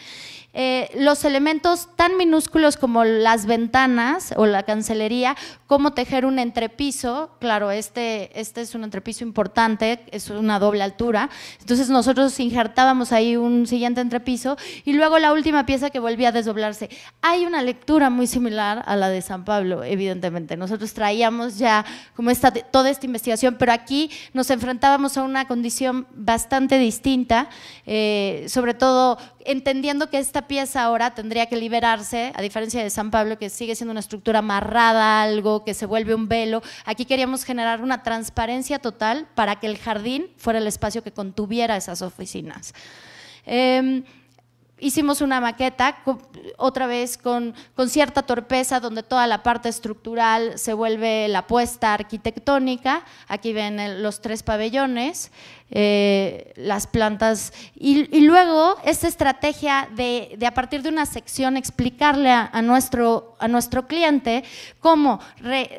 Eh, los elementos tan minúsculos como las ventanas o la cancelería, cómo tejer un entrepiso, claro, este, este es un entrepiso importante, es una doble altura, entonces nosotros injertábamos ahí un siguiente entrepiso y luego la última pieza que volvía a desdoblarse. Hay una lectura muy similar a la de San Pablo, evidentemente, nosotros traíamos ya como esta, toda esta investigación, pero aquí nos enfrentábamos a una condición bastante distinta, eh, sobre todo entendiendo que esta pieza ahora tendría que liberarse, a diferencia de San Pablo, que sigue siendo una estructura amarrada a algo, que se vuelve un velo. Aquí queríamos generar una transparencia total para que el jardín fuera el espacio que contuviera esas oficinas. Em, hicimos una maqueta, otra vez con, con, cierta torpeza, donde toda la parte estructural se vuelve la puesta arquitectónica. Aquí ven los tres pabellones. Eh, las plantas. Y, luego esta estrategia de, a partir de una sección explicarle a, nuestro, a nuestro cliente cómo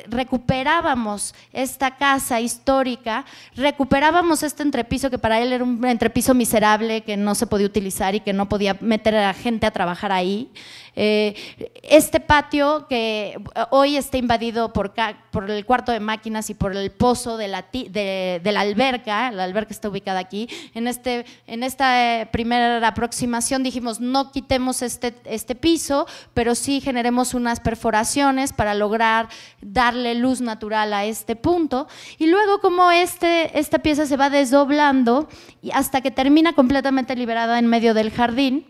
recuperábamos esta casa histórica, recuperábamos este entrepiso que para él era un entrepiso miserable que no se podía utilizar y que no podía meter a la gente a trabajar ahí. Eh, este patio que eh, hoy está invadido por, por, el cuarto de máquinas y por el pozo de la, de, la alberca, la alberca está ubicada aquí, en, este, en esta eh, primera aproximación dijimos no quitemos este, este piso, pero sí generemos unas perforaciones para lograr darle luz natural a este punto. Y luego como este, esta pieza se va desdoblando hasta que termina completamente liberada en medio del jardín,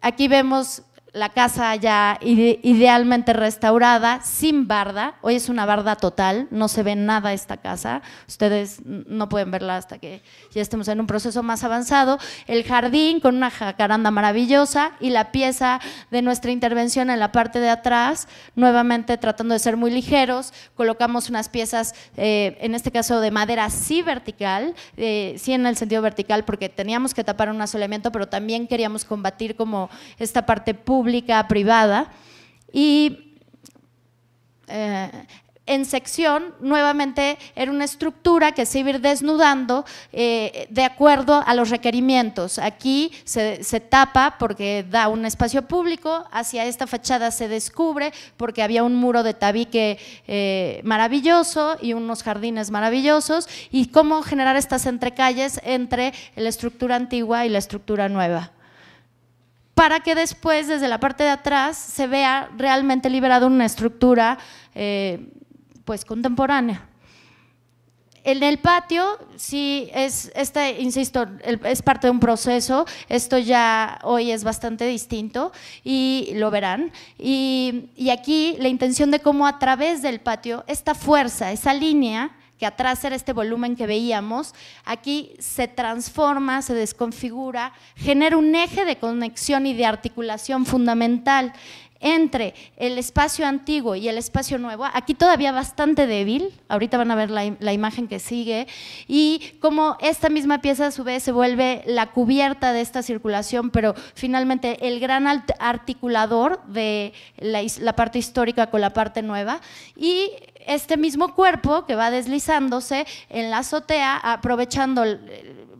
Aquí vemos la casa ya idealmente restaurada, sin barda. Hoy es una barda total, no se ve nada esta casa. Ustedes no pueden verla hasta que ya estemos en un proceso más avanzado. El jardín con una jacaranda maravillosa y la pieza de nuestra intervención en la parte de atrás, nuevamente tratando de ser muy ligeros, colocamos unas piezas, eh, en este caso de madera sí vertical, eh, sí en el sentido vertical porque teníamos que tapar un asoleamiento pero también queríamos combatir como esta parte pública pública privada. Y eh, en sección, nuevamente, era una estructura que se iba ir desnudando eh, de acuerdo a los requerimientos. Aquí se, tapa porque da un espacio público, hacia esta fachada se descubre porque había un muro de tabique eh, maravilloso y unos jardines maravillosos, y cómo generar estas entrecalles entre la estructura antigua y la estructura nueva para que después desde la parte de atrás se vea realmente liberada una estructura eh, pues contemporánea. En el patio, sí, es, este, insisto, es parte de un proceso, esto ya hoy es bastante distinto y lo verán. Y, y aquí la intención de cómo a través del patio, esta fuerza, esa línea, que atrás era este volumen que veíamos, aquí se transforma, se desconfigura, genera un eje de conexión y de articulación fundamental entre el espacio antiguo y el espacio nuevo, aquí todavía bastante débil, ahorita van a ver la, imagen que sigue, y como esta misma pieza a su vez se vuelve la cubierta de esta circulación, pero finalmente el gran articulador de la, la parte histórica con la parte nueva, y este mismo cuerpo que va deslizándose en la azotea, aprovechando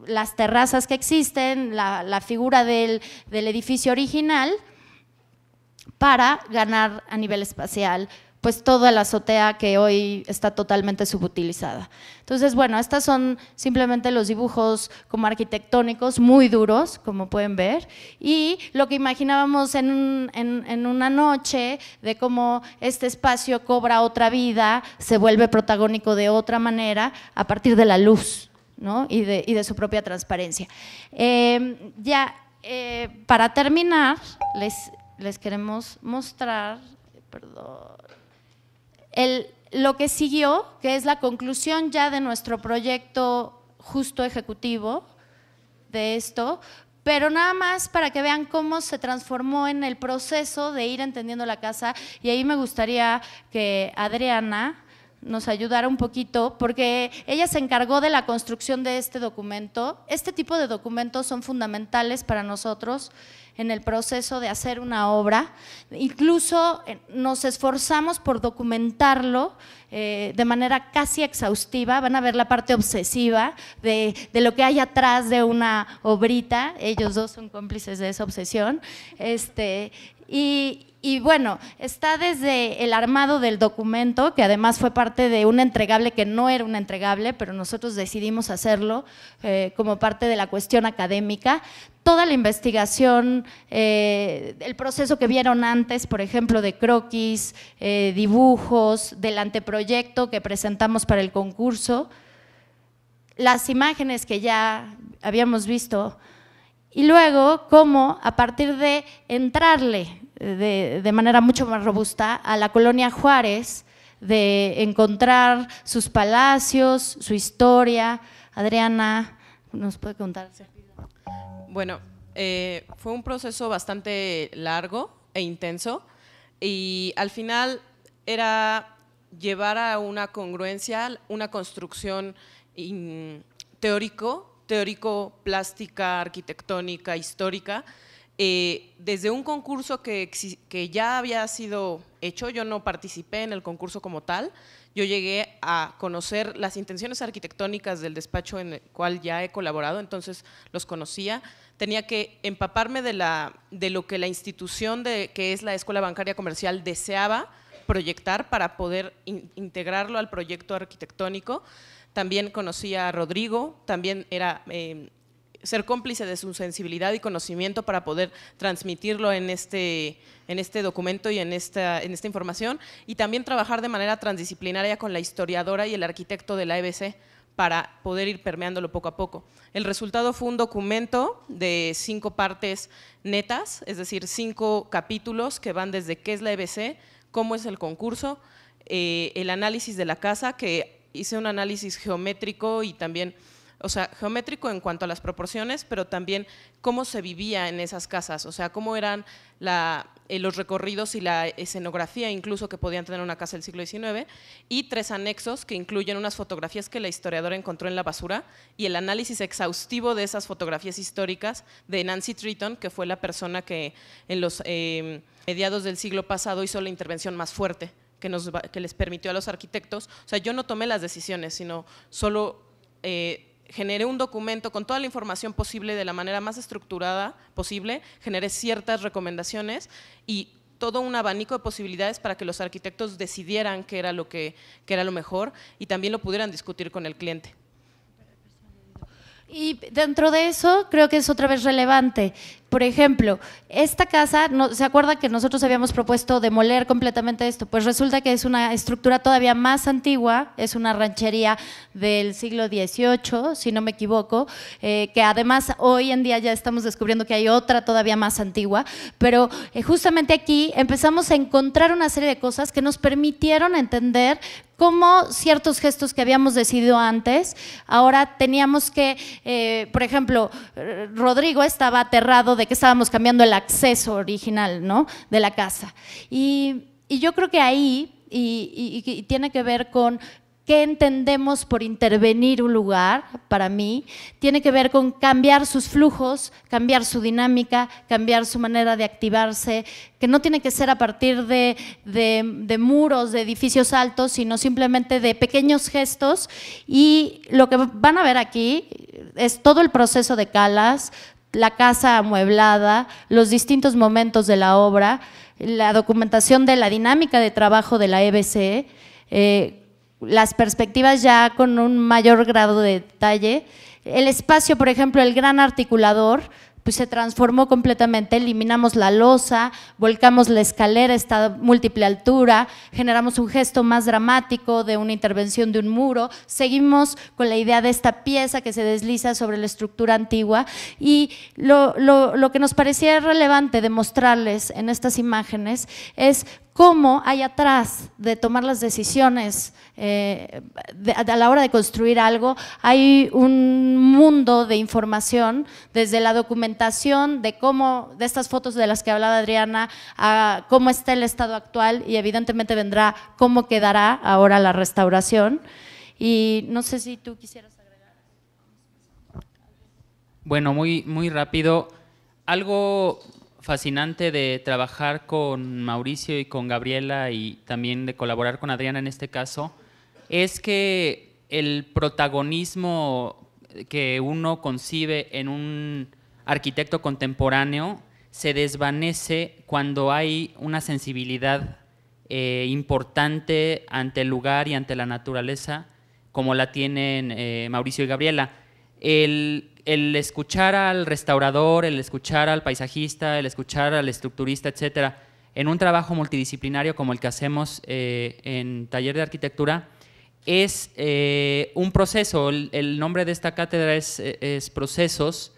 las terrazas que existen, la, figura del edificio original, para ganar a nivel espacial pues toda la azotea que hoy está totalmente subutilizada. Entonces, bueno, estas son simplemente los dibujos como arquitectónicos muy duros, como pueden ver, y lo que imaginábamos en, una noche de cómo este espacio cobra otra vida, se vuelve protagónico de otra manera a partir de la luz y, de, y, de, su propia transparencia. Em, ya, eh, para terminar, les, les queremos mostrar, perdón, lo que siguió, que es la conclusión ya de nuestro proyecto justo ejecutivo de esto, pero nada más para que vean cómo se transformó en el proceso de ir entendiendo la casa y ahí me gustaría que Adriana nos ayudara un poquito, porque ella se encargó de la construcción de este documento. Este tipo de documentos son fundamentales para nosotros en el proceso de hacer una obra. Incluso eh, nos esforzamos por documentarlo eh, de manera casi exhaustiva. Van a ver la parte obsesiva de, de, lo que hay atrás de una obrita. Ellos dos son cómplices de esa obsesión. Este, y, y bueno, está desde el armado del documento, que además fue parte de un entregable que no era un entregable, pero nosotros decidimos hacerlo eh, como parte de la cuestión académica. Toda la investigación, eh, el proceso que vieron antes, por ejemplo, de croquis, eh, dibujos, del anteproyecto que presentamos para el concurso, las imágenes que ya habíamos visto, y luego cómo a partir de entrarle de, manera mucho más robusta a la colonia Juárez, de encontrar sus palacios, su historia. Adriana, ¿nos puede contar? Bueno, eh, fue un proceso bastante largo e intenso y al final era llevar a una congruencia, una construcción teórico, teórico, plástica, arquitectónica, histórica, eh, desde un concurso que, ya había sido hecho, yo no participé en el concurso como tal, yo llegué a conocer las intenciones arquitectónicas del despacho en el cual ya he colaborado, entonces los conocía, tenía que empaparme de, lo que la institución que es la Escuela Bancaria Comercial deseaba proyectar para poder integrarlo al proyecto arquitectónico. También conocía a Rodrigo, también era em, ser cómplice de su sensibilidad y conocimiento para poder transmitirlo en este, en este documento y en esta, en esta información, y también trabajar de manera transdisciplinaria con la historiadora y el arquitecto de la EBC para poder ir permeándolo poco a poco. El resultado fue un documento de cinco partes netas, es decir, cinco capítulos que van desde qué es la EBC, cómo es el concurso, eh, el análisis de la casa, que hice un análisis geométrico y también o sea, geométrico en cuanto a las proporciones, pero también cómo se vivía en esas casas, o sea, cómo eran la, eh, los recorridos y la escenografía incluso que podían tener una casa del siglo XIX, y tres anexos que incluyen unas fotografías que la historiadora encontró en la basura y el análisis exhaustivo de esas fotografías históricas de Nancy Triton, que fue la persona que en los eh, mediados del siglo pasado hizo la intervención más fuerte. Que, nos, que les permitió a los arquitectos, o sea, yo no tomé las decisiones, sino solo eh, generé un documento con toda la información posible de la manera más estructurada posible, generé ciertas recomendaciones y todo un abanico de posibilidades para que los arquitectos decidieran qué era lo que, era lo mejor y también lo pudieran discutir con el cliente. Y dentro de eso, creo que es otra vez relevante por ejemplo, esta casa, no, ¿se acuerda que nosotros habíamos propuesto demoler completamente esto? Pues resulta que es una estructura todavía más antigua, es una ranchería del siglo XVIII, si no me equivoco, eh, que además hoy en día ya estamos descubriendo que hay otra todavía más antigua, pero eh, justamente aquí empezamos a encontrar una serie de cosas que nos permitieron entender cómo ciertos gestos que habíamos decidido antes, ahora teníamos que, eh, por ejemplo, Rodrigo estaba aterrado de que estábamos cambiando el acceso original ¿no? de la casa. Y, yo creo que ahí, y, tiene que ver con qué entendemos por intervenir un lugar, para mí, tiene que ver con cambiar sus flujos, cambiar su dinámica, cambiar su manera de activarse, que no tiene que ser a partir de, de muros, de edificios altos, sino simplemente de pequeños gestos. Y lo que van a ver aquí es todo el proceso de Calas, la casa amueblada, los distintos momentos de la obra, la documentación de la dinámica de trabajo de la EBC, eh, las perspectivas ya con un mayor grado de detalle, el espacio, por ejemplo, el gran articulador, pues se transformó completamente, eliminamos la losa, volcamos la escalera, esta múltiple altura, generamos un gesto más dramático de una intervención de un muro, seguimos con la idea de esta pieza que se desliza sobre la estructura antigua y lo, lo que nos parecía relevante demostrarles en estas imágenes es cómo hay atrás de tomar las decisiones eh, a la hora de construir algo, hay un mundo de información, desde la documentación de cómo, de estas fotos de las que hablaba Adriana, a cómo está el estado actual y evidentemente vendrá cómo quedará ahora la restauración. Y no sé si tú quisieras agregar. Bueno, muy, muy rápido. Algo fascinante de trabajar con Mauricio y con Gabriela y también de colaborar con Adriana en este caso es que el protagonismo que uno concibe en un arquitecto contemporáneo se desvanece cuando hay una sensibilidad eh, importante ante el lugar y ante la naturaleza como la tienen eh, Mauricio y Gabriela. El, el escuchar al restaurador, el escuchar al paisajista, el escuchar al estructurista, etcétera, en un trabajo multidisciplinario como el que hacemos eh, en Taller de Arquitectura, es eh, un proceso. El, nombre de esta cátedra es, es, Procesos,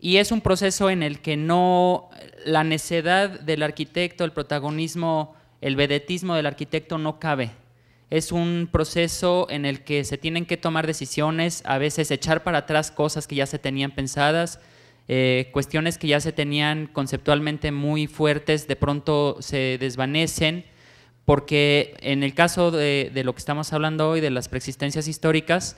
y es un proceso en el que no la necedad del arquitecto, el protagonismo, el vedetismo del arquitecto no cabe es un proceso en el que se tienen que tomar decisiones, a veces echar para atrás cosas que ya se tenían pensadas, eh, cuestiones que ya se tenían conceptualmente muy fuertes, de pronto se desvanecen, porque en el caso de, lo que estamos hablando hoy, de las preexistencias históricas,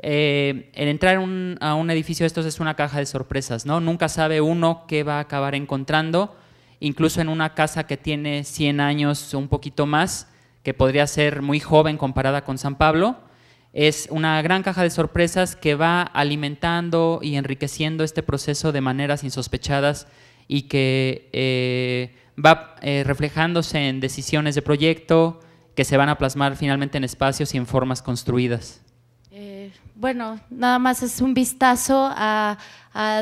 eh, el entrar a un edificio de estos es una caja de sorpresas, ¿no? Nunca sabe uno qué va a acabar encontrando, incluso en una casa que tiene 100 años o un poquito más, que podría ser muy joven comparada con San Pablo, es una gran caja de sorpresas que va alimentando y enriqueciendo este proceso de maneras insospechadas y que eh, va eh, reflejándose en decisiones de proyecto que se van a plasmar finalmente en espacios y en formas construidas. Eh, bueno, nada más es un vistazo a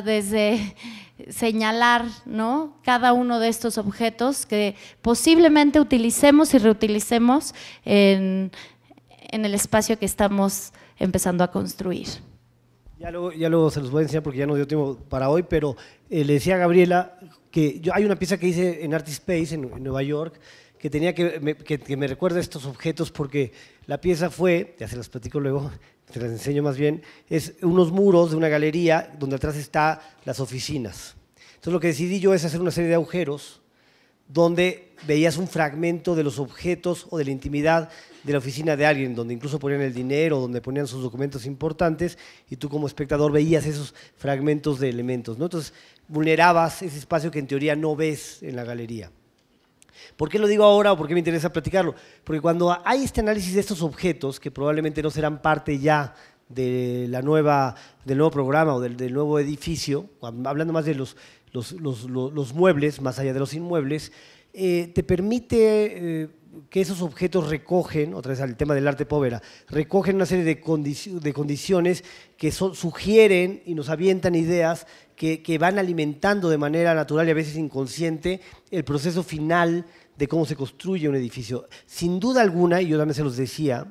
desde señalar ¿no? cada uno de estos objetos que posiblemente utilicemos y reutilicemos en, el espacio que estamos empezando a construir. Ya luego, se los voy a enseñar porque ya no dio tiempo para hoy, pero eh, le decía a Gabriela que yo, hay una pieza que hice en Art Space en, Nueva York que tenía que me, me recuerda estos objetos porque la pieza fue, ya se las platico luego, te las enseño más bien, es unos muros de una galería donde atrás están las oficinas. Entonces lo que decidí yo es hacer una serie de agujeros donde veías un fragmento de los objetos o de la intimidad de la oficina de alguien, donde incluso ponían el dinero, donde ponían sus documentos importantes, y tú como espectador veías esos fragmentos de elementos. Entonces vulnerabas ese espacio que en teoría no ves en la galería. ¿Por qué lo digo ahora o por qué me interesa platicarlo? Porque cuando hay este análisis de estos objetos, que probablemente no serán parte ya de la nueva, del nuevo programa o del, nuevo edificio, hablando más de los, los, los, los, muebles, más allá de los inmuebles, eh, te permite... Eh, que esos objetos recogen, otra vez al tema del arte povera, recogen una serie de, condiciones que sugieren y nos avientan ideas que, van alimentando de manera natural y a veces inconsciente el proceso final de cómo se construye un edificio. Sin duda alguna, y yo también se los decía,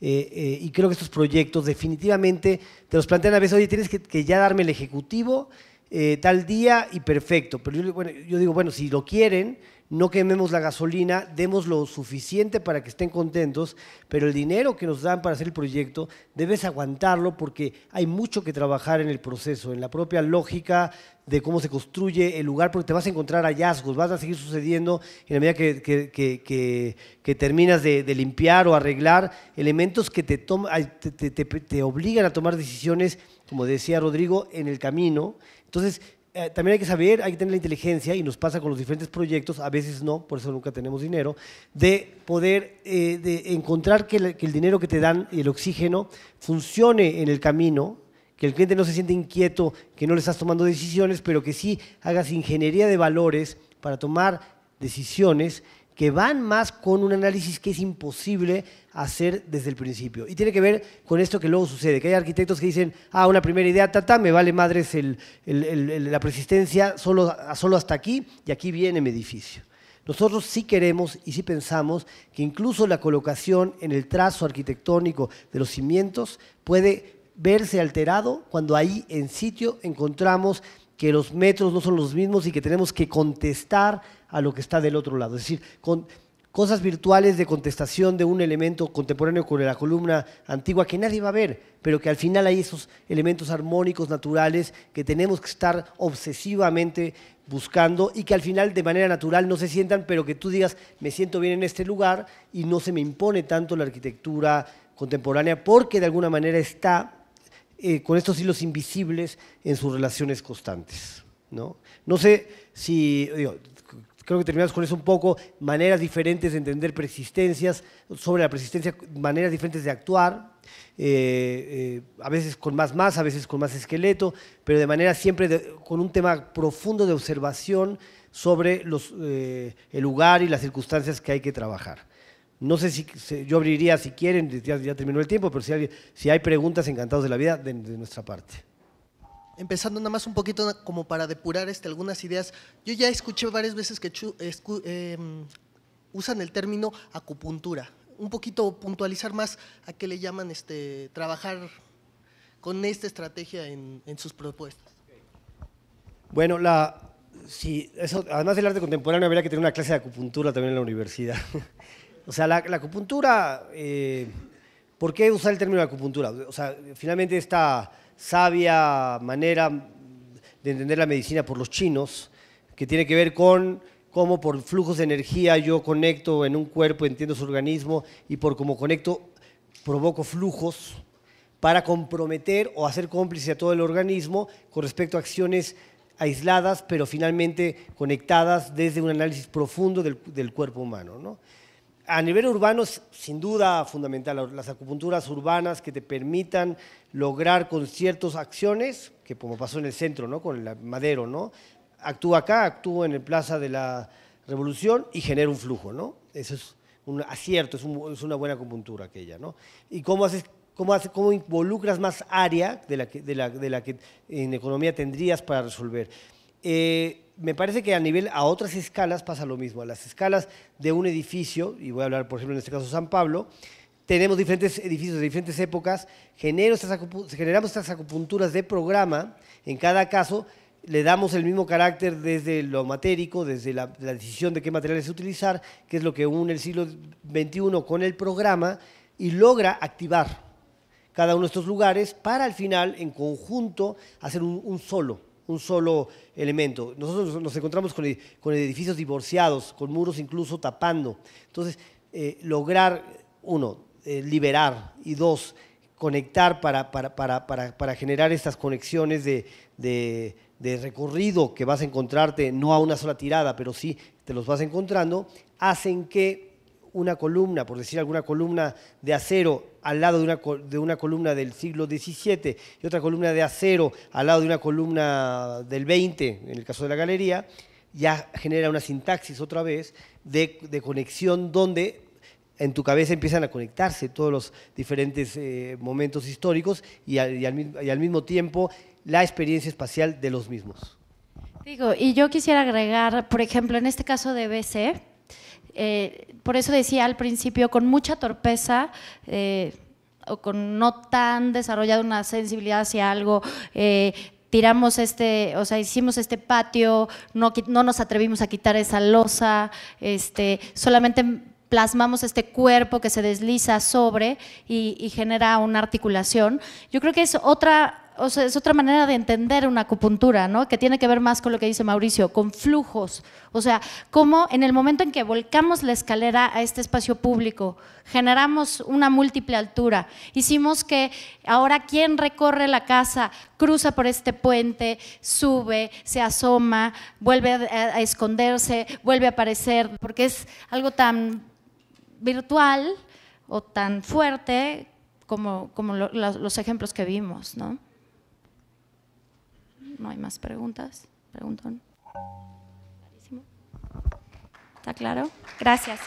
eh, eh, y creo que estos proyectos definitivamente te los plantean a veces, oye, tienes que, ya darme el ejecutivo eh, tal día y perfecto. Pero yo digo, bueno, si lo quieren no quememos la gasolina, demos lo suficiente para que estén contentos, pero el dinero que nos dan para hacer el proyecto debes aguantarlo porque hay mucho que trabajar en el proceso, en la propia lógica de cómo se construye el lugar, porque te vas a encontrar hallazgos, vas a seguir sucediendo en la medida que, que, terminas de, limpiar o arreglar elementos que te, te, te, te obligan a tomar decisiones, como decía Rodrigo, en el camino. Entonces, eh, también hay que saber, hay que tener la inteligencia, y nos pasa con los diferentes proyectos, a veces no, por eso nunca tenemos dinero, de poder eh, de encontrar que, el, que el dinero que te dan y el oxígeno funcione en el camino, que el cliente no se siente inquieto, que no le estás tomando decisiones, pero que sí hagas ingeniería de valores para tomar decisiones que van más con un análisis que es imposible hacer desde el principio. Y tiene que ver con esto que luego sucede, que hay arquitectos que dicen, ah, una primera idea, tata, me vale madres la persistencia solo, solo hasta aquí y aquí viene mi edificio. Nosotros sí queremos y sí pensamos que incluso la colocación en el trazo arquitectónico de los cimientos puede verse alterado cuando ahí en sitio encontramos que los metros no son los mismos y que tenemos que contestar a lo que está del otro lado. Es decir, con cosas virtuales de contestación de un elemento contemporáneo con la columna antigua que nadie va a ver, pero que al final hay esos elementos armónicos naturales que tenemos que estar obsesivamente buscando y que al final de manera natural no se sientan, pero que tú digas, me siento bien en este lugar y no se me impone tanto la arquitectura contemporánea porque de alguna manera está eh, con estos hilos invisibles en sus relaciones constantes. No, sé si, creo que terminamos con eso un poco, maneras diferentes de entender persistencias, sobre la persistencia, maneras diferentes de actuar, eh, eh, a veces con más más, a veces con más esqueleto, pero de manera siempre con un tema profundo de observación sobre el lugar y las circunstancias que hay que trabajar. No sé si, yo abriría si quieren, ya, terminó el tiempo, pero si hay, si hay, preguntas, encantados de la vida de, nuestra parte. Empezando nada más un poquito como para depurar este, algunas ideas. Yo ya escuché varias veces que em, usan el término acupuntura. Un poquito puntualizar más a qué le llaman este, trabajar con esta estrategia en, sus propuestas. Bueno, la, si además del arte contemporáneo, habría que tener una clase de acupuntura también en la universidad. O sea, la, acupuntura, eh, ¿por qué usar el término acupuntura? O sea, finalmente esta sabia manera de entender la medicina por los chinos, que tiene que ver con cómo por flujos de energía yo conecto en un cuerpo, entiendo su organismo, y por cómo conecto provoco flujos para comprometer o hacer cómplice a todo el organismo con respecto a acciones aisladas, pero finalmente conectadas desde un análisis profundo del, del cuerpo humano. ¿no? a nivel urbano es sin duda fundamental las acupunturas urbanas que te permitan lograr con ciertas acciones, que como pasó en el centro, ¿no? con el madero, ¿no? actúa acá, actúa en el Plaza de la Revolución y genera un flujo. ¿no? Eso es un acierto, es, una buena acupuntura aquella. ¿no? ¿Y cómo haces ¿Cómo, ¿Cómo, involucras más área de la, que, de la, que en economía tendrías para resolver? Eh, me parece que a nivel, a otras escalas pasa lo mismo. A las escalas de un edificio, y voy a hablar por ejemplo en este caso San Pablo, tenemos diferentes edificios de diferentes épocas, generamos estas acupunturas de programa, en cada caso le damos el mismo carácter desde lo matérico, desde la, decisión de qué materiales utilizar, que es lo que une el siglo XXI con el programa, y logra activar cada uno de estos lugares para al final, en conjunto, hacer un, un solo un solo elemento. Nosotros nos encontramos con, edificios divorciados, con muros incluso tapando. Entonces, eh, lograr, uno, eh, liberar y dos, conectar para, para, generar estas conexiones de recorrido que vas a encontrarte, no a una sola tirada, pero sí te los vas encontrando, hacen que una columna, por decir alguna columna de acero al lado de una, columna del siglo XVII y otra columna de acero al lado de una columna del XX, en el caso de la galería, ya genera una sintaxis otra vez de, conexión donde en tu cabeza empiezan a conectarse todos los diferentes eh, momentos históricos y y, al, y al mismo tiempo la experiencia espacial de los mismos. Digo, y yo quisiera agregar, por ejemplo, en este caso de BC, eh, por eso decía al principio, con mucha torpeza eh, o con no tan desarrollada una sensibilidad hacia algo, eh, tiramos este, o sea, hicimos este patio, no, no nos atrevimos a quitar esa losa, este, solamente plasmamos este cuerpo que se desliza sobre y genera una articulación. Yo creo que es otra o sea, es otra manera de entender una acupuntura, ¿no? Que tiene que ver más con lo que dice Mauricio, con flujos. O sea, cómo en el momento en que volcamos la escalera a este espacio público, generamos una múltiple altura, hicimos que ahora quien recorre la casa, cruza por este puente, sube, se asoma, vuelve a, esconderse, vuelve a aparecer, porque es algo tan virtual o tan fuerte como, los ejemplos que vimos, ¿no? No hay más preguntas. Preguntón. ¿Está claro? Gracias.